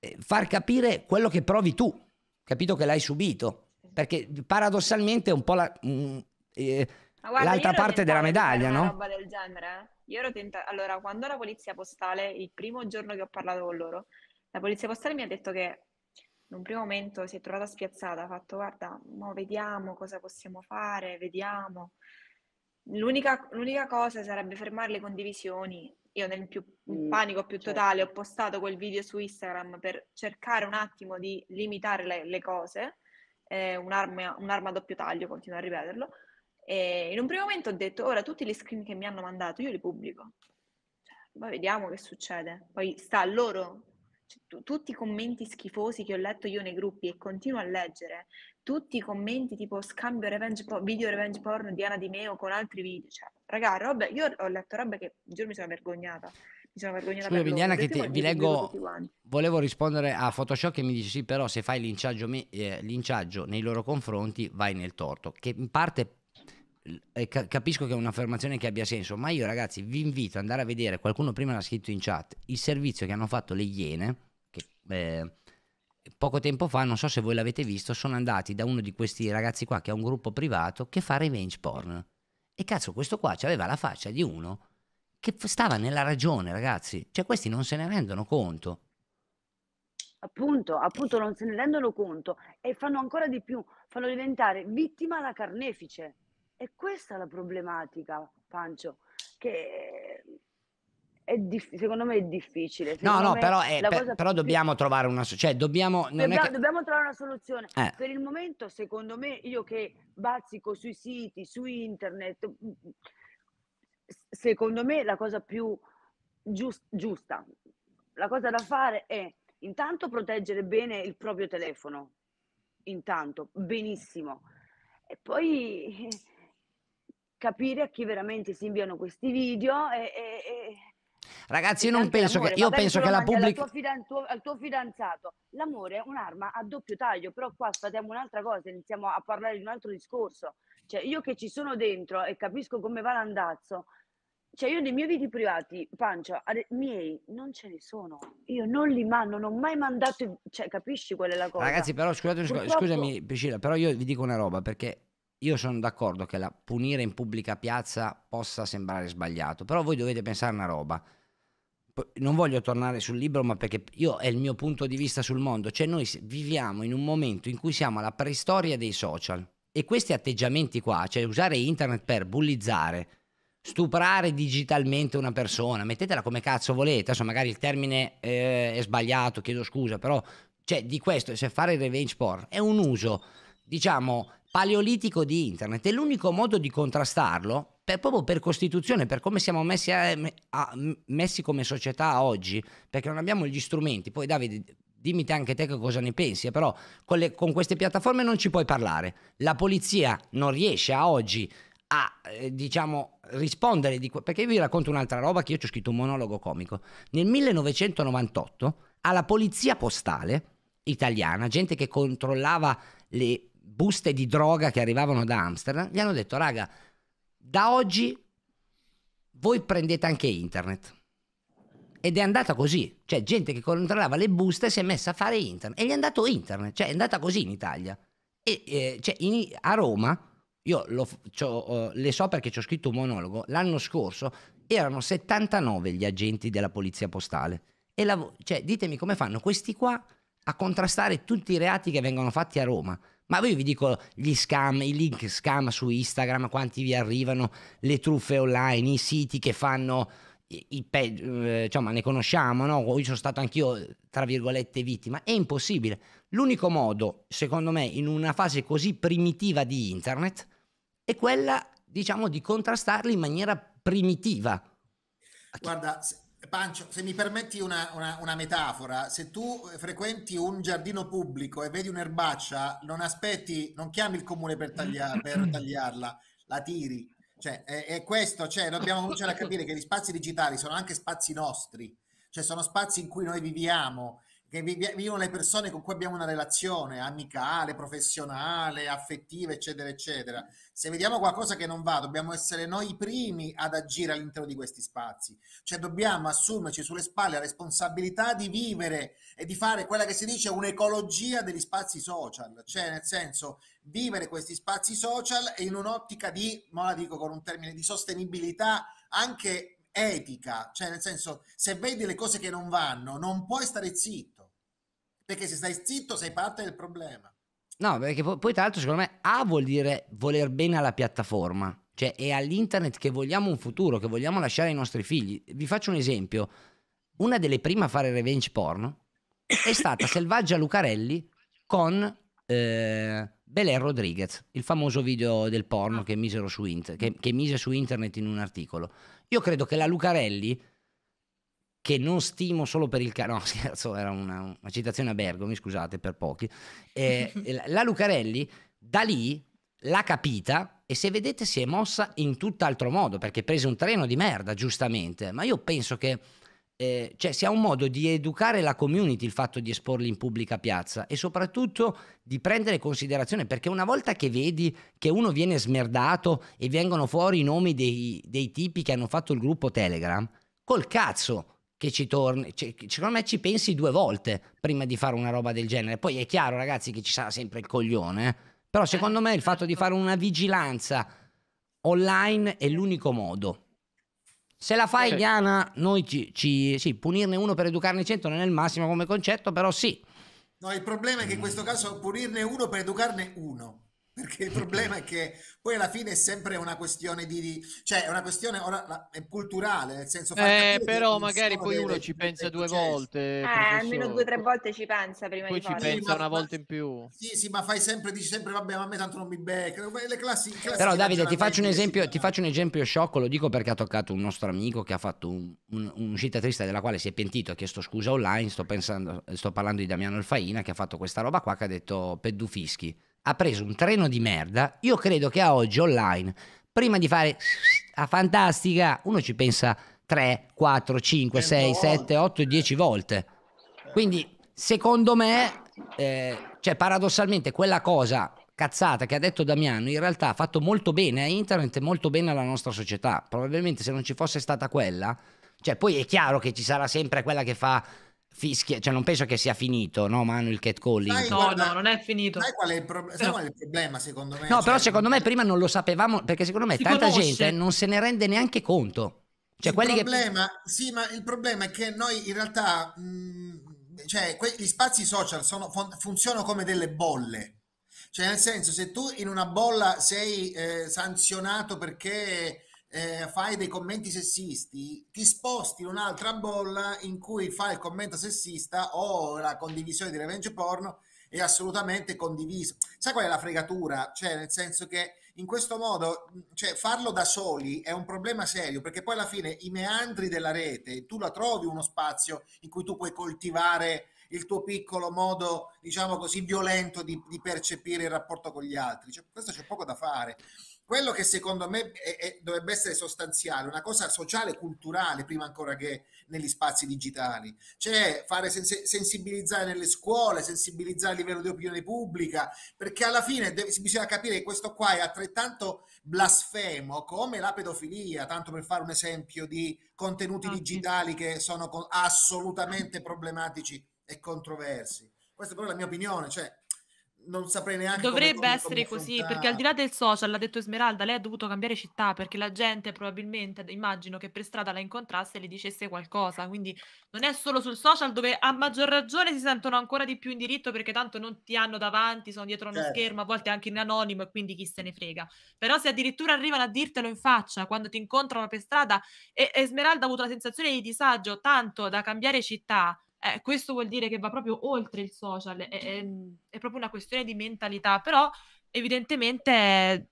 eh, far capire quello che provi tu capito che l'hai subito, perché paradossalmente è un po' la, mh, mm, eh, guarda, l'altra parte della medaglia, no? roba del genere. Eh. Io ero tentata, allora quando la polizia postale, il primo giorno che ho parlato con loro, la polizia postale mi ha detto che in un primo momento si è trovata spiazzata, ha fatto guarda, mo vediamo cosa possiamo fare, vediamo. L'unica, l'unica cosa sarebbe fermare le condivisioni, io nel più, mm, panico più certo. totale ho postato quel video su Instagram per cercare un attimo di limitare le, le cose, eh, un'arma, un'arma, a doppio taglio, continuo a ripeterlo, e in un primo momento ho detto ora tutti gli screen che mi hanno mandato io li pubblico, cioè, poi vediamo che succede, poi sta a loro. Cioè, tu, tutti i commenti schifosi che ho letto io nei gruppi e continuo a leggere, tutti i commenti tipo scambio revenge po- video revenge porn di Ana Di Meo con altri video, cioè raga, robe, io ho letto robe che un giorno mi sono vergognata. Mi sono vergognata Scusa, Viviana, che te, vi leggo. Volevo rispondere a Photoshop che mi dice: Sì, però se fai linciaggio, me, eh, linciaggio nei loro confronti, vai nel torto. Che in parte eh, capisco che è un'affermazione che abbia senso, ma io ragazzi vi invito ad andare a vedere, qualcuno prima l'ha scritto in chat, il servizio che hanno fatto le Iene, che eh, poco tempo fa, non so se voi l'avete visto, sono andati da uno di questi ragazzi qua che è un gruppo privato che fa revenge porn. E cazzo, questo qua aveva la faccia di uno che stava nella ragione, ragazzi. Cioè, questi non se ne rendono conto. Appunto, appunto, eh. non se ne rendono conto e fanno ancora di più, fanno diventare vittima la carnefice. E questa è la problematica, Pancio, che Diff- secondo me è difficile. Secondo no, no, però, è, eh, per, però dobbiamo trovare una soluzione. Cioè, dobbiamo, dobbiamo, che... dobbiamo, trovare una soluzione. Eh. Per il momento, secondo me, io che bazzico sui siti, su internet, mm, mm, secondo me la cosa più giust- giusta, la cosa da fare è intanto proteggere bene il proprio telefono, intanto, benissimo. E poi eh, capire a chi veramente si inviano questi video e, e Ragazzi, io non penso che, io penso che la pubblica... Tuo fidan- al tuo fidanzato, l'amore è un'arma a doppio taglio, però qua sfatiamo un'altra cosa, iniziamo a parlare di un altro discorso. Cioè, io che ci sono dentro e capisco come va l'andazzo, cioè io nei miei video privati, pancia, ade- miei, non ce ne sono. Io non li mando, non ho mai mandato, cioè capisci qual è la cosa. Ragazzi, però scusate, Purtroppo... scusami Priscilla, però io vi dico una roba perché io sono d'accordo che la punire in pubblica piazza possa sembrare sbagliato, però voi dovete pensare una roba non voglio tornare sul libro, ma perché io è il mio punto di vista sul mondo, cioè noi viviamo in un momento in cui siamo alla preistoria dei social e questi atteggiamenti qua, cioè usare internet per bullizzare, stuprare digitalmente una persona, mettetela come cazzo volete, adesso magari il termine eh, è sbagliato, chiedo scusa, però cioè, di questo, se cioè fare revenge porn è un uso, diciamo, paleolitico di internet e l'unico modo di contrastarlo per, proprio per costituzione, per come siamo messi, a, a, messi, come società oggi, perché non abbiamo gli strumenti. Poi Davide, dimmi te anche te che cosa ne pensi, eh, però con, le, con queste piattaforme non ci puoi parlare. La polizia non riesce a oggi a eh, diciamo rispondere di perché io vi racconto un'altra roba che io ci ho scritto un monologo comico. Nel 1998 alla polizia postale italiana, gente che controllava le buste di droga che arrivavano da Amsterdam, gli hanno detto, raga, da oggi voi prendete anche internet. Ed è andata così, cioè gente che controllava le buste si è messa a fare internet e gli è andato internet, cioè è andata così in Italia. E eh, cioè, in, a Roma, io lo, uh, le so perché ci ho scritto un monologo, l'anno scorso erano 79 gli agenti della polizia postale. E la, cioè, ditemi come fanno questi qua a contrastare tutti i reati che vengono fatti a Roma. Ma io vi dico gli scam, i link scam su Instagram, quanti vi arrivano, le truffe online, i siti che fanno i, peggio, pe- eh, insomma, ne conosciamo, no? Io sono stato anch'io, tra virgolette, vittima. È impossibile. L'unico modo, secondo me, in una fase così primitiva di internet, è quella, diciamo, di contrastarli in maniera primitiva. Guarda, Pancio, se mi permetti una, una, una, metafora, se tu frequenti un giardino pubblico e vedi un'erbaccia, non aspetti, non chiami il comune per, taglia, per tagliarla, la tiri. Cioè, è, è questo, cioè, dobbiamo cominciare a capire che gli spazi digitali sono anche spazi nostri, cioè sono spazi in cui noi viviamo che vivono le persone con cui abbiamo una relazione amicale, professionale, affettiva, eccetera, eccetera. Se vediamo qualcosa che non va, dobbiamo essere noi i primi ad agire all'interno di questi spazi. Cioè dobbiamo assumerci sulle spalle la responsabilità di vivere e di fare quella che si dice un'ecologia degli spazi social, cioè nel senso vivere questi spazi social in un'ottica di, ma la dico con un termine di sostenibilità anche etica, cioè nel senso se vedi le cose che non vanno non puoi stare zitto perché se stai zitto sei parte del problema. No, perché poi, tra l'altro secondo me A vuol dire voler bene alla piattaforma, cioè è all'internet che vogliamo un futuro, che vogliamo lasciare ai nostri figli. Vi faccio un esempio, una delle prime a fare revenge porno è stata Selvaggia Lucarelli con eh, Belen Rodriguez, il famoso video del porno che, che, che mise su internet in un articolo. Io credo che la Lucarelli che non stimo solo per il caro, no scherzo, era una, una, citazione a Bergo, mi scusate per pochi, eh, la Lucarelli da lì l'ha capita e se vedete si è mossa in tutt'altro modo perché prese un treno di merda giustamente, ma io penso che eh, cioè, sia un modo di educare la community il fatto di esporli in pubblica piazza e soprattutto di prendere considerazione perché una volta che vedi che uno viene smerdato e vengono fuori i nomi dei, dei tipi che hanno fatto il gruppo Telegram, col cazzo che ci torni, cioè, secondo me ci pensi due volte prima di fare una roba del genere. Poi è chiaro, ragazzi, che ci sarà sempre il coglione, eh? però eh, secondo me il fatto di certo. fare una vigilanza online è l'unico modo. Se la fai, okay. Cioè Diana, noi ci, ci sì, punirne uno per educarne cento non è il massimo come concetto, però sì. No, il problema è che in questo caso punirne uno per educarne uno perché il problema è che poi alla fine è sempre una questione di, cioè è una questione ora, la, è culturale nel senso eh, però magari poi delle, uno ci pensa due volte eh, almeno due o tre volte ci pensa prima poi di farlo ci pensa sì, una ma, volta in più sì sì ma fai sempre dici sempre vabbè ma a me tanto non mi becca le classi, classi però Davide ti faccio, esempio, ti faccio un esempio sciocco lo dico perché ha toccato un nostro amico che ha fatto un, un, un'uscita triste della quale si è pentito ha chiesto scusa online sto, pensando, sto parlando di Damiano Alfaina che ha fatto questa roba qua che ha detto pedufischi ha preso un treno di merda, io credo che a oggi online, prima di fare a fantastica, uno ci pensa 3, 4, 5, 6, 7, 8, 10 volte. Quindi, secondo me, eh, cioè paradossalmente quella cosa cazzata che ha detto Damiano in realtà ha fatto molto bene a internet e molto bene alla nostra società. Probabilmente se non ci fosse stata quella, cioè poi è chiaro che ci sarà sempre quella che fa fischia, cioè non penso che sia finito, no Manu, il catcalling? Sai, no, no, non è finito. Sai qual è, pro- sai qual è il, problema secondo me? No, cioè, però secondo me prima non lo sapevamo, perché secondo me tanta conosce. gente non se ne rende neanche conto. Cioè, il, problema, che... sì, ma il problema è che noi in realtà, mh, mm, cioè, que- gli spazi social sono, fun- funzionano come delle bolle. Cioè, nel senso, se tu in una bolla sei eh, sanzionato perché eh, fai dei commenti sessisti, ti sposti in un'altra bolla in cui fai il commento sessista o la condivisione di revenge porno è assolutamente condiviso. Sai qual è la fregatura? Cioè, nel senso che in questo modo cioè, farlo da soli è un problema serio perché poi alla fine i meandri della rete tu la trovi uno spazio in cui tu puoi coltivare il tuo piccolo modo diciamo così violento di, di percepire il rapporto con gli altri cioè, questo c'è poco da fare quello che secondo me è, è, dovrebbe essere sostanziale, una cosa sociale, culturale, prima ancora che negli spazi digitali, cioè fare sens- sensibilizzare nelle scuole, sensibilizzare a livello di opinione pubblica, perché alla fine de- bisogna capire che questo qua è altrettanto blasfemo come la pedofilia, tanto per fare un esempio di contenuti ah, digitali che sono con- assolutamente problematici e controversi. Questa è però la mia opinione, cioè non saprei neanche dovrebbe come, come, essere come così affrontare. perché al di là del social ha detto Esmeralda lei ha dovuto cambiare città perché la gente probabilmente immagino che per strada la incontrasse e le dicesse qualcosa quindi non è solo sul social dove a maggior ragione si sentono ancora di più in diritto perché tanto non ti hanno davanti sono dietro uno certo. schermo a volte anche in anonimo e quindi chi se ne frega però se addirittura arrivano a dirtelo in faccia quando ti incontrano per strada e Esmeralda ha avuto la sensazione di disagio tanto da cambiare città eh, questo vuol dire che va proprio oltre il social, è, è, è proprio una questione di mentalità, però evidentemente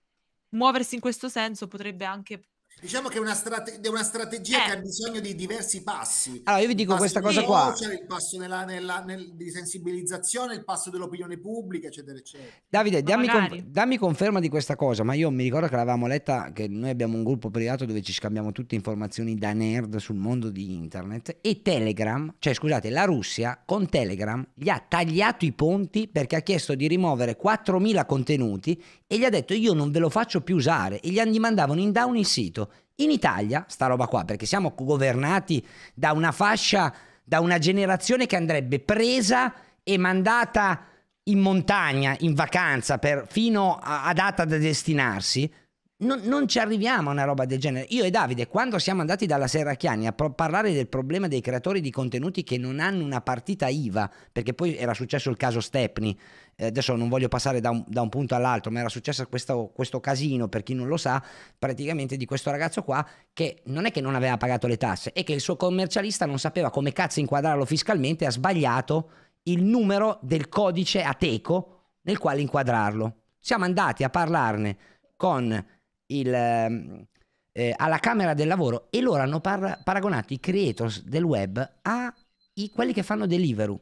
muoversi in questo senso potrebbe anche Diciamo che è una, strate- una strategia eh. che ha bisogno di diversi passi. Allora, io vi dico questa cosa qua. C'è il passo nella, nella, nel, di sensibilizzazione, il passo dell'opinione pubblica, eccetera, eccetera. Davide, dammi, conf- dammi, conferma di questa cosa, ma io mi ricordo che l'avevamo letta, che noi abbiamo un gruppo privato dove ci scambiamo tutte informazioni da nerd sul mondo di internet e Telegram, cioè scusate, la Russia con Telegram gli ha tagliato i ponti perché ha chiesto di rimuovere 4.000 contenuti e gli ha detto io non ve lo faccio più usare e gli mandavano in down il sito in Italia, sta roba qua, perché siamo governati da una fascia, da una generazione che andrebbe presa e mandata in montagna, in vacanza, per, fino a, a data da destinarsi, non, non, ci arriviamo a una roba del genere. Io e Davide, quando siamo andati dalla Serracchiani a pro- parlare del problema dei creatori di contenuti che non hanno una partita IVA, perché poi era successo il caso Stepney, eh, adesso non voglio passare da un, da un, punto all'altro, ma era successo questo, questo, casino, per chi non lo sa, praticamente di questo ragazzo qua che non è che non aveva pagato le tasse, è che il suo commercialista non sapeva come cazzo inquadrarlo fiscalmente, ha sbagliato il numero del codice ateco nel quale inquadrarlo. Siamo andati a parlarne con il, ehm, eh, alla Camera del Lavoro e loro hanno par- paragonato i creators del web a i, quelli che fanno Deliveroo.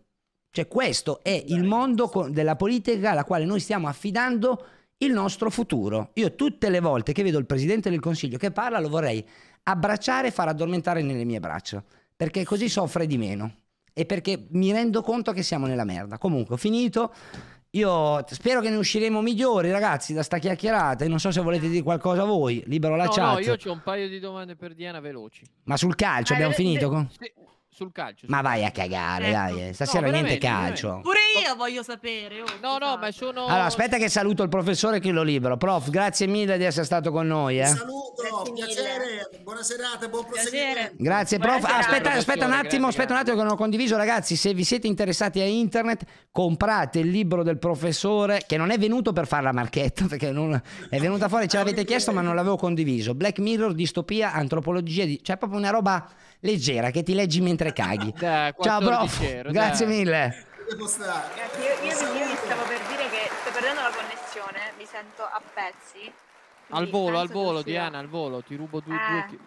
Cioè questo è il mondo co- della politica alla quale noi stiamo affidando il nostro futuro. Io tutte le volte che vedo il Presidente del Consiglio che parla lo vorrei abbracciare e far addormentare nelle mie braccia, perché così soffre di meno e perché mi rendo conto che siamo nella merda. Comunque, ho finito. Io spero che ne usciremo migliori, ragazzi, da sta chiacchierata. Io non so se volete dire qualcosa voi. Libero la no, chat. No, io ho un paio di domande per Diana veloci. Ma sul calcio eh, abbiamo eh, finito? Con sul calcio. Sul ma vai a cagare, ecco. dai. Stasera no, niente calcio. Veramente. Pure io voglio sapere. Oh, no, no, ma sono. Allora, aspetta, che saluto il professore che lo libero. Prof, grazie mille di essere stato con noi. Eh. Saluto, piacere. Buona serata, buon proseguimento. Grazie, prof. Buona aspetta, aspetta un attimo, grazie, aspetta un attimo che non ho condiviso, ragazzi. Se vi siete interessati a internet, comprate il libro del professore che non è venuto per fare la marchetta, perché non... è venuta fuori, ce l'avete chiesto, ma non l'avevo condiviso. Black Mirror, distopia, antropologia, di... cioè proprio una roba leggera che ti leggi mentre caghi. Da, Ciao prof, dicero, grazie da. mille. io, io, io, mi stavo per dire che sto perdendo la connessione, mi sento a pezzi. Al volo, al volo, Diana, al volo, ti rubo due... Eh. due...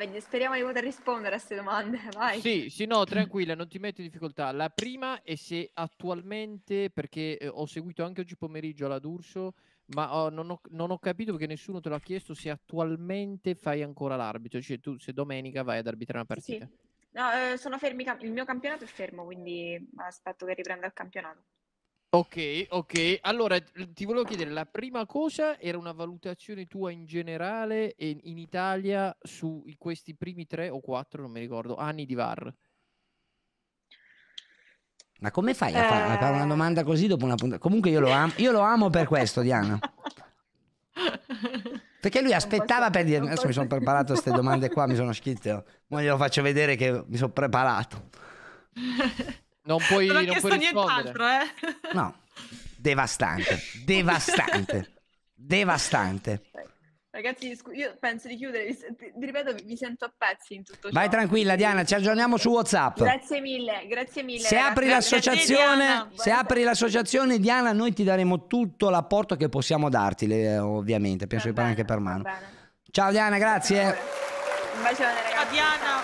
Eh, eh speriamo di poter rispondere a queste domande, vai. Sì, sì, no, tranquilla, non ti metto in difficoltà. La prima è se attualmente, perché eh, ho seguito anche oggi pomeriggio la D'Urso, ma ho, oh, non, ho, non, ho, capito perché nessuno te l'ha chiesto se attualmente fai ancora l'arbitro, cioè tu se domenica vai ad arbitrare una partita. sì. No, eh, sono fermi, il mio campionato è fermo, quindi aspetto che riprenda il campionato. Ok, ok. Allora ti volevo chiedere, la prima cosa era una valutazione tua in generale in, in Italia su questi primi tre o quattro, non mi ricordo, anni di VAR. Ma come fai a, fa- a fare una eh. domanda così dopo una puntata? Comunque io lo, am- io lo amo per questo, Diana. Perché lui aspettava posso, per dire, adesso posso. mi sono preparato queste domande qua, mi sono scritto. Oh. ora glielo faccio vedere che mi sono preparato. Non puoi, non, non puoi nient'altro, eh? No, devastante, devastante, devastante. Ragazzi, io penso di chiudere, ti ripeto, vi sento a pezzi in tutto ciò. Vai tranquilla Diana, ci aggiorniamo su WhatsApp. Grazie mille, grazie mille. Se, apri l'associazione, se apri l'associazione, Diana, noi ti daremo tutto l'apporto che possiamo darti, ovviamente, penso di parlare anche per mano. Ciao Diana, grazie. Un bacione ragazzi. Ciao Diana.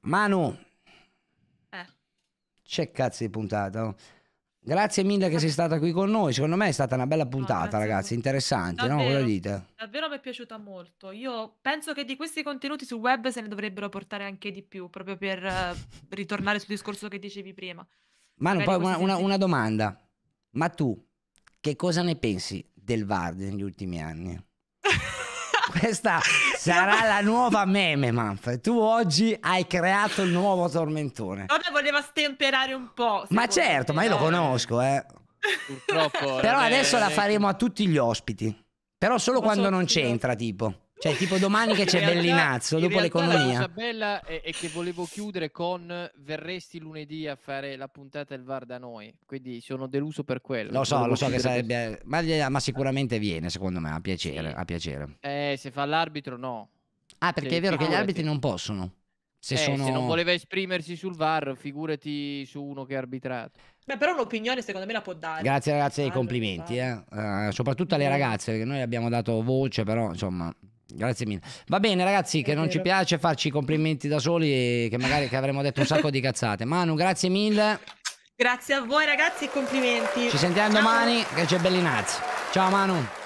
Manu. Eh. C'è cazzo di puntata. Oh. Grazie mille che sei stata qui con noi. Secondo me è stata una bella puntata, no, ragazzi. Interessante, davvero, no? Cosa dite? Davvero mi è piaciuta molto. Io penso che di questi contenuti sul web se ne dovrebbero portare anche di più, proprio per eh, ritornare sul discorso che dicevi prima. Manu, Magari poi una, una, una domanda. Ma tu che cosa ne pensi del VAR negli ultimi anni? questa Sarà la nuova meme, Manfred. Tu oggi hai creato il nuovo tormentone. Vabbè, voleva stemperare un po'. Ma certo, me. ma io lo conosco, eh. Purtroppo. Però adesso la faremo a tutti gli ospiti. Però solo quando non c'entra, tipo. Cioè, tipo domani che c'è realtà, Bellinazzo, dopo l'economia. La cosa bella è, è, che volevo chiudere con verresti lunedì a fare la puntata del VAR da noi, quindi sono deluso per quello. Lo so, lo so che sarebbe... Ma, ma, sicuramente viene, secondo me, a piacere. Sì. A piacere. Eh, se fa l'arbitro no. Ah, perché se è vero che gli arbitri non possono. Se, eh, sono... se, non voleva esprimersi sul VAR, figurati su uno che ha arbitrato. Beh, però l'opinione secondo me la può dare. Grazie ragazze dei complimenti, eh. uh, soprattutto alle ragazze, perché noi abbiamo dato voce, però insomma Grazie mille. Va bene, ragazzi, che non ci piace farci complimenti da soli e che magari che avremmo detto un sacco di cazzate. Manu, grazie mille. Grazie a voi, ragazzi, e complimenti. Ci sentiamo Ciao. domani, che c'è Bellinazzi. Ciao, Manu.